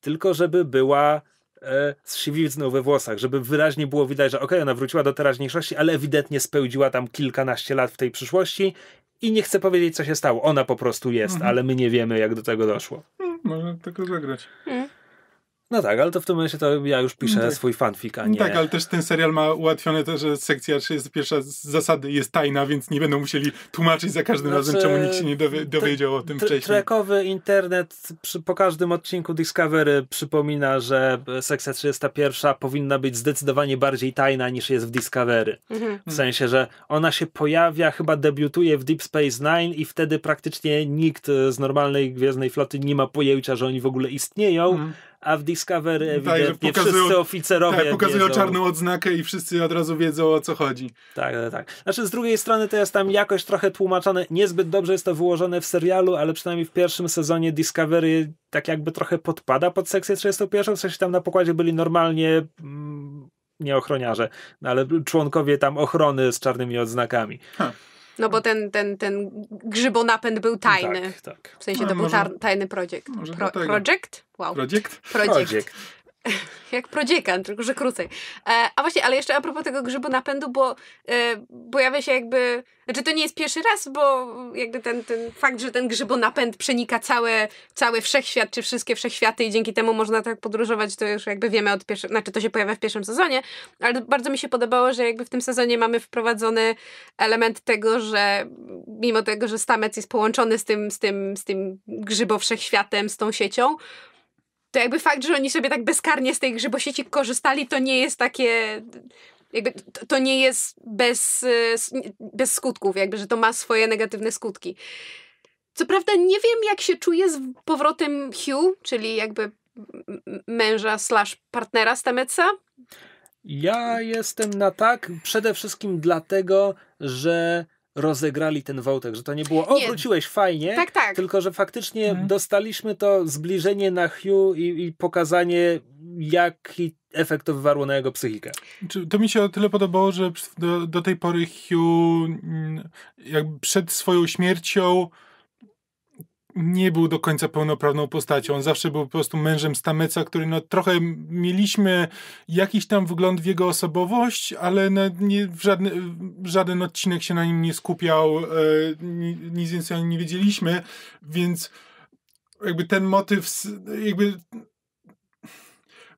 tylko żeby była e, z siwizną we włosach, żeby wyraźnie było widać, że okej, okay, ona wróciła do teraźniejszości, ale ewidentnie spełdziła tam kilkanaście lat w tej przyszłości i nie chcę powiedzieć, co się stało. Ona po prostu jest, mhm. ale my nie wiemy, jak do tego doszło. No, można tylko zagrać. Mm. No tak, ale to w tym momencie to ja już piszę tak. swój fanfic, a no nie... Tak, ale też ten serial ma ułatwione to, że sekcja 31 z zasady jest tajna, więc nie będą musieli tłumaczyć za każdym znaczy, razem, czemu nikt się nie dowie, dowiedział o tym wcześniej. Trekowy internet przy, po każdym odcinku Discovery przypomina, że sekcja 31 powinna być zdecydowanie bardziej tajna niż jest w Discovery. Mhm. W sensie, że ona się pojawia, chyba debiutuje w Deep Space Nine i wtedy praktycznie nikt z normalnej Gwiezdnej Floty nie ma pojęcia, że oni w ogóle istnieją, mhm a w Discovery tak, ewidentnie tak, pokazują, wszyscy oficerowie tak, pokazują wiedzą. czarną odznakę i wszyscy od razu wiedzą o co chodzi. Tak, tak, tak. Znaczy z drugiej strony to jest tam jakoś trochę tłumaczone, niezbyt dobrze jest to wyłożone w serialu, ale przynajmniej w pierwszym sezonie Discovery tak jakby trochę podpada pod sekcję 31, w sensie tam na pokładzie byli normalnie mm, nie ochroniarze, no ale członkowie tam ochrony z czarnymi odznakami. No bo ten, ten, ten grzybonapęd był tajny. Tak, tak. W sensie no, to no, był może, tajny projekt. Pro, Projekt? Wow. Projekt? Jak prodziekan, tylko że krócej. E, a właśnie, ale jeszcze a propos tego grzybu napędu, bo e, pojawia się jakby. Znaczy, to nie jest pierwszy raz, bo jakby ten, ten fakt, że ten grzybonapęd przenika całe, cały wszechświat, czy wszystkie wszechświaty, i dzięki temu można tak podróżować, to już jakby wiemy od pierwszego. Znaczy, to się pojawia w pierwszym sezonie, ale bardzo mi się podobało, że jakby w tym sezonie mamy wprowadzony element tego, że mimo tego, że Stamec jest połączony z tym, z tym, z tym grzybo wszechświatem, z tą siecią, to jakby fakt, że oni sobie tak bezkarnie z tej grzybosieci korzystali, to nie jest takie jakby to, nie jest bez, bez skutków, jakby, że to ma swoje negatywne skutki. Co prawda nie wiem, jak się czuje z powrotem Hugh, czyli jakby męża slash partnera Stametsa. Ja jestem na tak przede wszystkim dlatego, że rozegrali ten wątek, że to nie było, o, nie. wróciłeś, fajnie, tak, tak. tylko że faktycznie mhm. dostaliśmy to zbliżenie na Hugh i, i pokazanie, jaki efekt to wywarło na jego psychikę. To mi się o tyle podobało, że do, do tej pory Hugh mm, jak przed swoją śmiercią nie był do końca pełnoprawną postacią. On zawsze był po prostu mężem Stameca, który no trochę mieliśmy jakiś tam wygląd w jego osobowość, ale no nie, żadny, żaden odcinek się na nim nie skupiał, e, nic więcej o nim nie wiedzieliśmy, więc jakby ten motyw, jakby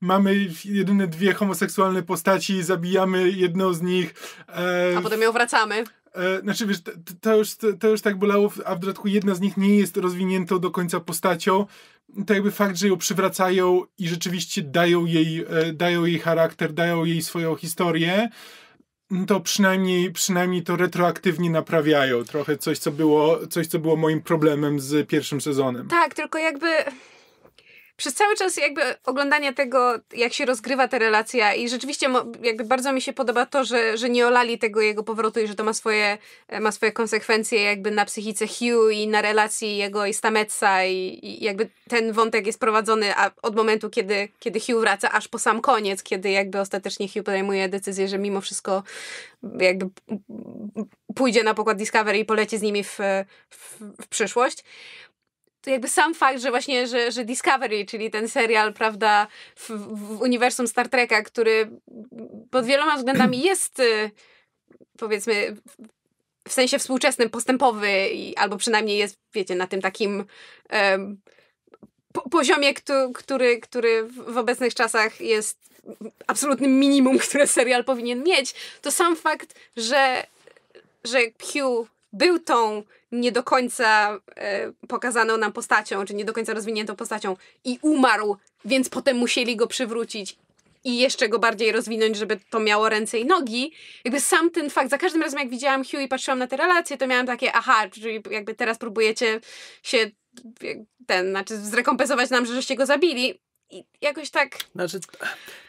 mamy jedyne dwie homoseksualne postaci, zabijamy jedną z nich. E, A potem ją wracamy. E, znaczy wiesz, to, to, już, to, już tak bolało, a w dodatku jedna z nich nie jest rozwiniętą do końca postacią. To jakby fakt, że ją przywracają i rzeczywiście dają jej, e, dają jej charakter, dają jej swoją historię no to przynajmniej, przynajmniej to retroaktywnie naprawiają trochę coś co, było, coś, co było moim problemem z pierwszym sezonem. Tak, tylko jakby przez cały czas jakby oglądania tego, jak się rozgrywa ta relacja i rzeczywiście jakby bardzo mi się podoba to, że, że nie olali tego jego powrotu i że to ma swoje, e, ma swoje konsekwencje jakby na psychice Hugh i na relacji jego i Stametsa i, i jakby ten wątek jest prowadzony a od momentu, kiedy, kiedy Hugh wraca, aż po sam koniec, kiedy jakby ostatecznie Hugh podejmuje decyzję, że mimo wszystko jakby pójdzie na pokład Discovery i poleci z nimi w, w, w przyszłość to jakby sam fakt, że właśnie, że, że Discovery, czyli ten serial, prawda, w, w uniwersum Star Treka, który pod wieloma względami jest y, powiedzmy w sensie współczesnym postępowy, i, albo przynajmniej jest, wiecie, na tym takim um, po poziomie, który, który, który w obecnych czasach jest absolutnym minimum, które serial powinien mieć, to sam fakt, że, że Q był tą nie do końca e, pokazaną nam postacią, czy nie do końca rozwiniętą postacią i umarł, więc potem musieli go przywrócić i jeszcze go bardziej rozwinąć, żeby to miało ręce i nogi. Jakby sam ten fakt, za każdym razem jak widziałam Hugh i patrzyłam na te relacje, to miałam takie aha, czyli jakby teraz próbujecie się ten, znaczy zrekompensować nam, że żeście go zabili. I jakoś tak. Znaczy,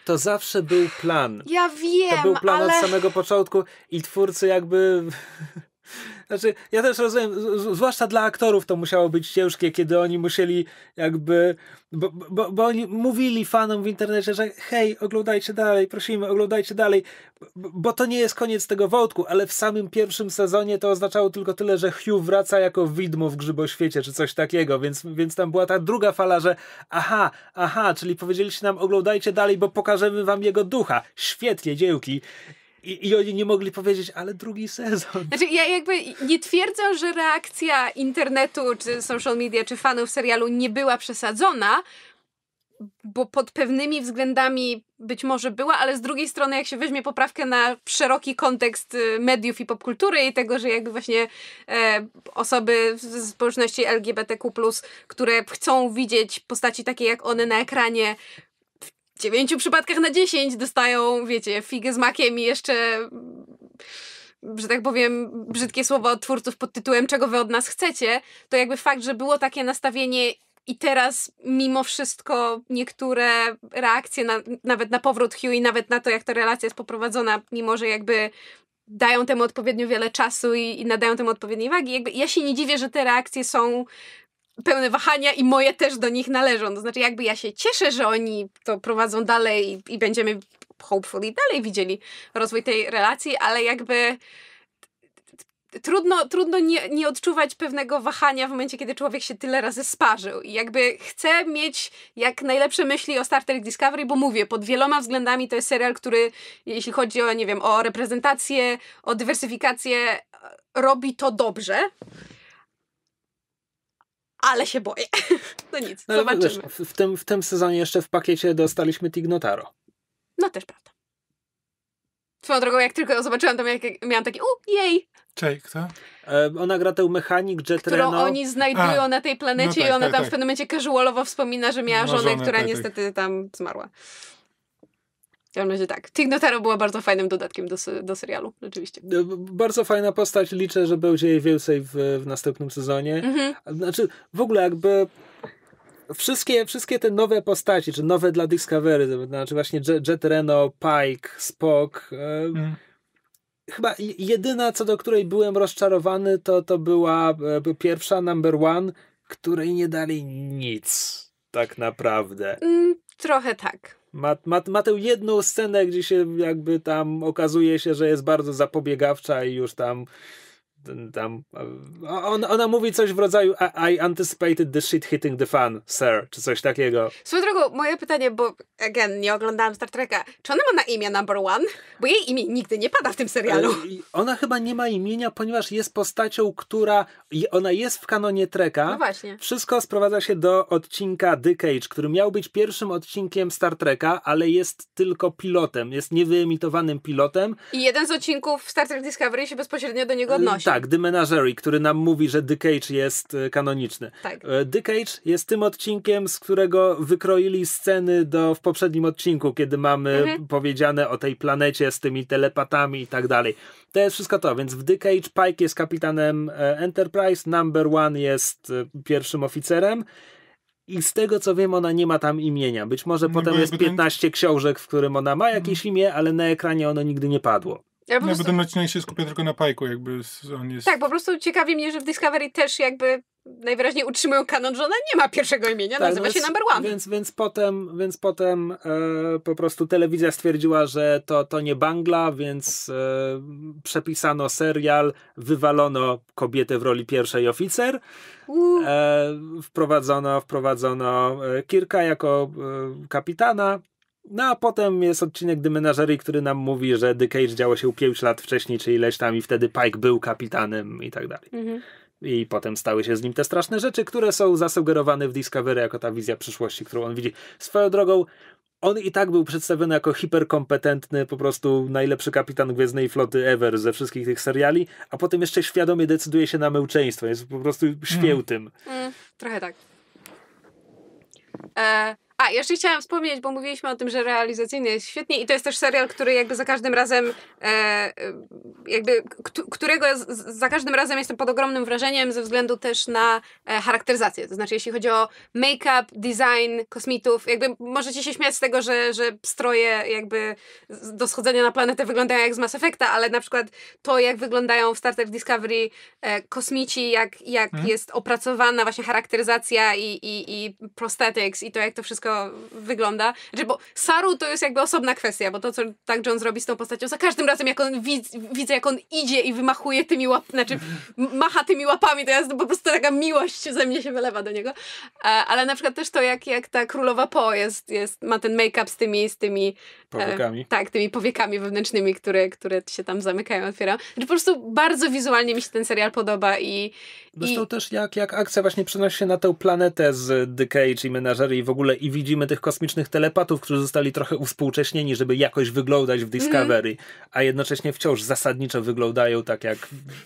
to zawsze był plan. Ja wiem. To był plan ale... od samego początku i twórcy jakby znaczy, ja też rozumiem, zwłaszcza dla aktorów to musiało być ciężkie, kiedy oni musieli jakby, bo, bo, bo oni mówili fanom w internecie, że hej, oglądajcie dalej, prosimy, oglądajcie dalej, bo to nie jest koniec tego wątku, ale w samym pierwszym sezonie to oznaczało tylko tyle, że Hugh wraca jako widmo w Grzyboświecie, czy coś takiego, więc, więc tam była ta druga fala, że aha, aha, czyli powiedzieliście nam oglądajcie dalej, bo pokażemy wam jego ducha. Świetnie, dziełki. I, I, oni nie mogli powiedzieć, ale drugi sezon. Znaczy, ja jakby nie twierdzę, że reakcja internetu, czy social media, czy fanów serialu nie była przesadzona, bo pod pewnymi względami być może była, ale z drugiej strony, jak się weźmie poprawkę na szeroki kontekst y, mediów i popkultury i tego, że jakby właśnie e, osoby z społeczności LGBTQ, które chcą widzieć postaci takie jak one na ekranie, dziewięciu przypadkach na dziesięć dostają, wiecie, figę z makiem i jeszcze że tak powiem, brzydkie słowa od twórców pod tytułem czego wy od nas chcecie, to jakby fakt, że było takie nastawienie i teraz mimo wszystko niektóre reakcje na, nawet na powrót Hugh i nawet na to, jak ta relacja jest poprowadzona, mimo że jakby dają temu odpowiednio wiele czasu i, i nadają temu odpowiedniej wagi, jakby ja się nie dziwię, że te reakcje są pełne wahania i moje też do nich należą. To znaczy, jakby ja się cieszę, że oni to prowadzą dalej i, i będziemy hopefully dalej widzieli rozwój tej relacji, ale jakby trudno, trudno nie, nie odczuwać pewnego wahania w momencie, kiedy człowiek się tyle razy sparzył. I jakby chcę mieć jak najlepsze myśli o Star Trek Discovery, bo mówię, pod wieloma względami to jest serial, który jeśli chodzi o, nie wiem, o reprezentację, o dywersyfikację, robi to dobrze ale się boję. No nic, no, zobaczymy. Wiesz, w, tym, w tym sezonie jeszcze w pakiecie dostaliśmy Tignotaro. No też prawda. Swoją drogą, jak tylko zobaczyłam, to miałam, taki, u, jej! Cześć, kto? E, ona gra tę mechanik Jet Którą Reno. oni znajdują A, na tej planecie no tak, i ona tak, tam tak. w pewnym momencie casualowo wspomina, że miała no, żonę, żonę która tak, tak. niestety tam zmarła każdym razie tak. Tig Notaro była bardzo fajnym dodatkiem do, do serialu, rzeczywiście. No, bardzo fajna postać, liczę, że będzie jej więcej w, w następnym sezonie. Mhm. Znaczy, w ogóle jakby wszystkie, wszystkie te nowe postaci, czy nowe dla Discovery, znaczy właśnie Jet, Jet Reno, Pike, Spock... Mhm. Chyba jedyna, co do której byłem rozczarowany, to, to była e, pierwsza, number one, której nie dali nic, tak naprawdę. Mm, trochę tak. Ma, ma, ma tę jedną scenę, gdzie się jakby tam okazuje się, że jest bardzo zapobiegawcza i już tam tam on, ona mówi coś w rodzaju I anticipated the shit hitting the fan, sir, czy coś takiego. Swoją drogą, moje pytanie, bo again, nie oglądałam Star Treka, czy ona ma na imię number one? Bo jej imię nigdy nie pada w tym serialu. E, ona chyba nie ma imienia, ponieważ jest postacią, która, ona jest w kanonie Treka. No właśnie. Wszystko sprowadza się do odcinka The Cage, który miał być pierwszym odcinkiem Star Treka, ale jest tylko pilotem, jest niewyemitowanym pilotem. I jeden z odcinków Star Trek Discovery się bezpośrednio do niego e, odnosi. Tak, tak, The Menagerie, który nam mówi, że The Cage jest e, kanoniczny. Tak. E, The Cage jest tym odcinkiem, z którego wykroili sceny do, w poprzednim odcinku, kiedy mamy mhm. powiedziane o tej planecie z tymi telepatami i tak dalej. To jest wszystko to, więc w The Cage Pike jest kapitanem e, Enterprise, Number One jest pierwszym oficerem. I z tego co wiem, ona nie ma tam imienia. Być może no potem jest 15 książek, w którym ona ma jakieś mhm. imię, ale na ekranie ono nigdy nie padło. Ja jakby no, prostu... ten odcinek się skupię tylko na Pajku, jakby on jest... Tak, po prostu ciekawi mnie, że w Discovery też jakby najwyraźniej utrzymują kanon, że ona nie ma pierwszego imienia, tak, nazywa więc, się Number One. Więc, więc potem, więc potem e, po prostu telewizja stwierdziła, że to, to nie Bangla, więc e, przepisano serial, wywalono kobietę w roli pierwszej oficer, e, wprowadzono, wprowadzono e, Kirka jako e, kapitana, no a potem jest odcinek The Menagerie, który nam mówi, że The Cage działo się 5 lat wcześniej, czy ileś tam i wtedy Pike był kapitanem i tak dalej. Mhm. I potem stały się z nim te straszne rzeczy, które są zasugerowane w Discovery jako ta wizja przyszłości, którą on widzi. Swoją drogą, on i tak był przedstawiony jako hiperkompetentny, po prostu najlepszy kapitan Gwiezdnej Floty ever ze wszystkich tych seriali, a potem jeszcze świadomie decyduje się na męczeństwo, jest po prostu mhm. świełtym. Mm. Mm, trochę tak. E, a, jeszcze chciałam wspomnieć, bo mówiliśmy o tym, że realizacyjnie jest świetnie i to jest też serial, który jakby za każdym razem, e, e jakby, którego za każdym razem jestem pod ogromnym wrażeniem ze względu też na e, charakteryzację. To znaczy, jeśli chodzi o make-up, design kosmitów, jakby możecie się śmiać z tego, że, że stroje jakby do schodzenia na planetę wyglądają jak z Mass Effecta, ale na przykład to, jak wyglądają w Star Trek Discovery e, kosmici, jak, jak hmm? jest opracowana właśnie charakteryzacja i, i, i prosthetics i to, jak to wszystko wszystko wygląda. Znaczy, bo Saru to jest jakby osobna kwestia, bo to, co tak Jones robi z tą postacią, za każdym razem, jak on widz, widzę, jak on idzie i wymachuje tymi łapami, znaczy macha tymi łapami, to jest po prostu taka miłość ze mnie się wylewa do niego. E, ale na przykład też to, jak, jak ta królowa Po jest, jest, ma ten make-up z tymi, z tymi e, powiekami. E, tak, tymi powiekami wewnętrznymi, które, które się tam zamykają, otwierają. Znaczy, po prostu bardzo wizualnie mi się ten serial podoba i. Zresztą i... też jak, jak akcja właśnie przenosi się na tę planetę z Decay, czyli menażerii i w ogóle i widzimy tych kosmicznych telepatów, którzy zostali trochę uspółcześnieni, żeby jakoś wyglądać w Discovery, mm. a jednocześnie wciąż zasadniczo wyglądają tak jak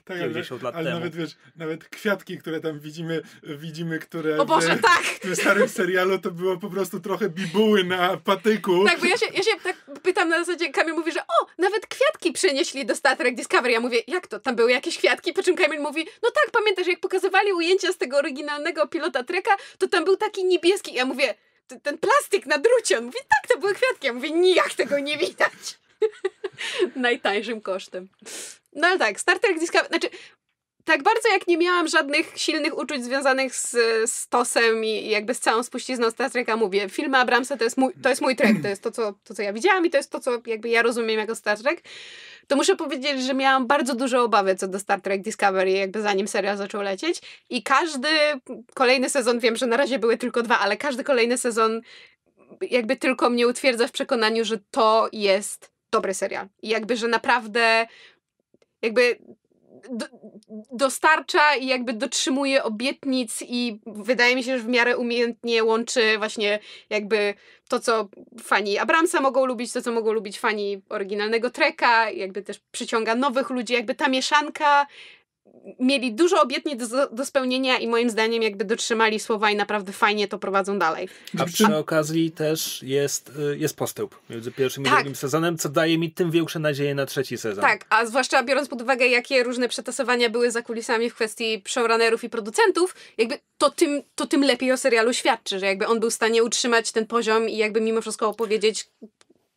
tak, 50 ale, lat ale temu. Nawet, wiesz, nawet kwiatki, które tam widzimy, widzimy które o Boże, w, tak! w starym serialu to było po prostu trochę bibuły na patyku. Tak, bo ja się, ja się tak pytam na zasadzie, Kamil mówi, że o, nawet kwiatki przenieśli do Star Trek Discovery. Ja mówię, jak to? Tam były jakieś kwiatki? Po czym Kamil mówi, no tak, pamiętasz, jak pokazywali ujęcia z tego oryginalnego pilota Treka, to tam był taki niebieski. Ja mówię, ten plastik na drucie. On mówi, tak, to były kwiatki. Ja mówię, nijak tego nie widać. Najtańszym kosztem. No ale tak, Star Trek Discovery, znaczy tak bardzo jak nie miałam żadnych silnych uczuć związanych z, z tosem i jakby z całą spuścizną Star Treka, mówię, filmy Abramsa to jest mój, to jest mój trek, to jest to co, to, co ja widziałam i to jest to, co jakby ja rozumiem jako Star Trek, to muszę powiedzieć, że miałam bardzo dużo obawy co do Star Trek Discovery, jakby zanim serial zaczął lecieć i każdy kolejny sezon, wiem, że na razie były tylko dwa, ale każdy kolejny sezon jakby tylko mnie utwierdza w przekonaniu, że to jest dobry serial. I jakby, że naprawdę jakby dostarcza i jakby dotrzymuje obietnic i wydaje mi się, że w miarę umiejętnie łączy właśnie jakby to, co fani Abramsa mogą lubić, to, co mogą lubić fani oryginalnego treka, jakby też przyciąga nowych ludzi, jakby ta mieszanka mieli dużo obietnic do, do, spełnienia i moim zdaniem jakby dotrzymali słowa i naprawdę fajnie to prowadzą dalej. A przy A... okazji też jest, y, jest postęp między pierwszym tak. i drugim sezonem, co daje mi tym większe nadzieje na trzeci sezon. Tak, a zwłaszcza biorąc pod uwagę, jakie różne przetasowania były za kulisami w kwestii showrunnerów i producentów, jakby to tym, to tym lepiej o serialu świadczy, że jakby on był w stanie utrzymać ten poziom i jakby mimo wszystko opowiedzieć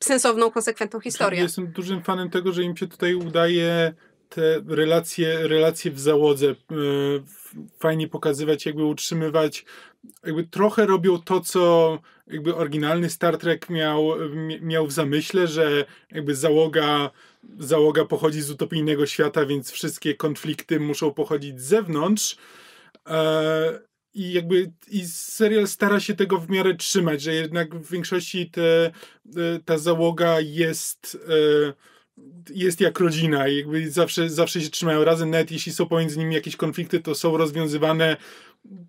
sensowną, konsekwentną historię. Jestem dużym fanem tego, że im się tutaj udaje te relacje, relacje w załodze y, fajnie pokazywać, jakby utrzymywać, jakby trochę robią to, co jakby oryginalny Star Trek miał, miał w zamyśle, że jakby załoga, załoga pochodzi z utopijnego świata, więc wszystkie konflikty muszą pochodzić z zewnątrz. E, I jakby i serial stara się tego w miarę trzymać, że jednak w większości te, y, ta załoga jest. Y, jest jak rodzina i jakby zawsze, zawsze się trzymają razem, nawet jeśli są pomiędzy nimi jakieś konflikty, to są rozwiązywane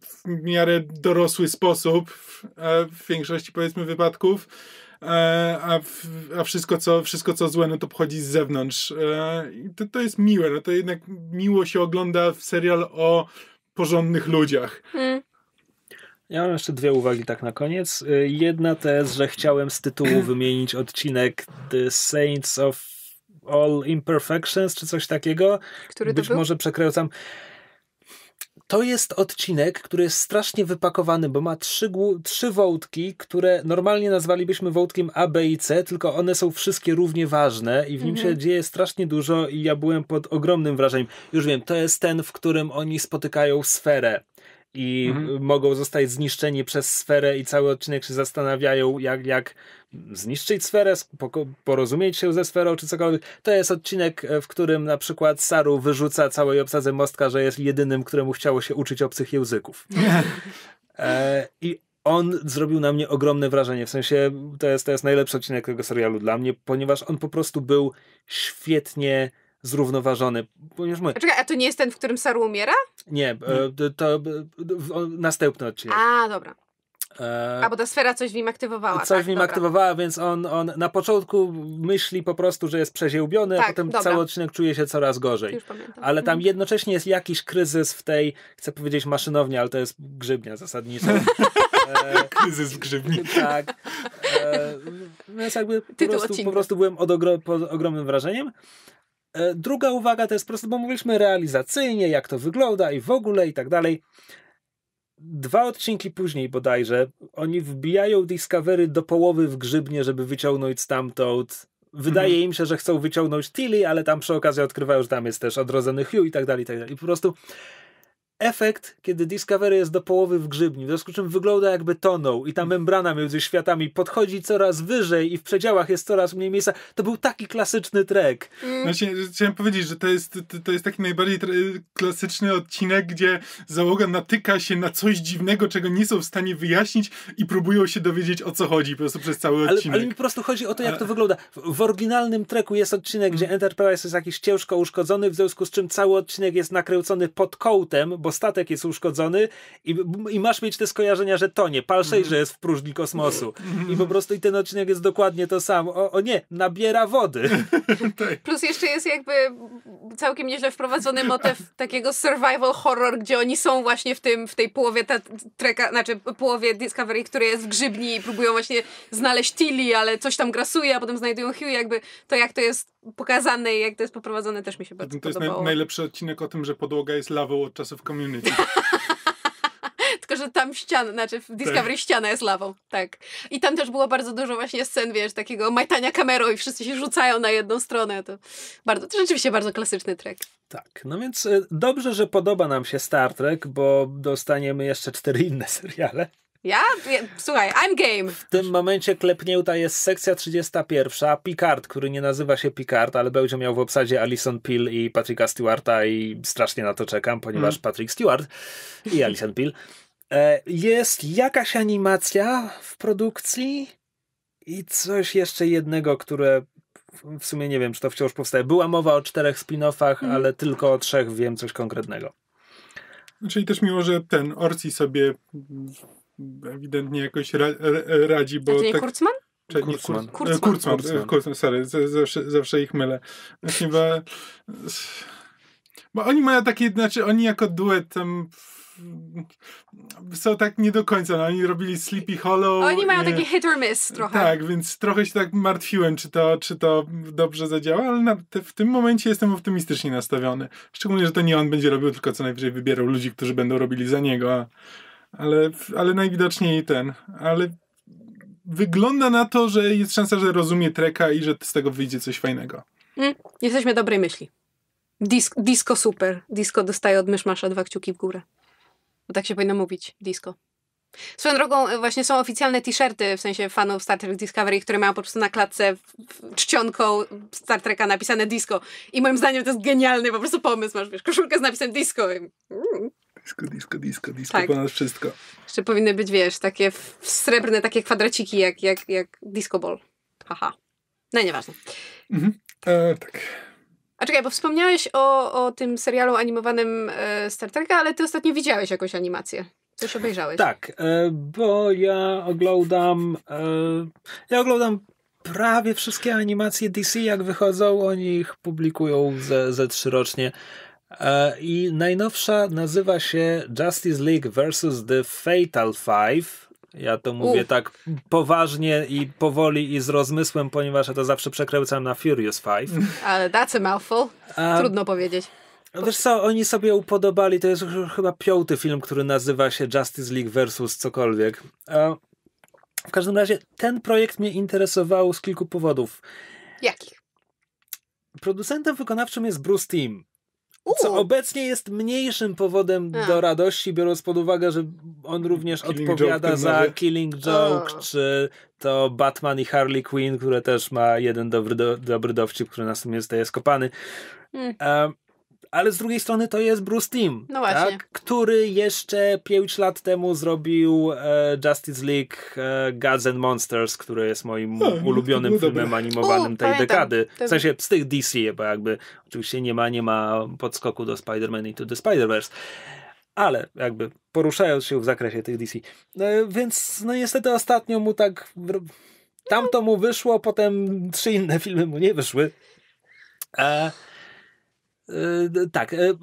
w miarę dorosły sposób w większości powiedzmy wypadków, e, a, a wszystko, co, wszystko co złe no to pochodzi z zewnątrz. E, I to, to jest miłe, no to jednak miło się ogląda w serial o porządnych ludziach. Hmm. Ja mam jeszcze dwie uwagi tak na koniec. Y, jedna to jest, że chciałem z tytułu wymienić odcinek The Saints of All Imperfections czy coś takiego. Który to Być był? może przekręcam. To jest odcinek, który jest strasznie wypakowany, bo ma trzy, trzy wątki, które normalnie nazwalibyśmy wątkiem A, B i C, tylko one są wszystkie równie ważne i w nim mhm. się dzieje strasznie dużo i ja byłem pod ogromnym wrażeniem. Już wiem, to jest ten, w którym oni spotykają sferę i mhm. mogą zostać zniszczeni przez sferę i cały odcinek się zastanawiają, jak, jak zniszczyć sferę, porozumieć się ze sferą czy cokolwiek. To jest odcinek, e, w którym na przykład Saru wyrzuca całej obsadze mostka, że jest jedynym, któremu chciało się uczyć obcych języków. e, I on zrobił na mnie ogromne wrażenie. W sensie to jest, to jest najlepszy odcinek tego serialu dla mnie, ponieważ on po prostu był świetnie zrównoważony. Ponieważ mówię, a, czekaj, a to nie jest ten, w którym Saru umiera? Nie, nie. Hmm. to następny odcinek. A, dobra. E, a bo ta sfera coś w nim aktywowała. Coś tak, w nim dobra. aktywowała, więc on, on na początku myśli po prostu, że jest przeziębiony, tak, a potem dobra. cały odcinek czuje się coraz gorzej. Ale tam mhm. jednocześnie jest jakiś kryzys w tej, chcę powiedzieć maszynowni, ale to jest grzybnia zasadnicza. E, kryzys w grzybni. Tak. E, no więc jakby po prostu, po prostu, byłem pod, ogro, pod ogromnym wrażeniem. E, druga uwaga to jest po prostu, bo mówiliśmy realizacyjnie, jak to wygląda i w ogóle i tak dalej. Dwa odcinki później bodajże oni wbijają Discovery do połowy w grzybnie, żeby wyciągnąć stamtąd. Wydaje mhm. im się, że chcą wyciągnąć Tilly, ale tam przy okazji odkrywają, że tam jest też odrodzony Hugh i tak dalej, i tak dalej. I po prostu efekt, kiedy Discovery jest do połowy w grzybni, w związku z czym wygląda jakby tonął i ta mm. membrana między światami podchodzi coraz wyżej i w przedziałach jest coraz mniej miejsca, to był taki klasyczny trek. Mm. No, chciałem powiedzieć, że to jest, to, to jest taki najbardziej klasyczny odcinek, gdzie załoga natyka się na coś dziwnego, czego nie są w stanie wyjaśnić i próbują się dowiedzieć o co chodzi po prostu przez cały odcinek. Ale, ale mi po prostu chodzi o to, jak ale... to wygląda. W, w oryginalnym treku jest odcinek, gdzie mm. Enterprise jest jakiś ciężko uszkodzony, w związku z czym cały odcinek jest nakręcony pod kołtem, bo statek jest uszkodzony i, i masz mieć te skojarzenia, że tonie, pal mhm. że jest w próżni kosmosu. Mhm. I po prostu i ten odcinek jest dokładnie to samo. O, o nie, nabiera wody. Tak. Plus jeszcze jest jakby całkiem nieźle wprowadzony motyw takiego survival horror, gdzie oni są właśnie w tym, w tej połowie ta treka, znaczy połowie Discovery, które jest w grzybni i próbują właśnie znaleźć Tilly, ale coś tam grasuje, a potem znajdują Hugh, jakby to jak to jest pokazane i jak to jest poprowadzone, też mi się bardzo podobało. To jest naj, najlepszy odcinek o tym, że podłoga jest lawą od czasów community. Tylko, że tam ściana, znaczy w Discovery tak. ściana jest lawą, tak. I tam też było bardzo dużo właśnie scen, wiesz, takiego majtania kamerą i wszyscy się rzucają na jedną stronę. To, bardzo, to rzeczywiście bardzo klasyczny trek. Tak, no więc y, dobrze, że podoba nam się Star Trek, bo dostaniemy jeszcze cztery inne seriale. Ja? Słuchaj, I'm game. W tym momencie klepnięta jest sekcja 31. Picard, który nie nazywa się Picard, ale będzie miał w obsadzie Alison Peel i Patricka Stewarta i strasznie na to czekam, ponieważ mm. Patrick Stewart i Alison Peel. E, jest jakaś animacja w produkcji i coś jeszcze jednego, które w sumie nie wiem, czy to wciąż powstaje. Była mowa o czterech spin-offach, mm. ale tylko o trzech wiem coś konkretnego. Czyli znaczy, też miło, że ten Orci sobie ewidentnie jakoś ra, ra, radzi, bo... A to nie tak... Kurtzman? Czy, Kurtzman. Kurtzman. Kurtzman. Kurtzman. E, Kurtzman, sorry, zawsze, zawsze ich mylę. Właśnie, bo, bo oni mają takie, znaczy oni jako duet tam są tak nie do końca, no oni robili Sleepy Hollow. Oni mają e, takie hit or miss trochę. Tak, więc trochę się tak martwiłem, czy to, czy to dobrze zadziała, ale na, te, w tym momencie jestem optymistycznie nastawiony. Szczególnie, że to nie on będzie robił, tylko co najwyżej wybierał ludzi, którzy będą robili za niego, a ale, ale najwidoczniej ten, ale wygląda na to, że jest szansa, że rozumie treka i że z tego wyjdzie coś fajnego. Mm, jesteśmy dobrej myśli. Dis disco super. Disco dostaje od myszmasza dwa kciuki w górę. Bo tak się powinno mówić, disco. Swoją drogą, e, właśnie są oficjalne t-shirty, w sensie fanów Star Trek Discovery, które mają po prostu na klatce czcionką Star Treka napisane disco. I moim zdaniem to jest genialny po prostu pomysł. Masz, wiesz, koszulkę z napisem disco. Mm. Disco, disco, disco, disco tak. ponad wszystko. Jeszcze powinny być, wiesz, takie srebrne takie kwadraciki jak, jak, jak disco ball. Haha. No nieważne. Mhm. E, tak. A czekaj, bo wspomniałeś o, o tym serialu animowanym e, Star Treka, ale ty ostatnio widziałeś jakąś animację. Coś obejrzałeś. Tak, e, bo ja oglądam e, ja oglądam prawie wszystkie animacje DC, jak wychodzą, oni ich publikują ze, ze trzy rocznie. E, I najnowsza nazywa się Justice League vs. The Fatal Five. Ja to mówię Uf. tak poważnie i powoli i z rozmysłem, ponieważ ja to zawsze przekręcam na Furious Five. Ale that's a mouthful. Trudno powiedzieć. No wiesz co, oni sobie upodobali, to jest już chyba piąty film, który nazywa się Justice League vs. cokolwiek. E, w każdym razie ten projekt mnie interesował z kilku powodów. Jakich? Producentem wykonawczym jest Bruce Team. Co obecnie jest mniejszym powodem A. do radości, biorąc pod uwagę, że on również Killing odpowiada joke, za Killing Joke, czy to Batman i Harley Quinn, które też ma jeden dobry, do, dobry dowcip, który następnie zostaje skopany. Mm ale z drugiej strony to jest Bruce Timm, no tak? który jeszcze 5 lat temu zrobił e, Justice League e, Gods and Monsters, który jest moim hmm, ulubionym no, filmem dobra. animowanym U, tej pamiętam. dekady. W sensie z tych DC, bo jakby oczywiście nie ma, nie ma podskoku do Spider-Man i to the Spider-Verse ale jakby poruszając się w zakresie tych DC. E, więc no niestety ostatnio mu tak tamto mu wyszło, potem trzy inne filmy mu nie wyszły. E, Yy, tak, yy,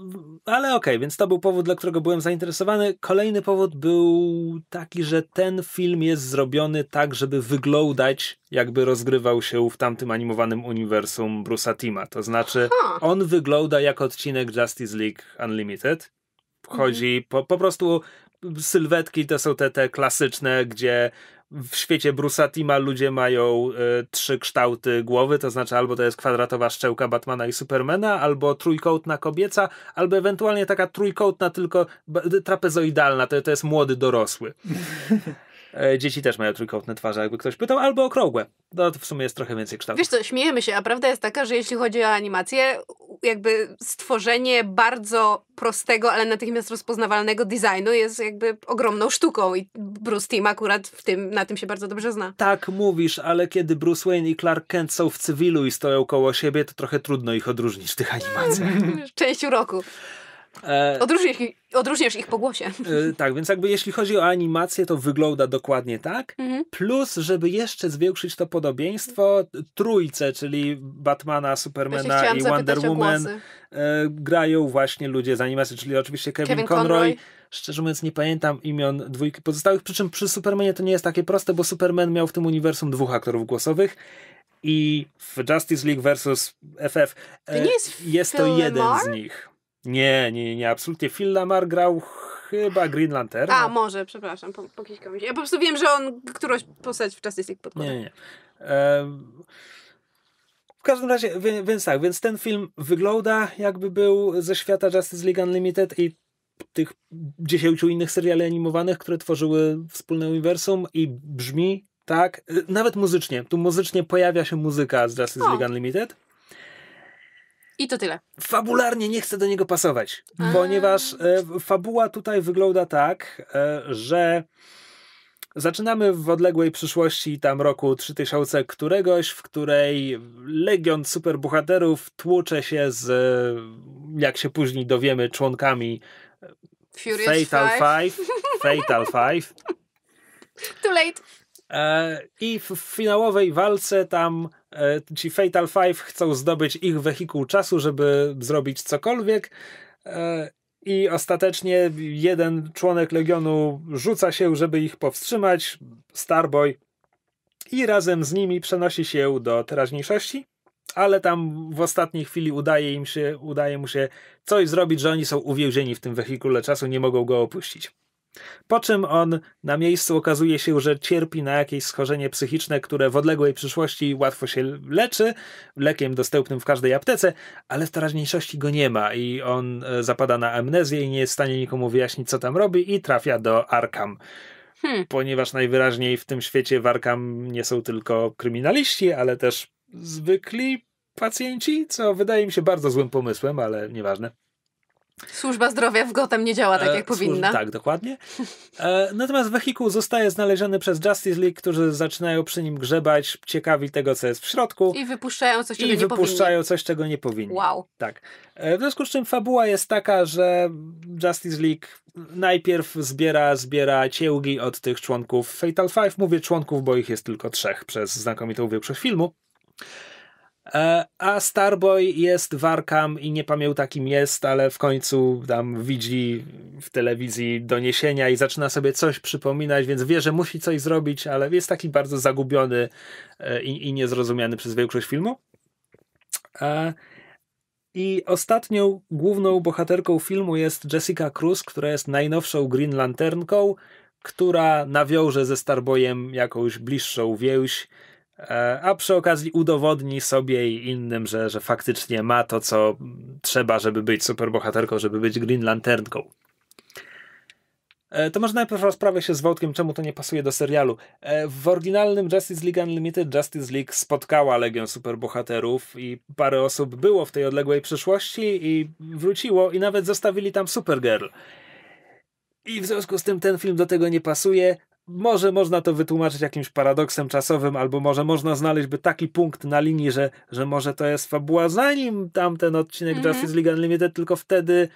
ale okej, okay, więc to był powód, dla którego byłem zainteresowany. Kolejny powód był taki, że ten film jest zrobiony tak, żeby wyglądać, jakby rozgrywał się w tamtym animowanym uniwersum Bruce'a Tima. To znaczy, on wygląda jak odcinek Justice League Unlimited. Chodzi mhm. po, po prostu sylwetki to są te, te klasyczne, gdzie w świecie Bruce'a Tima ludzie mają y, trzy kształty głowy, to znaczy albo to jest kwadratowa szczełka Batmana i Supermana, albo trójkątna kobieca, albo ewentualnie taka trójkątna, tylko trapezoidalna, to, to jest młody dorosły. E, dzieci też mają trójkątne twarze, jakby ktoś pytał, albo okrągłe. No to w sumie jest trochę więcej kształtu. Wiesz co, śmiejemy się, a prawda jest taka, że jeśli chodzi o animację, jakby stworzenie bardzo prostego, ale natychmiast rozpoznawalnego designu jest jakby ogromną sztuką i Bruce Timm akurat w tym, na tym się bardzo dobrze zna. Tak mówisz, ale kiedy Bruce Wayne i Clark Kent są w cywilu i stoją koło siebie, to trochę trudno ich odróżnić w tych animacjach. Część roku. E, Odróżniesz ich, odróżniasz ich po głosie. E, tak, więc jakby jeśli chodzi o animację, to wygląda dokładnie tak. Mhm. Plus, żeby jeszcze zwiększyć to podobieństwo, trójce, czyli Batmana, Supermana i Wonder Woman e, grają właśnie ludzie z animacji, czyli oczywiście Kevin, Kevin Conroy. Conroy. Szczerze mówiąc, nie pamiętam imion dwójki pozostałych, przy czym przy Supermanie to nie jest takie proste, bo Superman miał w tym uniwersum dwóch aktorów głosowych i w Justice League vs. FF jest, jest to jeden z nich. Nie, nie, nie, absolutnie. Phil Lamar grał chyba Green Lantern. A, no. może, przepraszam, po, po mi Ja po prostu wiem, że on którąś postać w Justice League podkłada. Nie, nie. Um, w każdym razie, więc tak, więc ten film wygląda jakby był ze świata Justice League Unlimited i tych dziesięciu innych seriali animowanych, które tworzyły wspólne uniwersum i brzmi tak, y, nawet muzycznie, tu muzycznie pojawia się muzyka z Justice o. League Unlimited. I to tyle. Fabularnie nie chcę do niego pasować, A. ponieważ e, fabuła tutaj wygląda tak, e, że zaczynamy w odległej przyszłości, tam roku 3000 któregoś, w której legion superbohaterów tłucze się z, jak się później dowiemy, członkami Furious Fatal Five. Five Fatal Five. Too late. E, I w, w finałowej walce tam E, ci Fatal Five chcą zdobyć ich wehikuł czasu, żeby zrobić cokolwiek. E, I ostatecznie jeden członek Legionu rzuca się, żeby ich powstrzymać, Starboy, i razem z nimi przenosi się do teraźniejszości, ale tam w ostatniej chwili udaje im się, udaje mu się coś zrobić, że oni są uwięzieni w tym wehikule czasu, nie mogą go opuścić. Po czym on na miejscu okazuje się, że cierpi na jakieś schorzenie psychiczne, które w odległej przyszłości łatwo się leczy, lekiem dostępnym w każdej aptece, ale w teraźniejszości go nie ma i on e, zapada na amnezję i nie jest w stanie nikomu wyjaśnić, co tam robi i trafia do Arkham. Hmm. Ponieważ najwyraźniej w tym świecie w Arkham nie są tylko kryminaliści, ale też zwykli pacjenci, co wydaje mi się bardzo złym pomysłem, ale nieważne. Służba zdrowia w Gotham nie działa tak, e, jak e, powinna. Służ- tak, dokładnie. E, natomiast wehikuł zostaje znaleziony przez Justice League, którzy zaczynają przy nim grzebać, ciekawi tego, co jest w środku. I wypuszczają coś, czego i nie wypuszczają powinni. coś, czego nie powinni. Wow. Tak. E, w związku z czym fabuła jest taka, że Justice League najpierw zbiera, zbiera ciełgi od tych członków Fatal Five. Mówię członków, bo ich jest tylko trzech przez znakomitą większość filmu. E, a Starboy jest warkam i nie pamięta kim jest, ale w końcu tam widzi w telewizji doniesienia i zaczyna sobie coś przypominać, więc wie, że musi coś zrobić, ale jest taki bardzo zagubiony e, i, i niezrozumiany przez większość filmu. E, I ostatnią główną bohaterką filmu jest Jessica Cruz, która jest najnowszą Green Lanternką, która nawiąże ze Starboyem jakąś bliższą więź E, a przy okazji udowodni sobie i innym, że, że faktycznie ma to, co trzeba, żeby być superbohaterką, żeby być Green Lanternką. E, to może najpierw rozprawię się z Wątkiem, czemu to nie pasuje do serialu. E, w oryginalnym Justice League Unlimited Justice League spotkała Legion Superbohaterów i parę osób było w tej odległej przyszłości i wróciło i nawet zostawili tam Supergirl. I w związku z tym ten film do tego nie pasuje może można to wytłumaczyć jakimś paradoksem czasowym, albo może można znaleźć by taki punkt na linii, że, że może to jest fabuła, zanim tamten odcinek mm -hmm. Justice League Unlimited, tylko wtedy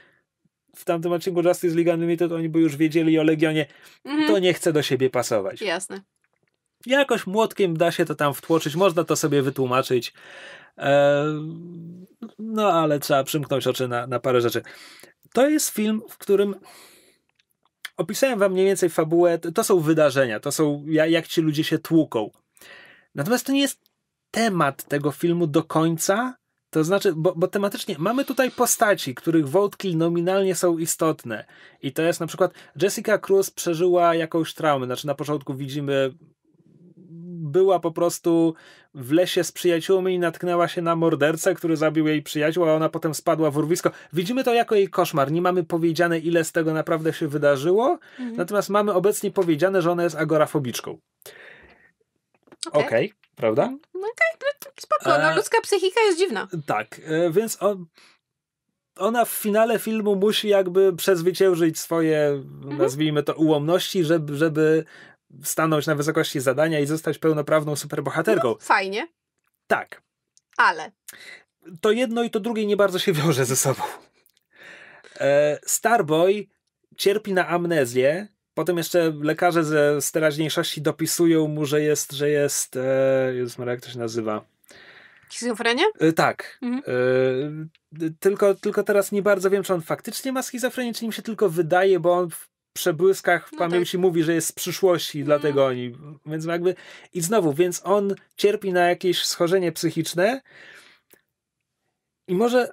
w tamtym odcinku Justice League Unlimited oni by już wiedzieli o Legionie, mm -hmm. to mhm. nie chce do siebie pasować. Jasne. Jakoś młotkiem da się to tam wtłoczyć, można to sobie wytłumaczyć. Eee, no ale trzeba przymknąć oczy na, na parę rzeczy. To jest film, w którym Opisałem wam mniej więcej fabułę, to są wydarzenia, to są jak ci ludzie się tłuką. Natomiast to nie jest temat tego filmu do końca, to znaczy, bo, bo, tematycznie mamy tutaj postaci, których wątki nominalnie są istotne. I to jest na przykład Jessica Cruz przeżyła jakąś traumę. Znaczy na początku widzimy była po prostu w lesie z przyjaciółmi i natknęła się na mordercę, który zabił jej przyjaciół, a ona potem spadła w urwisko. Widzimy to jako jej koszmar. Nie mamy powiedziane, ile z tego naprawdę się wydarzyło, mhm. natomiast mamy obecnie powiedziane, że ona jest agorafobiczką. Okej. Okay. Okay, prawda? No, no tak, no, spoko, no, e, ludzka psychika jest dziwna. Tak, e, więc on, ona w finale filmu musi jakby przezwyciężyć swoje, mhm. nazwijmy to, ułomności, żeby, żeby stanąć na wysokości zadania i zostać pełnoprawną superbohaterką. No, fajnie. Tak. Ale. To jedno i to drugie nie bardzo się wiąże ze sobą. E, Starboy cierpi na amnezję. Potem jeszcze lekarze ze z teraźniejszości dopisują mu, że jest, że jest, e, jest jak to się nazywa? Schizofrenię? E, tak. Mhm. E, tylko, tylko teraz nie bardzo wiem, czy on faktycznie ma schizofrenię, czy nim się tylko wydaje, bo on przebłyskach no pamięci tak. mówi, że jest z przyszłości, mm. dlatego oni. Więc jakby. I znowu, więc on cierpi na jakieś schorzenie psychiczne. I może.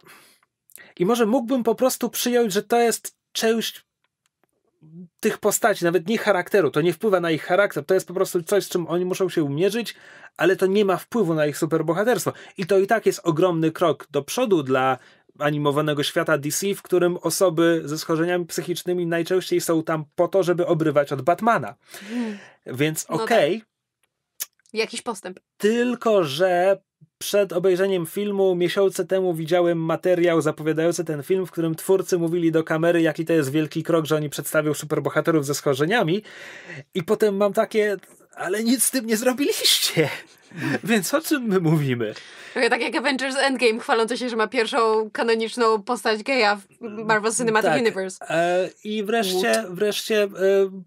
I może mógłbym po prostu przyjąć, że to jest część tych postaci, nawet nie charakteru, to nie wpływa na ich charakter, to jest po prostu coś, z czym oni muszą się umierzyć, ale to nie ma wpływu na ich superbohaterstwo. I to i tak jest ogromny krok do przodu dla animowanego świata DC, w którym osoby ze schorzeniami psychicznymi najczęściej są tam po to, żeby obrywać od Batmana. Hmm. Więc no tak. okej. Okay, no Jakiś postęp. Tylko, że przed obejrzeniem filmu miesiące temu widziałem materiał zapowiadający ten film, w którym twórcy mówili do kamery, jaki to jest wielki krok, że oni przedstawią superbohaterów ze schorzeniami. I potem mam takie, ale nic z tym nie zrobiliście. Więc o czym my mówimy? Trochę tak jak Avengers Endgame, chwalący się, że ma pierwszą kanoniczną postać geja w Marvel Cinematic tak. Universe. E, I wreszcie, wreszcie e,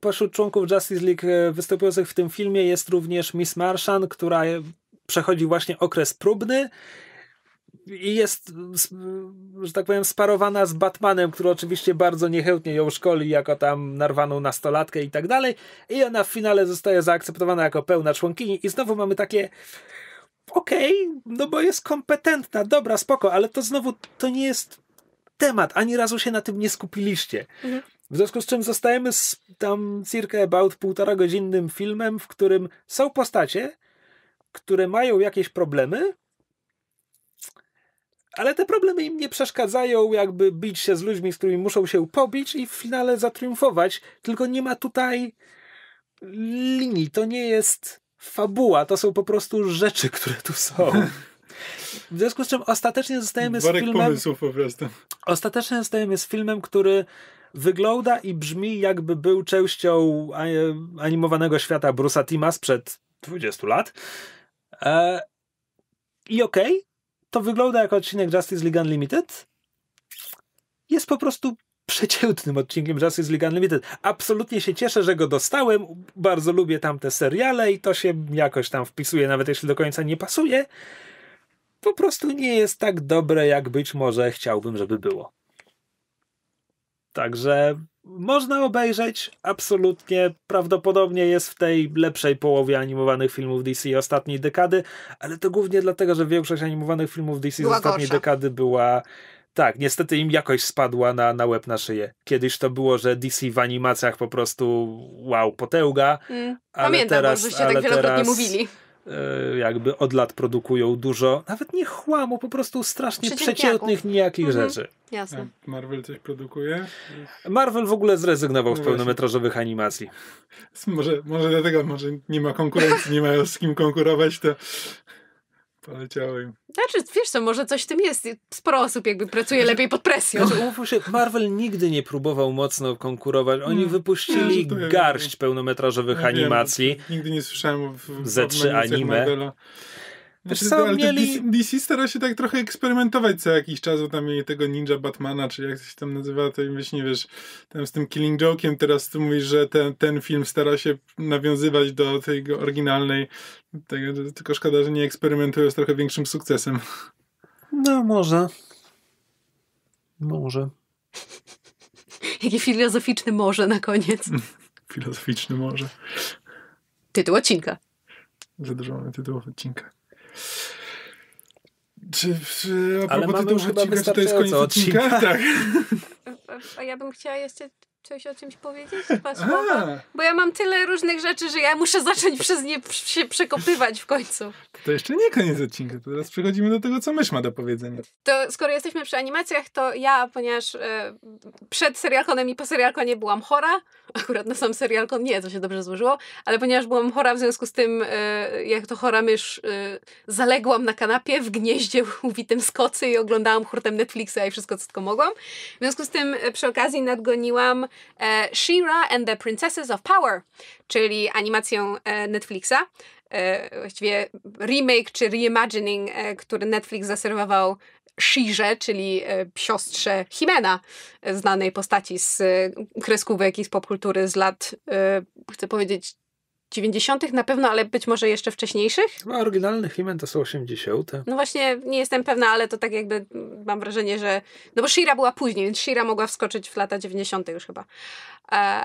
pośród członków Justice League e, występujących w tym filmie jest również Miss Martian, która przechodzi właśnie okres próbny i jest, że tak powiem, sparowana z Batmanem, który oczywiście bardzo niechętnie ją szkoli jako tam narwaną nastolatkę i tak dalej. I ona w finale zostaje zaakceptowana jako pełna członkini i znowu mamy takie okej, okay, no bo jest kompetentna, dobra, spoko, ale to znowu to nie jest temat, ani razu się na tym nie skupiliście. Mhm. W związku z czym zostajemy z tam circa about półtora godzinnym filmem, w którym są postacie, które mają jakieś problemy, ale te problemy im nie przeszkadzają, jakby bić się z ludźmi, z którymi muszą się pobić i w finale zatriumfować. Tylko nie ma tutaj linii. To nie jest fabuła, to są po prostu rzeczy, które tu są. W związku z czym ostatecznie zostajemy Barek z filmem. pomysłów po prostu. Ostatecznie zostajemy z filmem, który wygląda i brzmi, jakby był częścią e, animowanego świata Brusa Tima sprzed 20 lat. E, I okej, okay, to wygląda jak odcinek Justice League Unlimited, jest po prostu przeciętnym odcinkiem Justice League Unlimited. Absolutnie się cieszę, że go dostałem. Bardzo lubię tamte seriale i to się jakoś tam wpisuje, nawet jeśli do końca nie pasuje. Po prostu nie jest tak dobre, jak być może chciałbym, żeby było. Także można obejrzeć, absolutnie. Prawdopodobnie jest w tej lepszej połowie animowanych filmów DC ostatniej dekady, ale to głównie dlatego, że większość animowanych filmów DC była z ostatniej gorsza. dekady była. Tak, niestety im jakoś spadła na, na łeb na szyję. Kiedyś to było, że DC w animacjach po prostu wow, potęga. Mm, ale pamiętam, teraz, żeście tak wielokrotnie teraz... mówili. E, jakby od lat produkują dużo, nawet nie chłamu, po prostu strasznie przeciętnych nijakich mhm. rzeczy. Jasne. A Marvel coś produkuje? Marvel w ogóle zrezygnował no z pełnometrażowych animacji. Może, może dlatego, może nie ma konkurencji, nie mają z kim konkurować, to poleciałem. Znaczy, wiesz co, może coś w tym jest. Sporo osób jakby pracuje znaczy, lepiej pod presją. Znaczy, umówmy się, Marvel nigdy nie próbował mocno konkurować. Oni hmm. wypuścili garść pełnometrażowych ja, animacji. Wiem, nigdy nie słyszałem w, ze trzy anime. Wiesz znaczy, co, znaczy, no, ale mieli... DC stara się tak trochę eksperymentować co jakiś czas, bo tam mieli tego Ninja Batmana, czy jak to się tam nazywa, to wiesz, nie wiesz, tam z tym Killing Joke'iem teraz tu mówisz, że ten, ten film stara się nawiązywać do tej oryginalnej, tego, tylko szkoda, że nie eksperymentują z trochę większym sukcesem. No, może. No, może. Jaki filozoficzny może na koniec. filozoficzny może. Tytuł odcinka. Za dużo mamy tytułów odcinka. Czy, czy a Ale mamy tytułu chyba to jest koniec odcinka? odcinka? Tak. A ja bym chciała jeszcze Chciałeś o czymś powiedzieć? Bo ja mam tyle różnych rzeczy, że ja muszę zacząć przez nie się przekopywać w końcu. To jeszcze nie koniec odcinka, to teraz przechodzimy do tego, co mysz ma do powiedzenia. To skoro jesteśmy przy animacjach, to ja, ponieważ y, przed serialkonem i po serialkonie byłam chora, akurat na sam serialkon nie, co się dobrze złożyło, ale ponieważ byłam chora, w związku z tym, y, jak to chora mysz, y, zaległam na kanapie w gnieździe uwitym z kocy i oglądałam hurtem Netflixa i wszystko, co tylko mogłam. W związku z tym przy okazji nadgoniłam e, She-Ra and the Princesses of Power, czyli animacją e, Netflixa. E, właściwie remake czy reimagining, e, który Netflix zaserwował Shirze, czyli siostrze Himena, znanej postaci z kreskówek i z popkultury z lat, chcę powiedzieć, 90. na pewno, ale być może jeszcze wcześniejszych? Chyba no, oryginalny he to są 80. No właśnie, nie jestem pewna, ale to tak jakby mam wrażenie, że. No bo Shira była później, więc Shira mogła wskoczyć w lata 90. już chyba. E...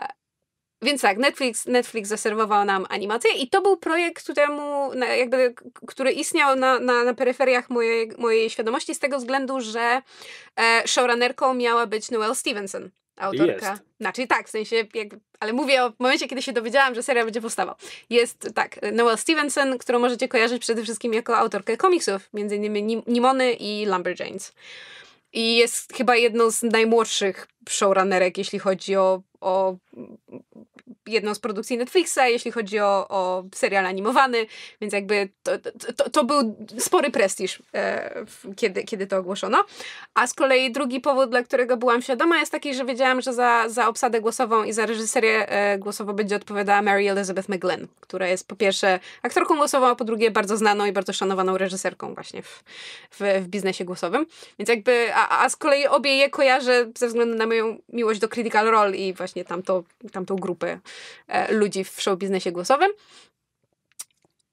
Więc tak, Netflix, Netflix zaserwował nam animację i to był projekt, któremu, jakby, który istniał na, na, na peryferiach mojej, mojej świadomości z tego względu, że e, showrunnerką miała być Noel Stevenson autorka. Jest. Znaczy tak, w sensie, ale mówię o momencie, kiedy się dowiedziałam, że seria będzie powstawał. Jest tak, Noel Stevenson, którą możecie kojarzyć przede wszystkim jako autorkę komiksów, między innymi Nimony i Lumberjanes. I jest chyba jedną z najmłodszych showrunnerek, jeśli chodzi o, o jedną z produkcji Netflixa, jeśli chodzi o, o serial animowany, więc jakby to, to, to był spory prestiż, e, kiedy, kiedy to ogłoszono. A z kolei drugi powód, dla którego byłam świadoma, jest taki, że wiedziałam, że za, za obsadę głosową i za reżyserię e, głosową będzie odpowiadała Mary Elizabeth McGlenn, która jest po pierwsze aktorką głosową, a po drugie bardzo znaną i bardzo szanowaną reżyserką właśnie w, w, w biznesie głosowym. Więc jakby, a, a z kolei obie je kojarzę ze względu na moją miłość do Critical Role i właśnie tamto, tamtą grupę E, ludzi w showbiznesie głosowym.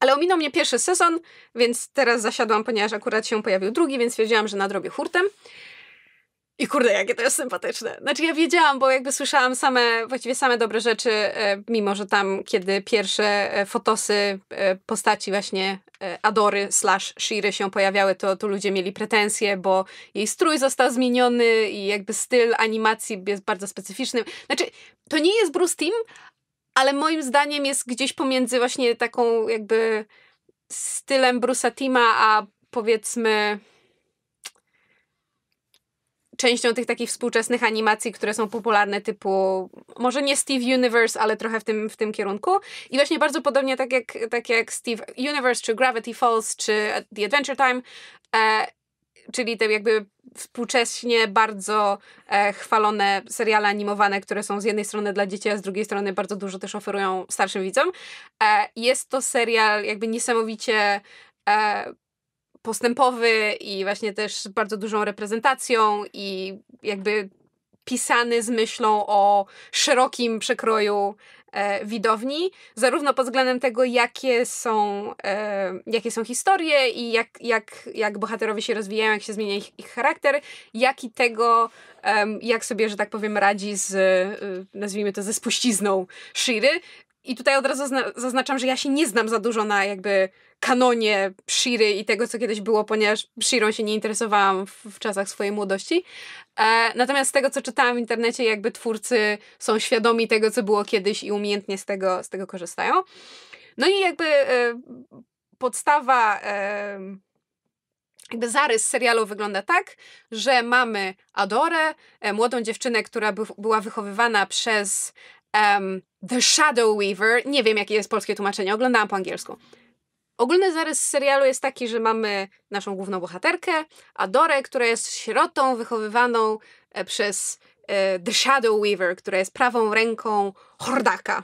Ale ominął mnie pierwszy sezon, więc teraz zasiadłam, ponieważ akurat się pojawił drugi, więc wiedziałam, że nadrobię hurtem. I kurde, jakie to jest sympatyczne. Znaczy ja wiedziałam, bo jakby słyszałam same, właściwie same dobre rzeczy, e, mimo że tam, kiedy pierwsze e, fotosy postaci właśnie Adory slash Shiry się pojawiały, to, to ludzie mieli pretensje, bo jej strój został zmieniony i jakby styl animacji jest bardzo specyficzny. Znaczy, to nie jest Bruce Team, ale moim zdaniem jest gdzieś pomiędzy właśnie taką jakby stylem Brusa Tima, a powiedzmy częścią tych takich współczesnych animacji, które są popularne, typu może nie Steve Universe, ale trochę w tym, w tym kierunku. I właśnie bardzo podobnie tak jak, tak jak Steve Universe, czy Gravity Falls, czy The Adventure Time, e, czyli te jakby współcześnie bardzo e, chwalone seriale animowane, które są z jednej strony dla dzieci, a z drugiej strony bardzo dużo też oferują starszym widzom. E, jest to serial jakby niesamowicie e, postępowy i właśnie też z bardzo dużą reprezentacją i jakby pisany z myślą o szerokim przekroju E, widowni, zarówno pod względem tego, jakie są, e, jakie są historie i jak, jak, jak bohaterowie się rozwijają, jak się zmienia ich, ich charakter, jak i tego, jak sobie, że tak powiem, radzi z, e, nazwijmy to, ze spuścizną Shiry. I tutaj od razu zaznaczam, że ja się nie znam za dużo na jakby kanonie Shiry i tego, co kiedyś było, ponieważ Shirą się nie interesowałam w, w czasach swojej młodości. E, natomiast z tego, co czytałam w internecie, jakby twórcy są świadomi tego, co było kiedyś i umiejętnie z tego, z tego korzystają. No i jakby e, podstawa... E, jakby zarys serialu wygląda tak, że mamy Adorę, e, młodą dziewczynę, która by, była wychowywana przez um, The Shadow Weaver. Nie wiem, jakie jest polskie tłumaczenie, oglądałam po angielsku. Ogólny zarys serialu jest taki, że mamy naszą główną bohaterkę, Adorę, która jest sierotą wychowywaną e, przez e, The Shadow Weaver, która jest prawą ręką Hordaka.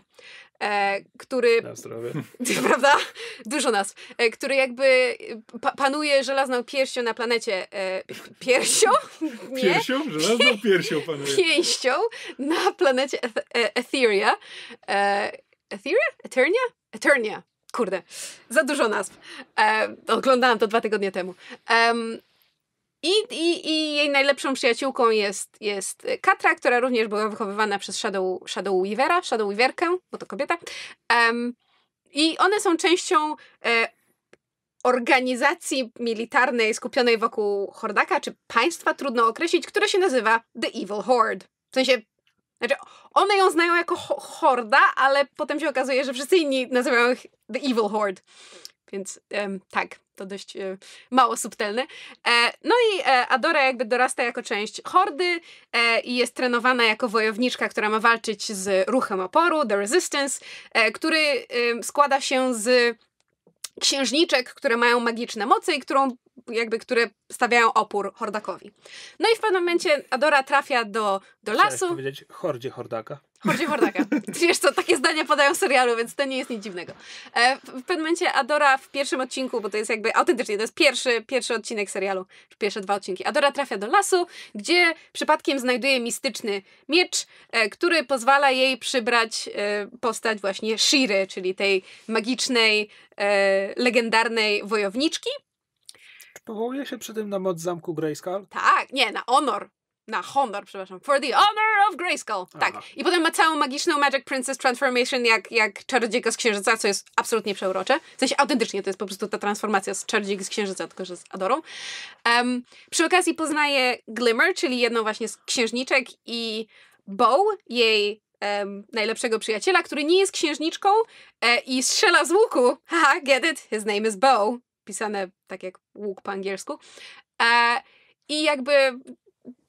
E, który. Na zdrowie. Prawda? Dużo nas, który jakby panuje żelazną pierścią na planecie. E, piersią? Nie? Piersią? Żelazną piersią panuje. Pięścią na planecie Etheria. Etheria? Eternia? Eternia? Kurde, za dużo nazw. E, oglądałam to dwa tygodnie temu. E, i, i, I jej najlepszą przyjaciółką jest, jest Katra, która również była wychowywana przez Shadow, Shadow Weavera, Shadow Weaverkę, bo to kobieta. Um, I one są częścią e, organizacji militarnej skupionej wokół Hordaka, czy państwa, trudno określić, które się nazywa The Evil Horde. W sensie znaczy, one ją znają jako ho horda, ale potem się okazuje, że wszyscy inni nazywają ich The Evil Horde. Więc um, tak, to dość um, mało subtelne. E, no i e, Adora jakby dorasta jako część hordy e, i jest trenowana jako wojowniczka, która ma walczyć z ruchem oporu, The Resistance, e, który składa się z księżniczek, które mają magiczne moce i którą jakby, które stawiają opór Hordakowi. No i w pewnym momencie Adora trafia do, do Chciałeś lasu. powiedzieć Hordzie Hordaka. Hordzie Hordaka. Wiesz co, takie zdania padają w serialu, więc to nie jest nic dziwnego. E, w pewnym momencie Adora w pierwszym odcinku, bo to jest jakby autentycznie, to jest pierwszy, pierwszy odcinek serialu, pierwsze dwa odcinki. Adora trafia do lasu, gdzie przypadkiem znajduje mistyczny miecz, e, który pozwala jej przybrać e, postać właśnie Shiry, czyli tej magicznej, legendarnej wojowniczki. Powołuje się przy tym na moc zamku Grayskull? Tak, nie, na honor. Na honor, przepraszam. For the honor of Grayskull. Tak. Aha. Tak. I potem ma całą magiczną Magic Princess Transformation, jak, jak czarodziejka z księżyca, co jest absolutnie przeurocze. W sensie autentycznie to jest po prostu ta transformacja z czarodziejki z księżyca, tylko że z Adorą. Um, przy okazji poznaje Glimmer, czyli jedną właśnie z księżniczek i Bow, jej Um, najlepszego przyjaciela, który nie jest księżniczką e, i strzela z łuku. Haha, get it? His name is Bo pisane tak jak łuk po angielsku. E, I jakby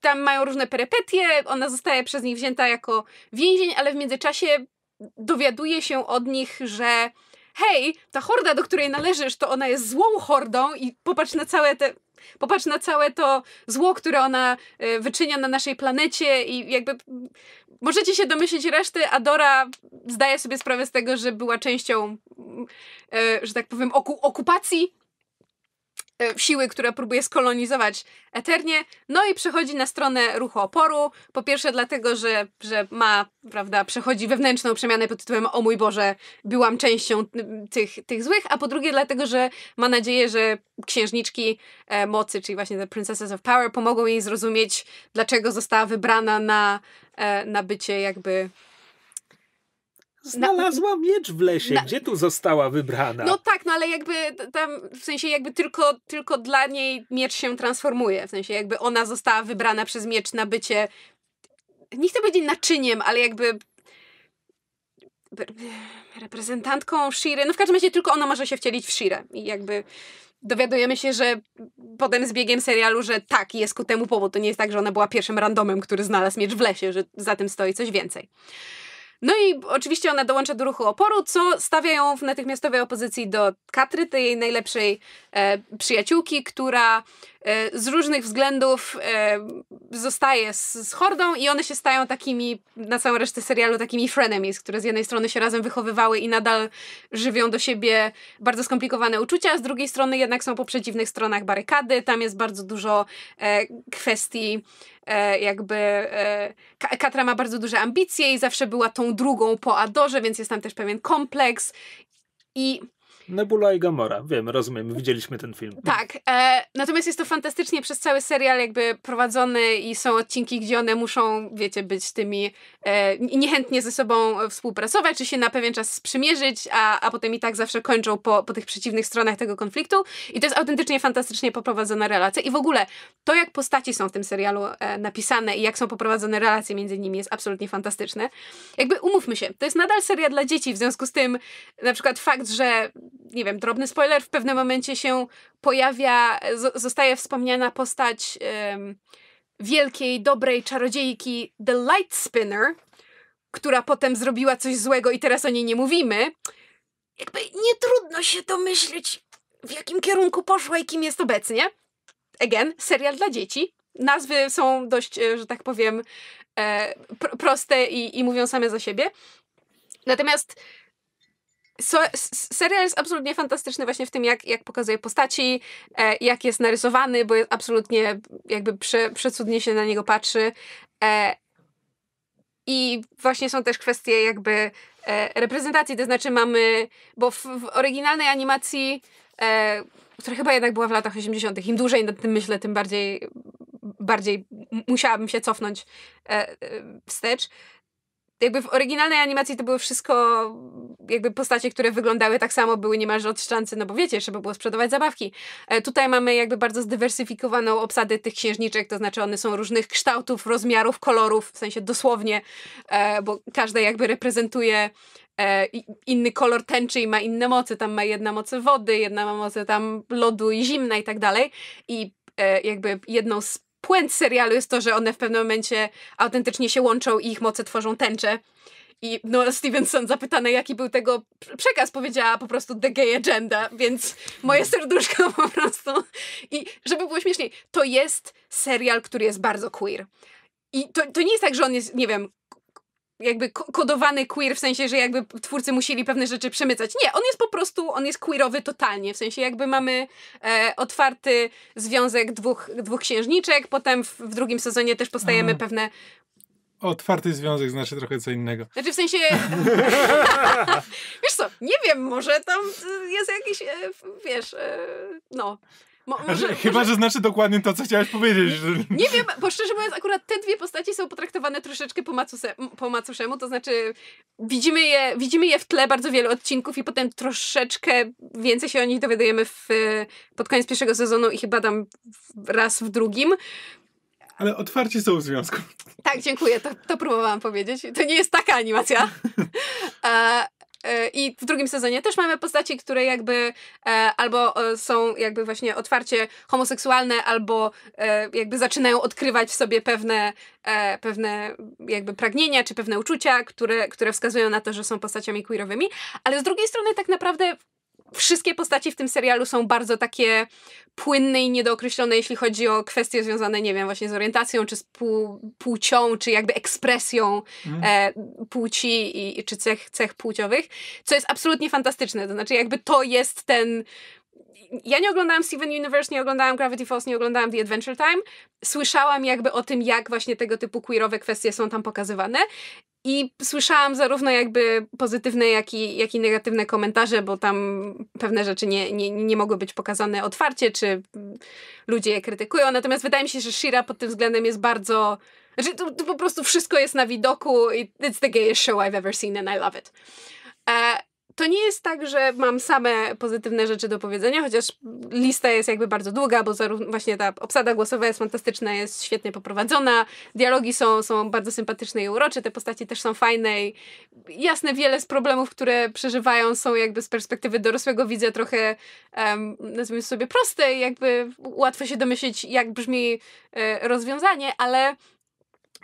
tam mają różne perypetie, ona zostaje przez nich wzięta jako więzień, ale w międzyczasie dowiaduje się od nich, że hej, ta horda, do której należysz, to ona jest złą hordą i popatrz na całe te Popatrz na całe to zło, które ona e, wyczynia na naszej planecie i jakby możecie się domyślić reszty, Adora zdaje sobie sprawę z tego, że była częścią, e, że tak powiem, oku okupacji E, siły, która próbuje skolonizować Eternię. No i przechodzi na stronę ruchu oporu. Po pierwsze dlatego, że, że ma, prawda, przechodzi wewnętrzną przemianę pod tytułem o mój Boże, byłam częścią tych, tych złych, a po drugie dlatego, że ma nadzieję, że księżniczki e, mocy, czyli właśnie The Princesses of Power, pomogą jej zrozumieć, dlaczego została wybrana na, e, na bycie jakby Znalazła miecz w lesie. Na... Gdzie tu została wybrana? No tak, no ale jakby tam, w sensie jakby tylko, tylko dla niej miecz się transformuje. W sensie jakby ona została wybrana przez miecz na bycie, nie chcę powiedzieć naczyniem, ale jakby reprezentantką Shiry. No w każdym razie tylko ona może się wcielić w Shirę. I jakby dowiadujemy się, że potem z biegiem serialu, że tak, jest ku temu powód. To nie jest tak, że ona była pierwszym randomem, który znalazł miecz w lesie, że za tym stoi coś więcej. No i oczywiście ona dołącza do ruchu oporu, co stawia ją w natychmiastowej opozycji do Katry, tej najlepszej e, przyjaciółki, która E, z różnych względów e, zostaje z, z hordą i one się stają takimi, na całą resztę serialu, takimi frenemies, które z jednej strony się razem wychowywały i nadal żywią do siebie bardzo skomplikowane uczucia, z drugiej strony jednak są po przeciwnych stronach barykady, tam jest bardzo dużo e, kwestii jakby Katra ma bardzo duże ambicje i zawsze była tą drugą po Adorze, więc jest tam też pewien kompleks i Nebula i Gamora, wiem, rozumiem, widzieliśmy ten film. Tak, e, natomiast jest to fantastycznie przez cały serial jakby prowadzony i są odcinki, gdzie one muszą, wiecie, być tymi e, niechętnie ze sobą współpracować, czy się na pewien czas sprzymierzyć, a, a potem i tak zawsze kończą po, po tych przeciwnych stronach tego konfliktu i to jest autentycznie fantastycznie poprowadzona relacja i w ogóle to, jak postaci są w tym serialu e, napisane i jak są poprowadzone relacje między nimi jest absolutnie fantastyczne. Jakby umówmy się, to jest nadal seria dla dzieci, w związku z tym na przykład fakt, że nie wiem, drobny spoiler, w pewnym momencie się pojawia, zostaje wspomniana postać um, wielkiej, dobrej czarodziejki The Light Spinner, która potem zrobiła coś złego i teraz o niej nie mówimy. Jakby nie trudno się domyśleć, w jakim kierunku poszła i kim jest obecnie. Again, serial dla dzieci. Nazwy są dość, e, że tak powiem, e, pr proste i, i mówią same za siebie. Natomiast So, serial jest absolutnie fantastyczny właśnie w tym, jak, jak pokazuje postaci, e, jak jest narysowany, bo jest absolutnie jakby prze, przecudnie się na niego patrzy. E, I właśnie są też kwestie jakby e, reprezentacji, to znaczy mamy, bo w, w oryginalnej animacji, e, która chyba jednak była w latach 80., im dłużej nad tym myślę, tym bardziej bardziej musiałabym się cofnąć e, e wstecz jakby w oryginalnej animacji to były wszystko jakby postacie, które wyglądały tak samo, były niemalże odszczance, no bo wiecie, trzeba było sprzedawać zabawki. E, tutaj mamy jakby bardzo zdywersyfikowaną obsadę tych księżniczek, to znaczy one są różnych kształtów, rozmiarów, kolorów, w sensie dosłownie, e, bo każda jakby reprezentuje e, inny kolor tęczy i ma inne moce. Tam ma jedna moce wody, jedna ma moce tam lodu i zimna i tak dalej. I jakby jedną z puent serialu jest to, że one w pewnym momencie autentycznie się łączą i ich moce tworzą tęczę. I Noel Stevenson zapytane, jaki był tego przekaz, powiedziała po prostu the gay agenda, więc moje no. serduszko po prostu. I żeby było śmieszniej, to jest serial, który jest bardzo queer. I to, to nie jest tak, że on jest, nie wiem, jakby kodowany queer, w sensie, że jakby twórcy musieli pewne rzeczy przemycać. Nie, on jest po prostu, on jest queerowy totalnie, w sensie jakby mamy e, otwarty związek dwóch, dwóch księżniczek, potem w, w drugim sezonie też postajemy A. Mm. pewne Otwarty związek znaczy trochę co innego. Znaczy w sensie. wiesz co, nie wiem, może tam e, jest jakiś, e, wiesz, e, no. Mo może, Chyba, może... że znaczy dokładnie to, co chciałeś powiedzieć. Nie wiem, bo szczerze mówiąc, akurat te dwie postaci są potraktowane troszeczkę po, macuse, po macuszemu, to znaczy widzimy je, widzimy je w tle bardzo wielu odcinków i potem troszeczkę więcej się o nich dowiadujemy w, pod koniec pierwszego sezonu i chyba tam raz w drugim. Ale otwarci są w związku. Tak, dziękuję, to, to próbowałam powiedzieć. To nie jest taka animacja. E, E, I w drugim sezonie też mamy postaci, które jakby e, albo e, są jakby właśnie otwarcie homoseksualne, albo jakby zaczynają odkrywać w sobie pewne, pewne jakby pragnienia czy pewne uczucia, które, które wskazują na to, że są postaciami queerowymi. Ale z drugiej strony tak naprawdę Wszystkie postaci w tym serialu są bardzo takie płynne i niedookreślone, jeśli chodzi o kwestie związane, nie wiem, właśnie z orientacją, czy z płcią, czy jakby ekspresją mm. e, płci i, czy cech, cech płciowych, co jest absolutnie fantastyczne. To znaczy, jakby to jest ten ja nie oglądałam Steven Universe, nie oglądałam Gravity Falls, nie oglądałam The Adventure Time. Słyszałam jakby o tym, jak właśnie tego typu queerowe kwestie są tam pokazywane i słyszałam zarówno jakby pozytywne, jak i, jak i negatywne komentarze, bo tam pewne rzeczy nie, nie, nie mogły być pokazane otwarcie, czy ludzie je krytykują. Natomiast wydaje mi się, że Shira pod tym względem jest bardzo. Znaczy, po prostu wszystko jest na widoku. It's the gayest show I've ever seen and I love it. E, to nie jest tak, że mam same pozytywne rzeczy do powiedzenia, chociaż lista jest jakby bardzo długa, bo zarówno właśnie ta obsada głosowa jest fantastyczna, jest świetnie poprowadzona, dialogi są, są bardzo sympatyczne i urocze, te postaci też są fajne i jasne, wiele z problemów, które przeżywają są jakby z perspektywy dorosłego widza trochę, um, nazwijmy sobie proste i jakby łatwo się domyślić, jak brzmi e, rozwiązanie, ale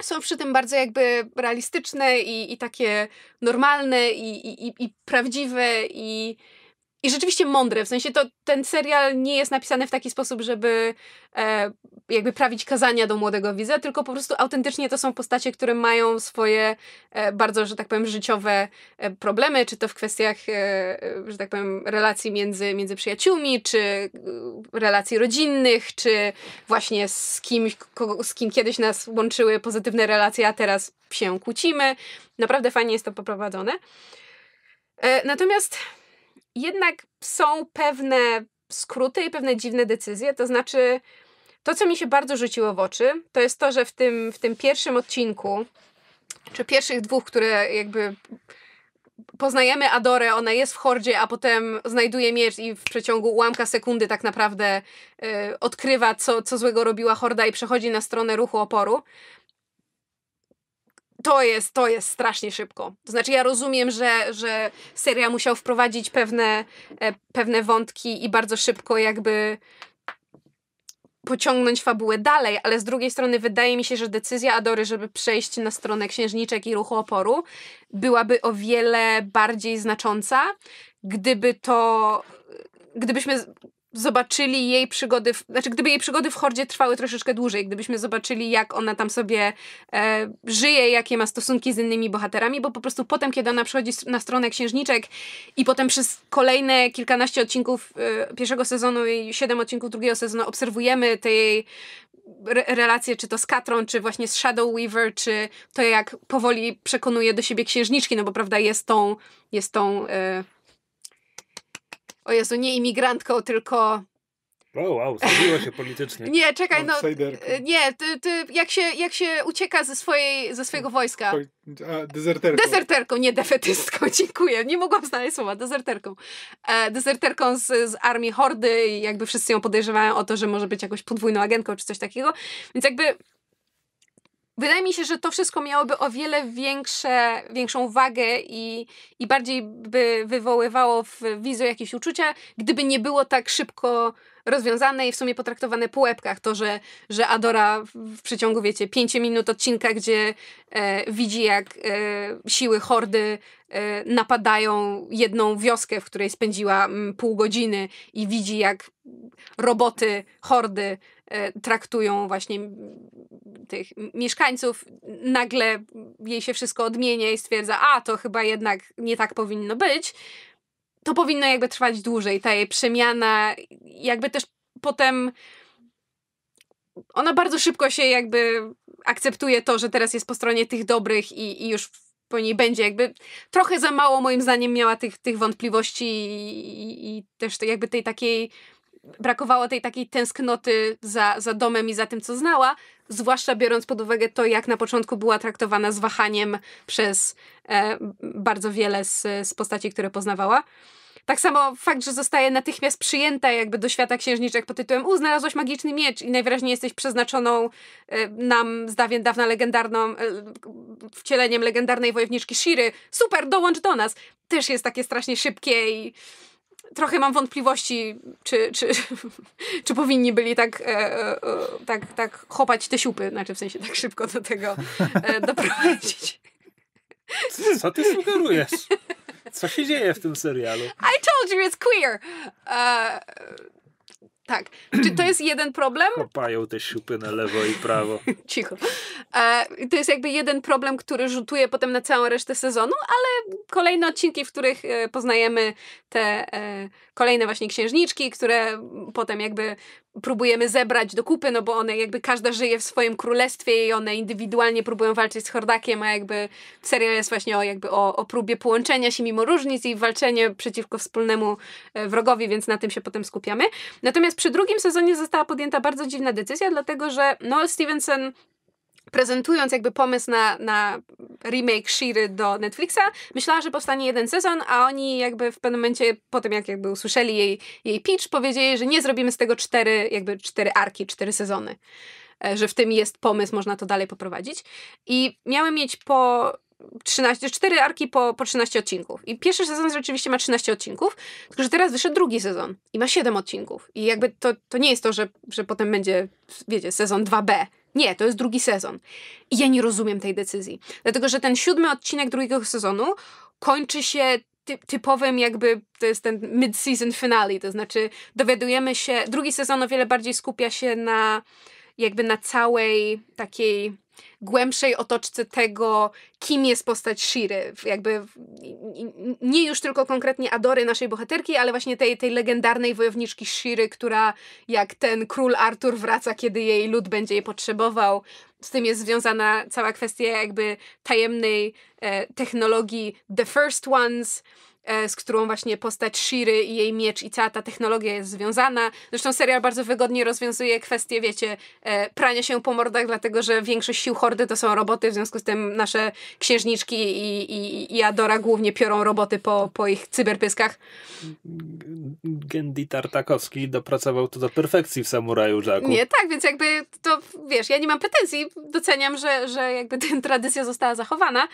są przy tym bardzo jakby realistyczne i, i takie normalne i, i, i prawdziwe i i rzeczywiście mądre, w sensie to ten serial nie jest napisany w taki sposób, żeby e, jakby prawić kazania do młodego widza, tylko po prostu autentycznie to są postacie, które mają swoje e, bardzo, że tak powiem, życiowe e, problemy, czy to w kwestiach, e, że tak powiem, relacji między, między przyjaciółmi, czy e, relacji rodzinnych, czy właśnie z kimś, kogo, z kim kiedyś nas łączyły pozytywne relacje, a teraz się kłócimy. Naprawdę fajnie jest to poprowadzone. E, natomiast jednak są pewne skróty i pewne dziwne decyzje. To znaczy, to co mi się bardzo rzuciło w oczy, to jest to, że w tym, w tym pierwszym odcinku, czy pierwszych dwóch, które jakby poznajemy Adorę, ona jest w hordzie, a potem znajduje miecz i w przeciągu ułamka sekundy tak naprawdę y, odkrywa, co, co złego robiła horda i przechodzi na stronę ruchu oporu to jest, to jest strasznie szybko. To znaczy, ja rozumiem, że, że seria musiał wprowadzić pewne, e, pewne wątki i bardzo szybko jakby pociągnąć fabułę dalej, ale z drugiej strony wydaje mi się, że decyzja Adory, żeby przejść na stronę księżniczek i ruchu oporu, byłaby o wiele bardziej znacząca, gdyby to, gdybyśmy zobaczyli jej przygody, znaczy gdyby jej przygody w Hordzie trwały troszeczkę dłużej, gdybyśmy zobaczyli jak ona tam sobie e, żyje, jakie ma stosunki z innymi bohaterami, bo po prostu potem, kiedy ona przychodzi na stronę Księżniczek i potem przez kolejne kilkanaście odcinków e, pierwszego sezonu i siedem odcinków drugiego sezonu obserwujemy te jej re relacje, czy to z Katron, czy właśnie z Shadow Weaver, czy to jak powoli przekonuje do siebie księżniczki, no bo prawda jest tą, jest tą e, o Jezu, nie imigrantką, tylko o, wow, wow, zrobiło się politycznie. nie, czekaj, no. E, nie, ty, ty, jak, się, jak się ucieka ze, swojej, ze swojego wojska. A, dezerterką. Dezerterką, nie defetystką, dziękuję. Nie mogłam znaleźć słowa, dezerterką. E, dezerterką z, z armii Hordy i jakby wszyscy ją podejrzewają o to, że może być jakąś podwójną agentką czy coś takiego. Więc jakby Wydaje mi się, że to wszystko miałoby o wiele większe, większą wagę i, i bardziej by wywoływało w widzu jakieś uczucia, gdyby nie było tak szybko rozwiązane i w sumie potraktowane po łebkach. To, że, że Adora w przeciągu, wiecie, 5 minut odcinka, gdzie e, widzi, jak e, siły hordy e, napadają jedną wioskę, w której spędziła m, pół godziny i widzi, jak roboty hordy e, traktują właśnie tych mieszkańców, nagle jej się wszystko odmienia i stwierdza, a to chyba jednak nie tak powinno być to powinno jakby trwać dłużej, ta jej przemiana, jakby też potem ona bardzo szybko się jakby akceptuje to, że teraz jest po stronie tych dobrych i, i już po niej będzie jakby trochę za mało moim zdaniem miała tych, tych wątpliwości i, i też jakby tej takiej brakowało tej takiej tęsknoty za, za domem i za tym, co znała, zwłaszcza biorąc pod uwagę to, jak na początku była traktowana z wahaniem przez e, bardzo wiele z, z postaci, które poznawała. Tak samo fakt, że zostaje natychmiast przyjęta jakby do świata księżniczek pod tytułem U, znalazłaś magiczny miecz i najwyraźniej jesteś przeznaczoną e, nam z dawien dawna legendarną e, wcieleniem legendarnej wojowniczki Shiry. Super, dołącz do nas! Też jest takie strasznie szybkie i trochę mam wątpliwości, czy, czy, czy powinni byli tak, e, e, tak, tak chopać te siupy, znaczy w sensie tak szybko do tego e, doprowadzić. Co ty sugerujesz? Co się dzieje w tym serialu? I told you it's queer! Uh, tak. Czy to jest jeden problem? Kopają te siupy na lewo i prawo. Cicho. E, to jest jakby jeden problem, który rzutuje potem na całą resztę sezonu, ale kolejne odcinki, w których e, poznajemy te e, kolejne właśnie księżniczki, które potem jakby próbujemy zebrać do kupy, no bo one jakby każda żyje w swoim królestwie i one indywidualnie próbują walczyć z Hordakiem, a jakby serial jest właśnie o, jakby o, o próbie połączenia się mimo różnic i walczenie przeciwko wspólnemu e, wrogowi, więc na tym się potem skupiamy. Natomiast przy drugim sezonie została podjęta bardzo dziwna decyzja, dlatego że Noel Stevenson prezentując jakby pomysł na, na remake Shiry do Netflixa, myślała, że powstanie jeden sezon, a oni jakby w pewnym momencie, po tym jak jakby usłyszeli jej, jej pitch, powiedzieli, że nie zrobimy z tego cztery, jakby cztery arki, cztery sezony. E, że w tym jest pomysł, można to dalej poprowadzić. I miały mieć po 13, 4 arki po, po 13 odcinków. I pierwszy sezon rzeczywiście ma 13 odcinków, tylko że teraz wyszedł drugi sezon i ma 7 odcinków. I jakby to, to nie jest to, że, że potem będzie, wiecie, sezon 2B, nie, to jest drugi sezon. I ja nie rozumiem tej decyzji. Dlatego, że ten siódmy odcinek drugiego sezonu kończy się ty typowym jakby, to jest ten mid-season finale, to znaczy dowiadujemy się, drugi sezon o wiele bardziej skupia się na jakby na całej takiej głębszej otoczce tego, kim jest postać Shiry. Jakby nie już tylko konkretnie Adory, naszej bohaterki, ale właśnie tej, tej legendarnej wojowniczki Shiry, która jak ten król Artur wraca, kiedy jej lud będzie jej potrzebował. Z tym jest związana cała kwestia jakby tajemnej e, technologii The First Ones, E, z którą właśnie postać Shiry i jej miecz i cała ta technologia jest związana. Zresztą serial bardzo wygodnie rozwiązuje kwestię, wiecie, e, prania się po mordach, dlatego że większość sił hordy to są roboty, w związku z tym nasze księżniczki i, i, i Adora głównie piorą roboty po, po ich cyberpyskach. Gendy Tartakowski dopracował to do perfekcji w Samuraju Jacku. Nie, tak, więc jakby to, wiesz, ja nie mam pretensji, doceniam, że, że jakby ten tradycja została zachowana,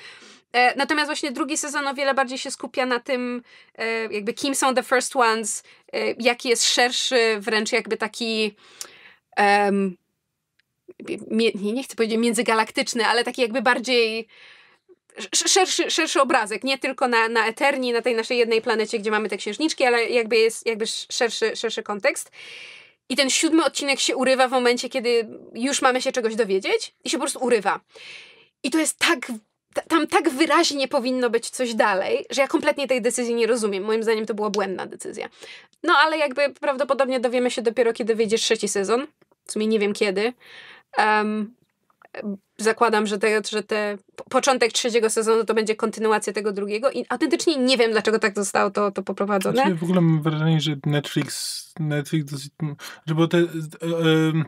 E, natomiast właśnie drugi sezon o wiele bardziej się skupia na tym, e, jakby kim są The First Ones, e, jaki jest szerszy, wręcz jakby taki. Um, nie, chcę powiedzieć międzygalaktyczny, ale taki jakby bardziej szerszy, szerszy obrazek, nie tylko na, na Eterni, na tej naszej jednej planecie, gdzie mamy te księżniczki, ale jakby jest jakby szerszy, szerszy kontekst. I ten siódmy odcinek się urywa w momencie, kiedy już mamy się czegoś dowiedzieć i się po prostu urywa. I to jest tak tam tak wyraźnie powinno być coś dalej, że ja kompletnie tej decyzji nie rozumiem. Moim zdaniem to była błędna decyzja. No ale jakby prawdopodobnie dowiemy się dopiero, kiedy wyjdzie trzeci sezon. W sumie nie wiem kiedy. Um, zakładam, że te, że te początek trzeciego sezonu to będzie kontynuacja tego drugiego i autentycznie nie wiem, dlaczego tak zostało to, to poprowadzone. Znaczy, w ogóle mam wrażenie, że Netflix, Netflix dosyć, bo te e, e,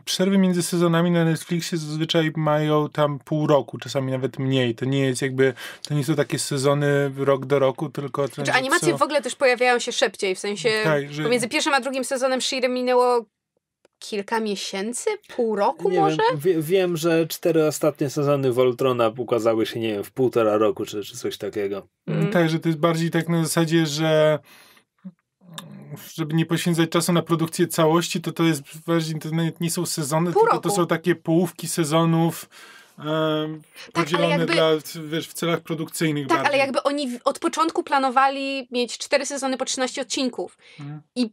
przerwy między sezonami na Netflixie zazwyczaj mają tam pół roku, czasami nawet mniej. To nie jest jakby, to nie są takie sezony rok do roku, tylko... Znaczy, animacje co... w ogóle też pojawiają się szybciej, w sensie tak, że... pomiędzy pierwszym a drugim sezonem Shire minęło kilka miesięcy, pół roku nie może? Wiem, wiem, że cztery ostatnie sezony Voltrona ukazały się, nie wiem, w półtora roku czy, czy coś takiego. Mm. Tak, że to jest bardziej tak na zasadzie, że żeby nie poświęcać czasu na produkcję całości, to to jest bardziej, to nie są sezony, pół tylko roku. to są takie połówki sezonów tak, podzielone tak, jakby, dla, wiesz, w celach produkcyjnych. Tak, bardziej. ale jakby oni od początku planowali mieć cztery sezony po 13 odcinków. Hmm. I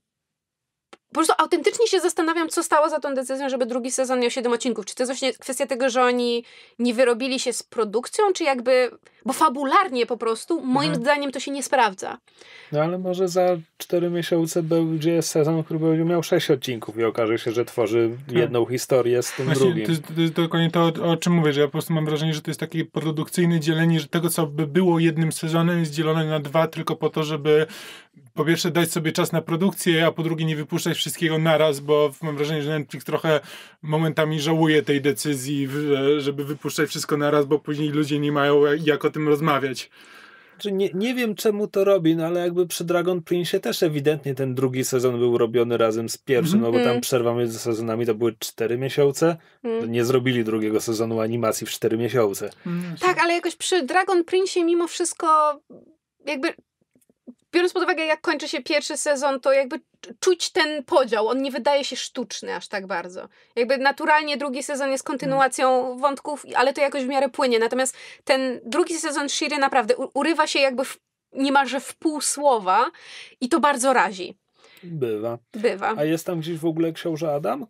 po prostu autentycznie się zastanawiam, co stało za tą decyzją, żeby drugi sezon miał 7 odcinków. Czy to jest właśnie kwestia tego, że oni nie wyrobili się z produkcją, czy jakby bo fabularnie po prostu, moim mhm. zdaniem, to się nie sprawdza. No ale może za cztery miesiące będzie sezon, który będzie miał sześć odcinków i okaże się, że tworzy tak. jedną historię z tym Właśnie drugim. To jest, dokładnie to, o, czym mówię, że ja po prostu mam wrażenie, że to jest takie produkcyjne dzielenie, że tego, co by było jednym sezonem, jest dzielone na dwa tylko po to, żeby po pierwsze dać sobie czas na produkcję, a po drugie nie wypuszczać wszystkiego naraz, bo mam wrażenie, że Netflix trochę momentami żałuje tej decyzji, żeby wypuszczać wszystko naraz, bo później ludzie nie mają jak o tym rozmawiać. Znaczy nie, nie wiem czemu to robi, no ale jakby przy Dragon Prince też ewidentnie ten drugi sezon był robiony razem z pierwszym, mm -hmm. no bo tam mhm. przerwa między sezonami to były cztery miesiące. Mm. Nie zrobili drugiego sezonu animacji w cztery miesiące. Mm. Tak, ale jakoś przy Dragon Prince mimo wszystko jakby biorąc pod uwagę, jak kończy się pierwszy sezon, to jakby czuć ten podział. On nie wydaje się sztuczny aż tak bardzo. Jakby naturalnie drugi sezon jest kontynuacją wątków, ale to jakoś w miarę płynie. Natomiast ten drugi sezon Shiry naprawdę urywa się jakby w, niemalże w pół słowa i to bardzo razi. Bywa. Bywa. A jest tam gdzieś w ogóle książę Adam?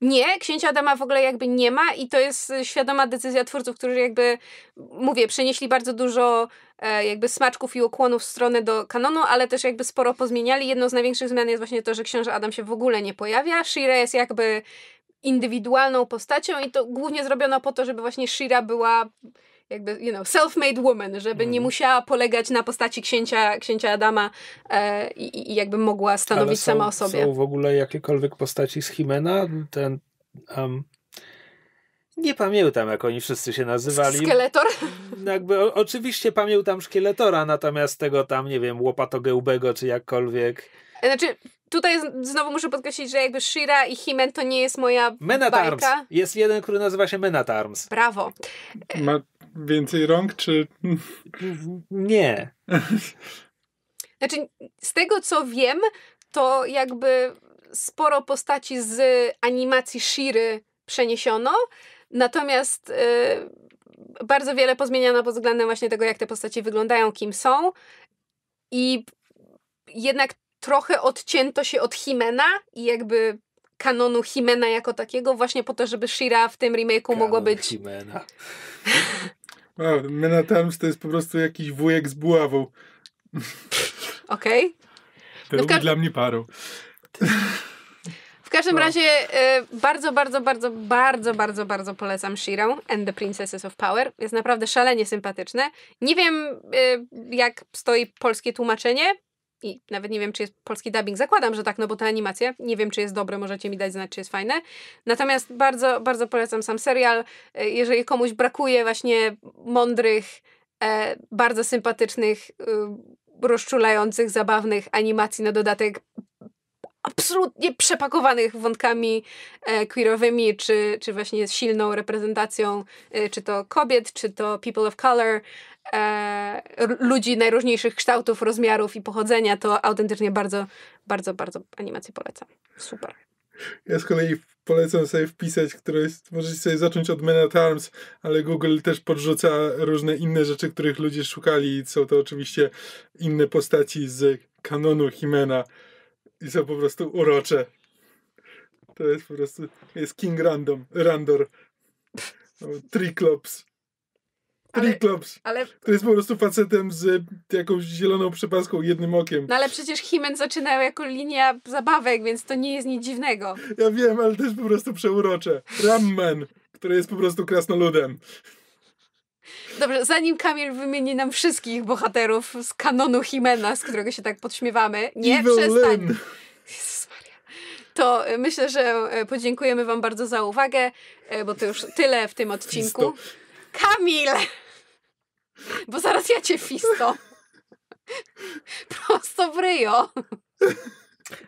Nie, księcia Adama w ogóle jakby nie ma i to jest y, świadoma decyzja twórców, którzy jakby, mówię, przenieśli bardzo dużo e, jakby smaczków i ukłonów w stronę do kanonu, ale też jakby sporo pozmieniali. Jedną z największych zmian jest właśnie to, że książę Adam się w ogóle nie pojawia. Shira jest jakby indywidualną postacią i to głównie zrobiono po to, żeby właśnie Shira była jakby, you know, self-made woman, żeby mm. nie mhm. musiała polegać na postaci księcia, księcia Adama e, i, i, jakby mogła stanowić są, sama o sobie. Są w ogóle jakiekolwiek postaci z Himena? Ten, um, nie pamiętam, jak oni wszyscy się nazywali. Skeletor? Jakby, o, oczywiście pamiętam szkieletora, natomiast tego tam, nie wiem, łopatogełbego czy jakkolwiek. Znaczy, tutaj znowu muszę podkreślić, że jakby Shira i Himen to nie jest moja Menat Arms Jest jeden, który nazywa się Menat Arms. Brawo. Ma Więcej rąk, czy. Nie. Znaczy, z tego co wiem, to jakby sporo postaci z animacji Shiry przeniesiono, natomiast y, bardzo wiele pozmieniano pod względem właśnie tego, jak te postacie wyglądają, kim są. I jednak trochę odcięto się od Himena i jakby kanonu Himena jako takiego, właśnie po to, żeby Shira w tym remake'u mogło być. Himena. Mena Menatams to jest po prostu jakiś wujek z buławą. Okej. Okay. To no był dla mnie paru. W każdym no. razie y, bardzo, bardzo, bardzo, bardzo, bardzo, bardzo polecam Shirę and the Princesses of Power. Jest naprawdę szalenie sympatyczne. Nie wiem, y, jak stoi polskie tłumaczenie, i nawet nie wiem, czy jest polski dubbing. Zakładam, że tak, no bo ta animacja, nie wiem, czy jest dobre, możecie mi dać znać, czy jest fajne. Natomiast bardzo, bardzo polecam sam serial. E, jeżeli komuś brakuje właśnie mądrych, e, bardzo sympatycznych, y, rozczulających, zabawnych animacji na dodatek absolutnie przepakowanych wątkami e, queerowymi, czy, czy właśnie z silną reprezentacją, e, czy to kobiet, czy to people of color, e, ludzi najróżniejszych kształtów, rozmiarów i pochodzenia, to autentycznie bardzo, bardzo, bardzo animację polecam. Super. Ja z kolei polecam sobie wpisać, które możecie sobie zacząć od Men at Arms, ale Google też podrzuca różne inne rzeczy, których ludzie szukali. Są to oczywiście inne postaci z kanonu Himena i są po prostu urocze. To jest po prostu, jest King Random, Randor, Triklops. No, Triklops, ale, ale... który jest po prostu facetem z jakąś zieloną przepaską, jednym okiem. No ale przecież Himen zaczynał jako linia zabawek, więc to nie jest nic dziwnego. Ja wiem, ale też po prostu przeurocze. Ramman, który jest po prostu krasnoludem. Dobrze, zanim Kamil wymieni nam wszystkich bohaterów z kanonu Himena, z którego się tak podśmiewamy, nie Evil przestań. to e, myślę, że e, podziękujemy Wam bardzo za uwagę, e, bo to już tyle w tym odcinku. Fisto. Kamil! Bo zaraz ja cię fisto. Prosto w ryjo.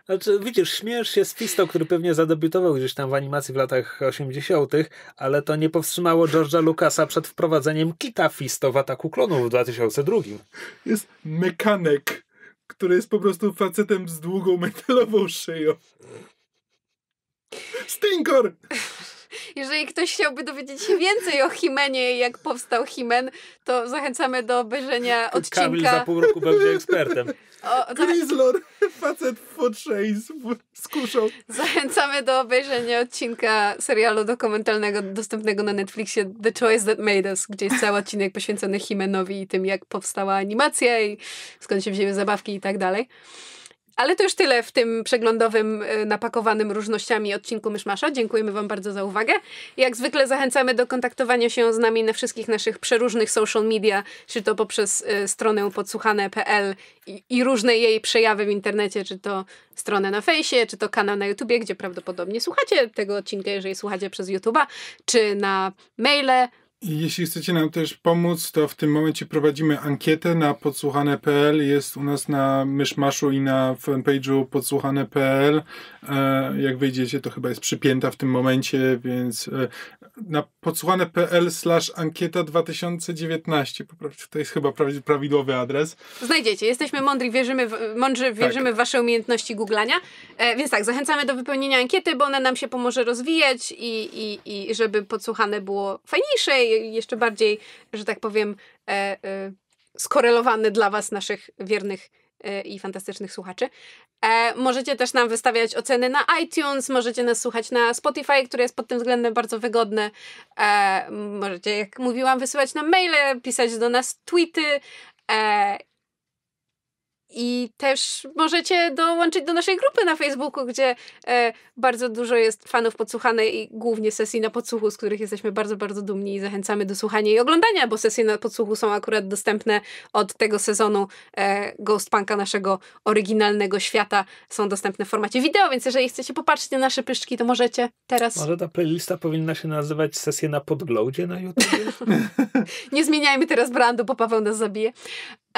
Znaczy, widzisz, śmiesz się z Fisto, który pewnie zadebiutował gdzieś tam w animacji w latach 80., ale to nie powstrzymało George'a Lucasa przed wprowadzeniem Kita Fisto w Ataku Klonów w 2002. Jest mekanek, który jest po prostu facetem z długą metalową szyją. Stinkor! Jeżeli ktoś chciałby dowiedzieć się więcej o Himenie i jak powstał Himen, to zachęcamy do obejrzenia odcinka. Kamil za pół roku będzie ekspertem. O, tak. Grizzlor, facet w futrze z kuszą. Zachęcamy do obejrzenia odcinka serialu dokumentalnego dostępnego na Netflixie The Choice That Made Us, gdzie jest cały odcinek poświęcony Himenowi i tym, jak powstała animacja i skąd się wzięły zabawki i tak dalej. Ale to już tyle w tym przeglądowym, y, napakowanym różnościami odcinku Myszmasza. Dziękujemy Wam bardzo za uwagę. Jak zwykle zachęcamy do kontaktowania się z nami na wszystkich naszych przeróżnych social media, czy to poprzez y, stronę podsłuchane.pl i, i różne jej przejawy w internecie, czy to stronę na fejsie, czy to kanał na YouTubie, gdzie prawdopodobnie słuchacie tego odcinka, jeżeli słuchacie przez YouTube'a, czy na maile jeśli chcecie nam też pomóc, to w tym momencie prowadzimy ankietę na podsłuchane.pl. Jest u nas na Myszmaszu i na fanpage'u podsłuchane.pl. E, jak wyjdziecie, to chyba jest przypięta w tym momencie, więc e, na podsłuchane.pl slash ankieta 2019. To jest chyba prawidłowy adres. Znajdziecie. Jesteśmy mądri, wierzymy w, mądrzy, tak. wierzymy tak. w wasze umiejętności googlania. E, więc tak, zachęcamy do wypełnienia ankiety, bo ona nam się pomoże rozwijać i, i, i żeby podsłuchane było fajniejsze jeszcze bardziej, że tak powiem, e, e, skorelowany dla Was, naszych wiernych e, i fantastycznych słuchaczy. Możecie też nam wystawiać oceny na iTunes, możecie nas słuchać na Spotify, które jest pod tym względem bardzo wygodne. Możecie, jak mówiłam, wysyłać nam maile, pisać do nas tweety i też możecie dołączyć do naszej grupy na Facebooku, gdzie e, bardzo dużo jest fanów podsłuchanej i głównie sesji na podsłuchu, z których jesteśmy bardzo, bardzo dumni i zachęcamy do słuchania i oglądania, bo sesje na podsłuchu są akurat dostępne od tego sezonu e, Ghostpunka naszego oryginalnego świata. Są dostępne w formacie wideo, więc jeżeli chcecie popatrzeć na nasze pyszczki, to możecie teraz. Może ta playlista powinna się nazywać sesje na podglądzie na YouTube? Nie zmieniajmy teraz brandu, bo Paweł nas zabije.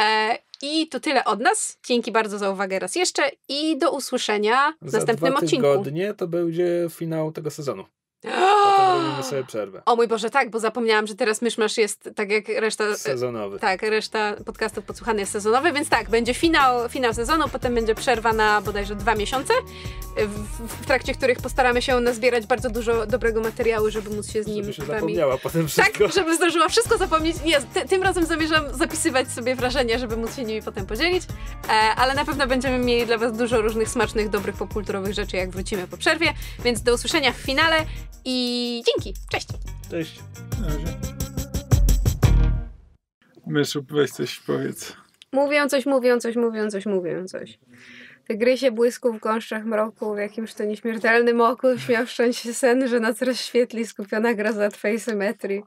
E, i to tyle od nas. Dzięki bardzo za uwagę raz jeszcze i do usłyszenia w za następnym dwa tygodnie odcinku. Tygodnie to będzie finał tego sezonu. Potem sobie przerwę. O mój Boże, tak, bo zapomniałam, że teraz Myszmasz jest tak jak reszta... E, sezonowy. Tak, reszta podcastów podsłuchanych jest sezonowy, więc tak, będzie finał, finał sezonu, potem będzie przerwa na bodajże dwa miesiące, w, w trakcie których postaramy się nazbierać bardzo dużo dobrego materiału, żeby móc się z nim... Żeby się wami... zapomniała potem tak, wszystko. Tak, żeby zdążyła wszystko zapomnieć. Nie, ty, tym razem zamierzam zapisywać sobie wrażenia, żeby móc się nimi potem podzielić, e, ale na pewno będziemy mieli dla was dużo różnych smacznych, dobrych, popkulturowych rzeczy, jak wrócimy po przerwie, więc do usłyszenia w finale. I dzięki. Cześć. Cześć. Na razie. Myszu, weź coś powiedz. Mówią coś, mówią coś, mówią coś, mówią coś. się błysku w gąszczach mroku, w jakimś to nieśmiertelnym oku, śmiał się sen, że na coraz świetli skupiona groza twojej symetrii.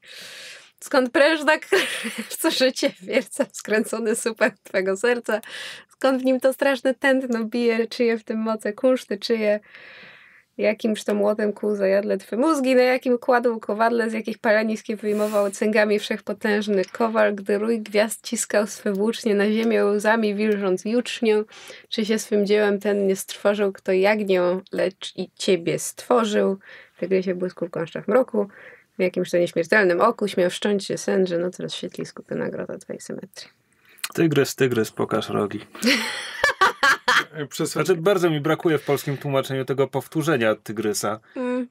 Skąd prężna tak krew, co życie wierca, skręcony super twego serca. Skąd w nim to straszne tętno bije, czyje w tym moce kunszty, czyje... Jakimż to młotem kół zajadle twe mózgi, na jakim kładł kowadle, z jakich paraniski wyjmował cęgami wszechpotężny kowal, gdy rój gwiazd ciskał swe włócznie na ziemię łzami wilżąc jucznią, czy się swym dziełem ten nie stworzył kto jagnią, lecz i ciebie stworzył, się błysku w kąszczach mroku, w jakimś to nieśmiertelnym oku śmiał wszcząć się sen, że noc rozświetli skupiona nagroda twojej symetrii. Tygrys, tygrys, pokaż rogi. E, przesłać... Znaczy, bardzo mi brakuje w polskim tłumaczeniu tego powtórzenia tygrysa. Mm.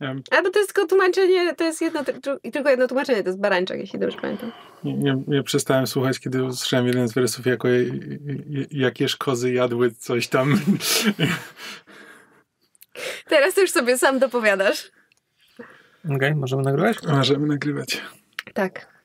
Um. Albo to jest tylko tłumaczenie, to jest jedno, tylko jedno tłumaczenie, to jest barańczak, jeśli dobrze pamiętam. Nie, nie, nie przestałem słuchać, kiedy usłyszałem jeden z wersów, jako, jakież kozy jadły coś tam. Teraz już sobie sam dopowiadasz. Okej, okay, możemy nagrywać? Możemy nagrywać. Tak.